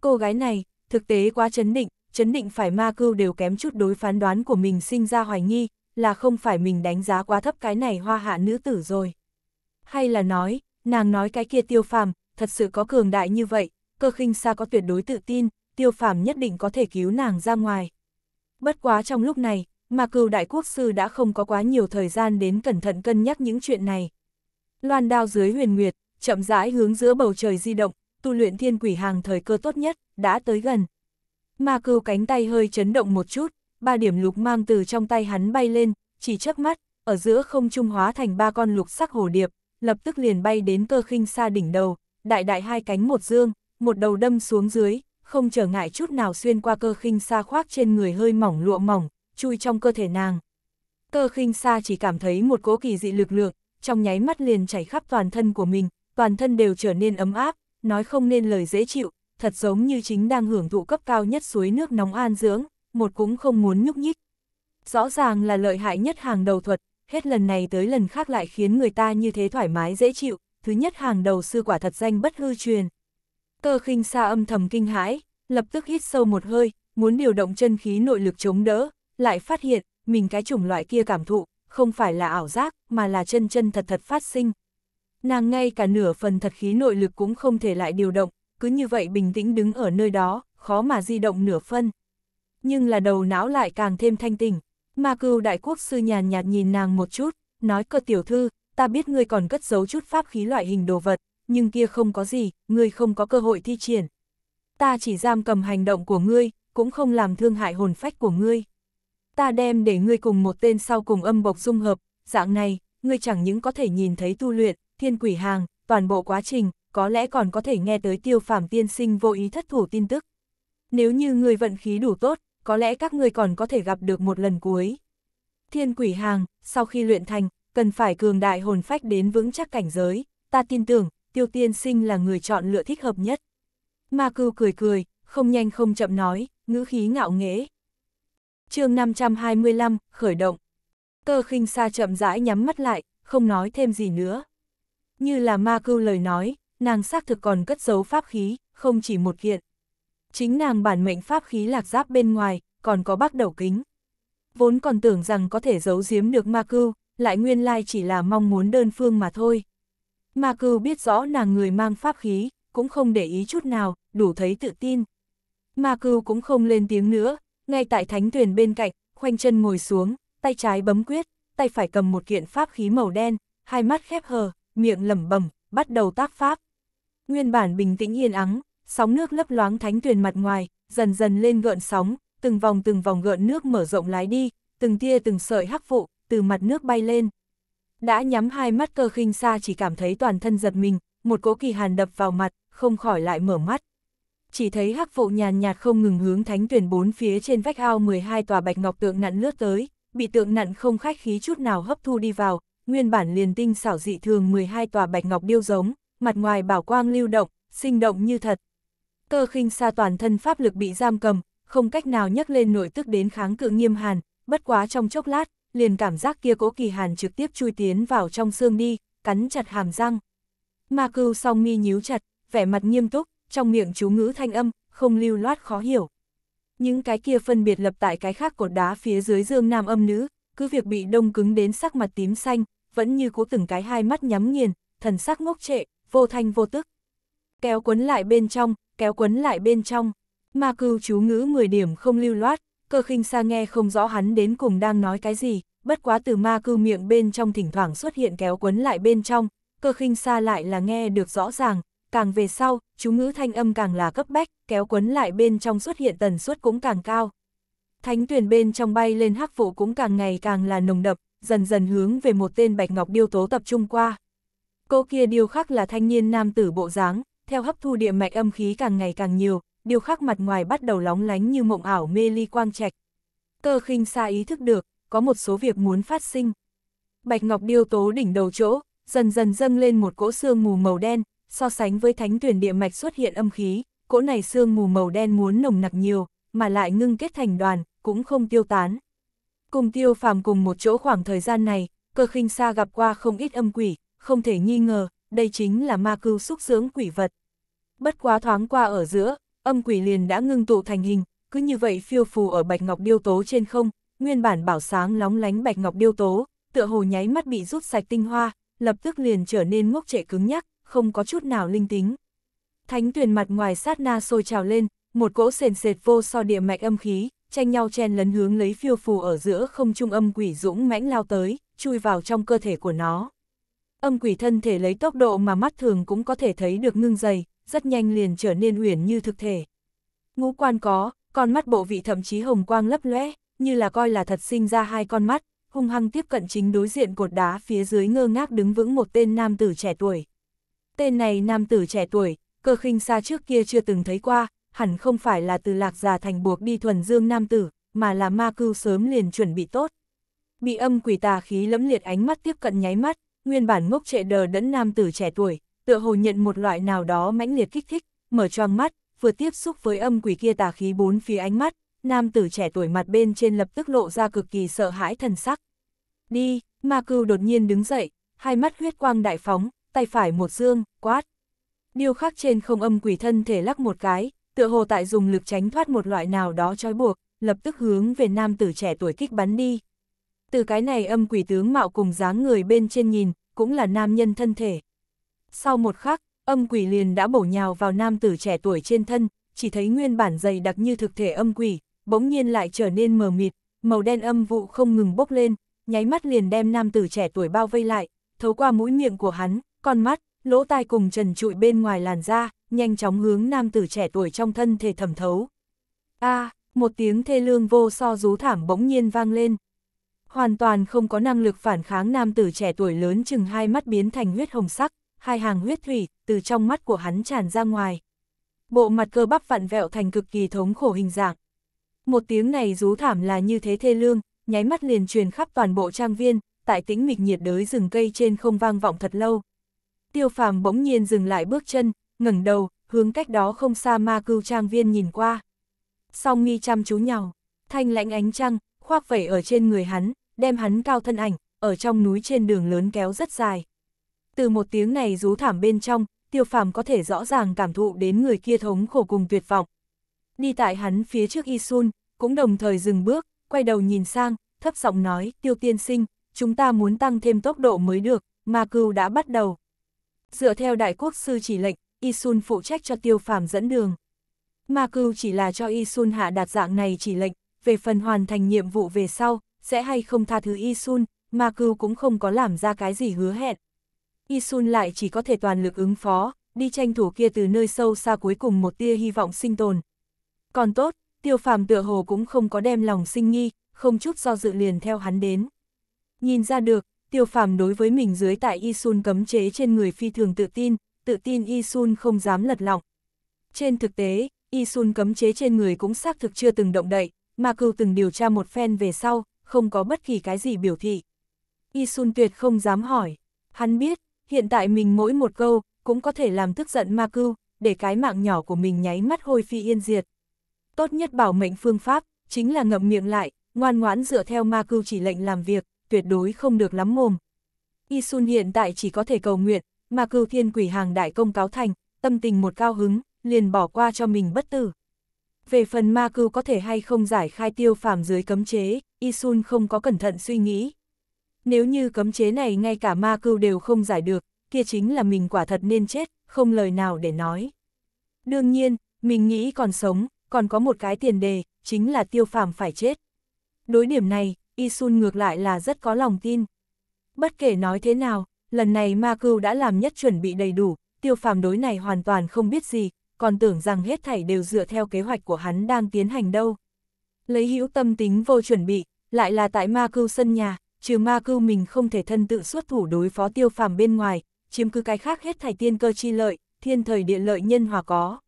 Cô gái này, thực tế quá chấn định, chấn định phải ma cưu đều kém chút đối phán đoán của mình sinh ra hoài nghi, là không phải mình đánh giá quá thấp cái này hoa hạ nữ tử rồi. Hay là nói, nàng nói cái kia tiêu phàm, thật sự có cường đại như vậy, cơ khinh xa có tuyệt đối tự tin, tiêu phàm nhất định có thể cứu nàng ra ngoài. Bất quá trong lúc này, mà cừu đại quốc sư đã không có quá nhiều thời gian đến cẩn thận cân nhắc những chuyện này. Loan đao dưới huyền nguyệt, chậm rãi hướng giữa bầu trời di động, tu luyện thiên quỷ hàng thời cơ tốt nhất, đã tới gần. Mà cừu cánh tay hơi chấn động một chút, ba điểm lục mang từ trong tay hắn bay lên, chỉ chớp mắt, ở giữa không trung hóa thành ba con lục sắc hồ điệp, lập tức liền bay đến cơ khinh xa đỉnh đầu, đại đại hai cánh một dương, một đầu đâm xuống dưới, không trở ngại chút nào xuyên qua cơ khinh xa khoác trên người hơi mỏng lụa mỏng, chui trong cơ thể nàng. Cơ khinh xa chỉ cảm thấy một cỗ kỳ dị lực lượng, trong nháy mắt liền chảy khắp toàn thân của mình, toàn thân đều trở nên ấm áp, nói không nên lời dễ chịu, thật giống như chính đang hưởng thụ cấp cao nhất suối nước nóng an dưỡng, một cũng không muốn nhúc nhích. Rõ ràng là lợi hại nhất hàng đầu thuật, hết lần này tới lần khác lại khiến người ta như thế thoải mái dễ chịu, thứ nhất hàng đầu sư quả thật danh bất hư truyền. Cơ khinh xa âm thầm kinh hãi, lập tức hít sâu một hơi, muốn điều động chân khí nội lực chống đỡ, lại phát hiện, mình cái chủng loại kia cảm thụ, không phải là ảo giác, mà là chân chân thật thật phát sinh. Nàng ngay cả nửa phần thật khí nội lực cũng không thể lại điều động, cứ như vậy bình tĩnh đứng ở nơi đó, khó mà di động nửa phân. Nhưng là đầu não lại càng thêm thanh tỉnh, Ma cưu đại quốc sư nhàn nhạt nhìn nàng một chút, nói cơ tiểu thư, ta biết ngươi còn cất giấu chút pháp khí loại hình đồ vật, nhưng kia không có gì, ngươi không có cơ hội thi triển. Ta chỉ giam cầm hành động của ngươi, cũng không làm thương hại hồn phách của ngươi. Ta đem để ngươi cùng một tên sau cùng âm bộc dung hợp, dạng này, ngươi chẳng những có thể nhìn thấy tu luyện, thiên quỷ hàng, toàn bộ quá trình, có lẽ còn có thể nghe tới tiêu phàm tiên sinh vô ý thất thủ tin tức. Nếu như ngươi vận khí đủ tốt, có lẽ các ngươi còn có thể gặp được một lần cuối. Thiên quỷ hàng, sau khi luyện thành, cần phải cường đại hồn phách đến vững chắc cảnh giới, ta tin tưởng, tiêu tiên sinh là người chọn lựa thích hợp nhất. Ma cưu cười cười, không nhanh không chậm nói, ngữ khí ngạo nghễ. chương 525, khởi động. Cơ khinh xa chậm rãi nhắm mắt lại, không nói thêm gì nữa. Như là ma cưu lời nói, nàng xác thực còn cất giấu pháp khí, không chỉ một kiện. Chính nàng bản mệnh pháp khí lạc giáp bên ngoài, còn có bác đầu kính. Vốn còn tưởng rằng có thể giấu giếm được ma cưu, lại nguyên lai chỉ là mong muốn đơn phương mà thôi. Ma cưu biết rõ nàng người mang pháp khí, cũng không để ý chút nào, đủ thấy tự tin. Ma cưu cũng không lên tiếng nữa, ngay tại thánh thuyền bên cạnh, khoanh chân ngồi xuống, tay trái bấm quyết, tay phải cầm một kiện pháp khí màu đen, hai mắt khép hờ, miệng lẩm bẩm, bắt đầu tác pháp. Nguyên bản bình tĩnh yên ắng, sóng nước lấp loáng thánh tuyền mặt ngoài, dần dần lên gợn sóng, từng vòng từng vòng gợn nước mở rộng lái đi, từng tia từng sợi hắc vụ, từ mặt nước bay lên. Đã nhắm hai mắt cơ khinh xa chỉ cảm thấy toàn thân giật mình, một cỗ kỳ hàn đập vào mặt, không khỏi lại mở mắt. Chỉ thấy hắc vụ nhàn nhạt không ngừng hướng thánh tuyển bốn phía trên vách ao 12 tòa bạch ngọc tượng nặn lướt tới, bị tượng nặn không khách khí chút nào hấp thu đi vào, nguyên bản liền tinh xảo dị thường 12 tòa bạch ngọc điêu giống, mặt ngoài bảo quang lưu động, sinh động như thật, cơ khinh xa toàn thân pháp lực bị giam cầm, không cách nào nhấc lên nội tức đến kháng cự nghiêm hàn, bất quá trong chốc lát, liền cảm giác kia cỗ kỳ hàn trực tiếp chui tiến vào trong xương đi, cắn chặt hàm răng. Ma cưu song mi nhíu chặt, vẻ mặt nghiêm túc, trong miệng chú ngữ thanh âm, không lưu loát khó hiểu. Những cái kia phân biệt lập tại cái khác cột đá phía dưới dương nam âm nữ, cứ việc bị đông cứng đến sắc mặt tím xanh, vẫn như cố từng cái hai mắt nhắm nghiền, thần sắc ngốc trệ, vô thanh vô tức kéo quấn lại bên trong, kéo quấn lại bên trong. Ma cưu chú ngữ 10 điểm không lưu loát, cơ khinh xa nghe không rõ hắn đến cùng đang nói cái gì, bất quá từ ma cưu miệng bên trong thỉnh thoảng xuất hiện kéo quấn lại bên trong, cơ khinh xa lại là nghe được rõ ràng, càng về sau, chú ngữ thanh âm càng là cấp bách, kéo quấn lại bên trong xuất hiện tần suất cũng càng cao. Thánh tuyển bên trong bay lên hắc vụ cũng càng ngày càng là nồng đậm, dần dần hướng về một tên bạch ngọc điêu tố tập trung qua. Cô kia điêu khắc là thanh niên nam tử bộ dáng, theo hấp thu địa mạch âm khí càng ngày càng nhiều, điều khắc mặt ngoài bắt đầu lóng lánh như mộng ảo mê ly quang trạch. Cơ khinh xa ý thức được, có một số việc muốn phát sinh. Bạch Ngọc Điêu tố đỉnh đầu chỗ, dần dần dâng lên một cỗ xương mù màu đen, so sánh với thánh tuyển địa mạch xuất hiện âm khí, cỗ này xương mù màu đen muốn nồng nặc nhiều, mà lại ngưng kết thành đoàn, cũng không tiêu tán. Cùng tiêu phàm cùng một chỗ khoảng thời gian này, cơ khinh xa gặp qua không ít âm quỷ, không thể nghi ngờ, đây chính là ma cưu xúc dưỡng quỷ vật bất quá thoáng qua ở giữa, âm quỷ liền đã ngưng tụ thành hình, cứ như vậy phiêu phù ở bạch ngọc điêu tố trên không, nguyên bản bảo sáng lóng lánh bạch ngọc điêu tố, tựa hồ nháy mắt bị rút sạch tinh hoa, lập tức liền trở nên ngốc trệ cứng nhắc, không có chút nào linh tính. Thánh tuyển mặt ngoài sát na sôi trào lên, một cỗ sền sệt vô so địa mạch âm khí, tranh nhau chen lấn hướng lấy phiêu phù ở giữa không trung âm quỷ dũng mãnh lao tới, chui vào trong cơ thể của nó. Âm quỷ thân thể lấy tốc độ mà mắt thường cũng có thể thấy được ngưng dày, rất nhanh liền trở nên uyển như thực thể. Ngũ quan có, con mắt bộ vị thậm chí hồng quang lấp lóe, như là coi là thật sinh ra hai con mắt, hung hăng tiếp cận chính đối diện cột đá phía dưới ngơ ngác đứng vững một tên nam tử trẻ tuổi. Tên này nam tử trẻ tuổi, cơ khinh xa trước kia chưa từng thấy qua, hẳn không phải là từ lạc già thành buộc đi thuần dương nam tử, mà là ma cưu sớm liền chuẩn bị tốt. Bị âm quỷ tà khí lẫm liệt ánh mắt tiếp cận nháy mắt, nguyên bản ngốc trệ đờ đẫn nam tử trẻ tuổi, tựa hồ nhận một loại nào đó mãnh liệt kích thích, mở choang mắt, vừa tiếp xúc với âm quỷ kia tà khí bốn phía ánh mắt, nam tử trẻ tuổi mặt bên trên lập tức lộ ra cực kỳ sợ hãi thần sắc. Đi, ma cưu đột nhiên đứng dậy, hai mắt huyết quang đại phóng, tay phải một dương, quát. Điêu khắc trên không âm quỷ thân thể lắc một cái, tựa hồ tại dùng lực tránh thoát một loại nào đó trói buộc, lập tức hướng về nam tử trẻ tuổi kích bắn đi. Từ cái này âm quỷ tướng mạo cùng dáng người bên trên nhìn, cũng là nam nhân thân thể sau một khắc, âm quỷ liền đã bổ nhào vào nam tử trẻ tuổi trên thân, chỉ thấy nguyên bản dày đặc như thực thể âm quỷ, bỗng nhiên lại trở nên mờ mịt, màu đen âm vụ không ngừng bốc lên, nháy mắt liền đem nam tử trẻ tuổi bao vây lại, thấu qua mũi miệng của hắn, con mắt, lỗ tai cùng trần trụi bên ngoài làn da, nhanh chóng hướng nam tử trẻ tuổi trong thân thể thẩm thấu. A, một tiếng thê lương vô so rú thảm bỗng nhiên vang lên. Hoàn toàn không có năng lực phản kháng nam tử trẻ tuổi lớn chừng hai mắt biến thành huyết hồng sắc, hai hàng huyết thủy từ trong mắt của hắn tràn ra ngoài. Bộ mặt cơ bắp vặn vẹo thành cực kỳ thống khổ hình dạng. Một tiếng này rú thảm là như thế thê lương, nháy mắt liền truyền khắp toàn bộ trang viên, tại tĩnh mịch nhiệt đới rừng cây trên không vang vọng thật lâu. Tiêu phàm bỗng nhiên dừng lại bước chân, ngẩng đầu, hướng cách đó không xa ma cưu trang viên nhìn qua. Song nghi chăm chú nhau, thanh lãnh ánh trăng, khoác vẩy ở trên người hắn, đem hắn cao thân ảnh, ở trong núi trên đường lớn kéo rất dài. Từ một tiếng này rú thảm bên trong, tiêu phàm có thể rõ ràng cảm thụ đến người kia thống khổ cùng tuyệt vọng. Đi tại hắn phía trước y sun cũng đồng thời dừng bước, quay đầu nhìn sang, thấp giọng nói, tiêu tiên sinh, chúng ta muốn tăng thêm tốc độ mới được, mà cưu đã bắt đầu. Dựa theo đại quốc sư chỉ lệnh, y sun phụ trách cho tiêu phàm dẫn đường. Ma cưu chỉ là cho y sun hạ đạt dạng này chỉ lệnh, về phần hoàn thành nhiệm vụ về sau, sẽ hay không tha thứ y sun, Ma cưu cũng không có làm ra cái gì hứa hẹn. Isun lại chỉ có thể toàn lực ứng phó, đi tranh thủ kia từ nơi sâu xa cuối cùng một tia hy vọng sinh tồn. Còn tốt, tiêu phàm tựa hồ cũng không có đem lòng sinh nghi, không chút do dự liền theo hắn đến. Nhìn ra được, tiêu phàm đối với mình dưới tại Isun cấm chế trên người phi thường tự tin, tự tin Isun không dám lật lọng. Trên thực tế, Isun cấm chế trên người cũng xác thực chưa từng động đậy, mà cưu từng điều tra một phen về sau, không có bất kỳ cái gì biểu thị. Isun tuyệt không dám hỏi, hắn biết, Hiện tại mình mỗi một câu, cũng có thể làm tức giận ma cưu, để cái mạng nhỏ của mình nháy mắt hôi phi yên diệt. Tốt nhất bảo mệnh phương pháp, chính là ngậm miệng lại, ngoan ngoãn dựa theo ma cưu chỉ lệnh làm việc, tuyệt đối không được lắm mồm. Isun hiện tại chỉ có thể cầu nguyện, ma cưu thiên quỷ hàng đại công cáo thành, tâm tình một cao hứng, liền bỏ qua cho mình bất tử. Về phần ma cưu có thể hay không giải khai tiêu phàm dưới cấm chế, Isun không có cẩn thận suy nghĩ, nếu như cấm chế này ngay cả ma cưu đều không giải được, kia chính là mình quả thật nên chết, không lời nào để nói. Đương nhiên, mình nghĩ còn sống, còn có một cái tiền đề, chính là tiêu phàm phải chết. Đối điểm này, Isun ngược lại là rất có lòng tin. Bất kể nói thế nào, lần này ma cưu đã làm nhất chuẩn bị đầy đủ, tiêu phàm đối này hoàn toàn không biết gì, còn tưởng rằng hết thảy đều dựa theo kế hoạch của hắn đang tiến hành đâu. Lấy hữu tâm tính vô chuẩn bị, lại là tại ma cưu sân nhà, trừ ma cưu mình không thể thân tự xuất thủ đối phó tiêu phàm bên ngoài, chiếm cứ cái khác hết thảy tiên cơ chi lợi, thiên thời địa lợi nhân hòa có.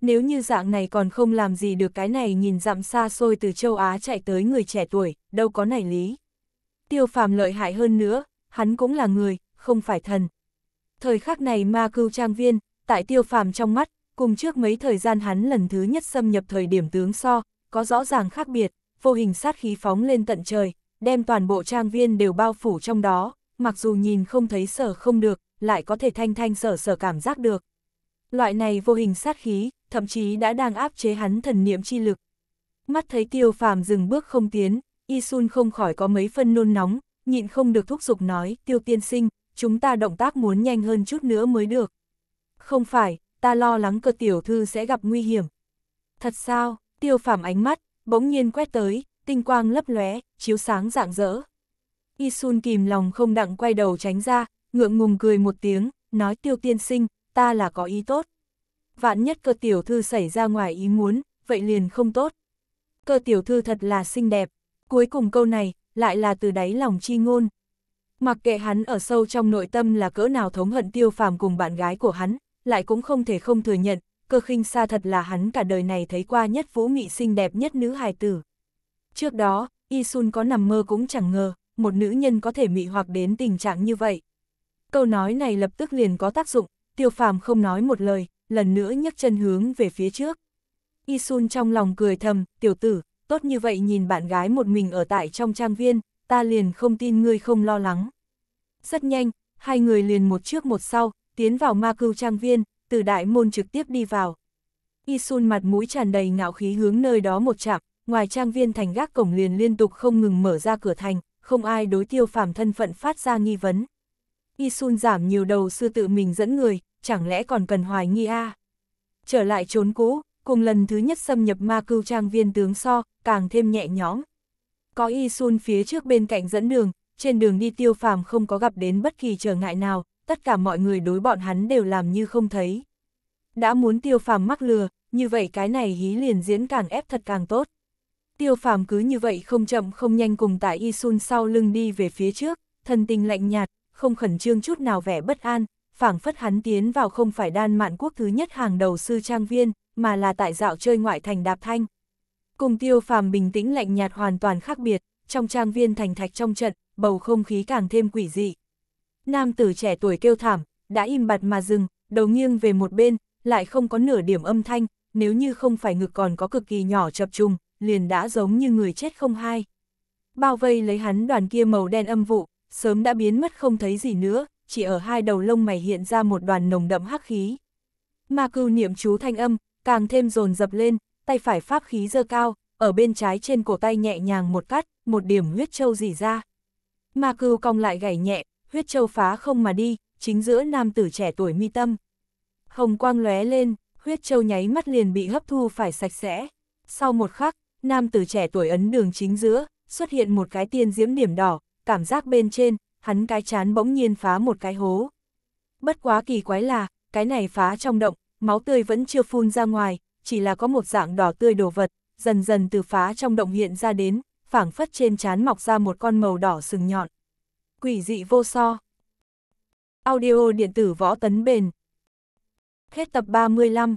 Nếu như dạng này còn không làm gì được cái này nhìn dặm xa xôi từ châu Á chạy tới người trẻ tuổi, đâu có nảy lý. Tiêu phàm lợi hại hơn nữa, hắn cũng là người, không phải thần. Thời khắc này ma cưu trang viên, tại tiêu phàm trong mắt, cùng trước mấy thời gian hắn lần thứ nhất xâm nhập thời điểm tướng so, có rõ ràng khác biệt, vô hình sát khí phóng lên tận trời, đem toàn bộ trang viên đều bao phủ trong đó, mặc dù nhìn không thấy sở không được, lại có thể thanh thanh sở sở cảm giác được. Loại này vô hình sát khí, thậm chí đã đang áp chế hắn thần niệm chi lực. Mắt thấy tiêu phàm dừng bước không tiến, y sun không khỏi có mấy phân nôn nóng, nhịn không được thúc giục nói, tiêu tiên sinh, chúng ta động tác muốn nhanh hơn chút nữa mới được. Không phải, ta lo lắng cơ tiểu thư sẽ gặp nguy hiểm. Thật sao, tiêu phàm ánh mắt, bỗng nhiên quét tới, tinh quang lấp lóe, chiếu sáng rạng rỡ. Y Sun kìm lòng không đặng quay đầu tránh ra, ngượng ngùng cười một tiếng, nói tiêu tiên sinh, ta là có ý tốt. Vạn nhất cơ tiểu thư xảy ra ngoài ý muốn, vậy liền không tốt. Cơ tiểu thư thật là xinh đẹp, cuối cùng câu này, lại là từ đáy lòng chi ngôn. Mặc kệ hắn ở sâu trong nội tâm là cỡ nào thống hận tiêu phàm cùng bạn gái của hắn, lại cũng không thể không thừa nhận, cơ khinh xa thật là hắn cả đời này thấy qua nhất vũ nghị xinh đẹp nhất nữ hài tử. Trước đó, Isun có nằm mơ cũng chẳng ngờ, một nữ nhân có thể mị hoặc đến tình trạng như vậy. Câu nói này lập tức liền có tác dụng, tiêu phàm không nói một lời, lần nữa nhấc chân hướng về phía trước. Isun trong lòng cười thầm, tiểu tử, tốt như vậy nhìn bạn gái một mình ở tại trong trang viên, ta liền không tin ngươi không lo lắng. Rất nhanh, hai người liền một trước một sau, tiến vào ma cưu trang viên, từ đại môn trực tiếp đi vào. Isun mặt mũi tràn đầy ngạo khí hướng nơi đó một chạm, ngoài trang viên thành gác cổng liền liên tục không ngừng mở ra cửa thành, không ai đối tiêu phàm thân phận phát ra nghi vấn. Y Sun giảm nhiều đầu sư tự mình dẫn người, chẳng lẽ còn cần hoài nghi a Trở lại trốn cũ, cùng lần thứ nhất xâm nhập ma cưu trang viên tướng so, càng thêm nhẹ nhõm. Có Y Sun phía trước bên cạnh dẫn đường, trên đường đi tiêu phàm không có gặp đến bất kỳ trở ngại nào, tất cả mọi người đối bọn hắn đều làm như không thấy. Đã muốn tiêu phàm mắc lừa, như vậy cái này hí liền diễn càng ép thật càng tốt. Tiêu phàm cứ như vậy không chậm không nhanh cùng tại y sun sau lưng đi về phía trước, thân tình lạnh nhạt, không khẩn trương chút nào vẻ bất an, phảng phất hắn tiến vào không phải đan mạn quốc thứ nhất hàng đầu sư trang viên, mà là tại dạo chơi ngoại thành đạp thanh. Cùng tiêu phàm bình tĩnh lạnh nhạt hoàn toàn khác biệt, trong trang viên thành thạch trong trận, bầu không khí càng thêm quỷ dị. Nam tử trẻ tuổi kêu thảm, đã im bặt mà dừng, đầu nghiêng về một bên, lại không có nửa điểm âm thanh, nếu như không phải ngực còn có cực kỳ nhỏ chập trùng, liền đã giống như người chết không hai. Bao vây lấy hắn đoàn kia màu đen âm vụ, sớm đã biến mất không thấy gì nữa, chỉ ở hai đầu lông mày hiện ra một đoàn nồng đậm hắc khí. Ma cưu niệm chú thanh âm, càng thêm dồn dập lên, tay phải pháp khí dơ cao, ở bên trái trên cổ tay nhẹ nhàng một cắt, một điểm huyết châu dì ra. Ma cưu cong lại gảy nhẹ, huyết châu phá không mà đi, chính giữa nam tử trẻ tuổi mi tâm. Hồng quang lóe lên, huyết châu nháy mắt liền bị hấp thu phải sạch sẽ. Sau một khắc, nam tử trẻ tuổi ấn đường chính giữa, xuất hiện một cái tiên diễm điểm đỏ, cảm giác bên trên, hắn cái chán bỗng nhiên phá một cái hố. Bất quá kỳ quái là, cái này phá trong động, máu tươi vẫn chưa phun ra ngoài, chỉ là có một dạng đỏ tươi đổ vật, dần dần từ phá trong động hiện ra đến, phảng phất trên chán mọc ra một con màu đỏ sừng nhọn. Quỷ dị vô so. Audio điện tử võ tấn bền. Hết tập 35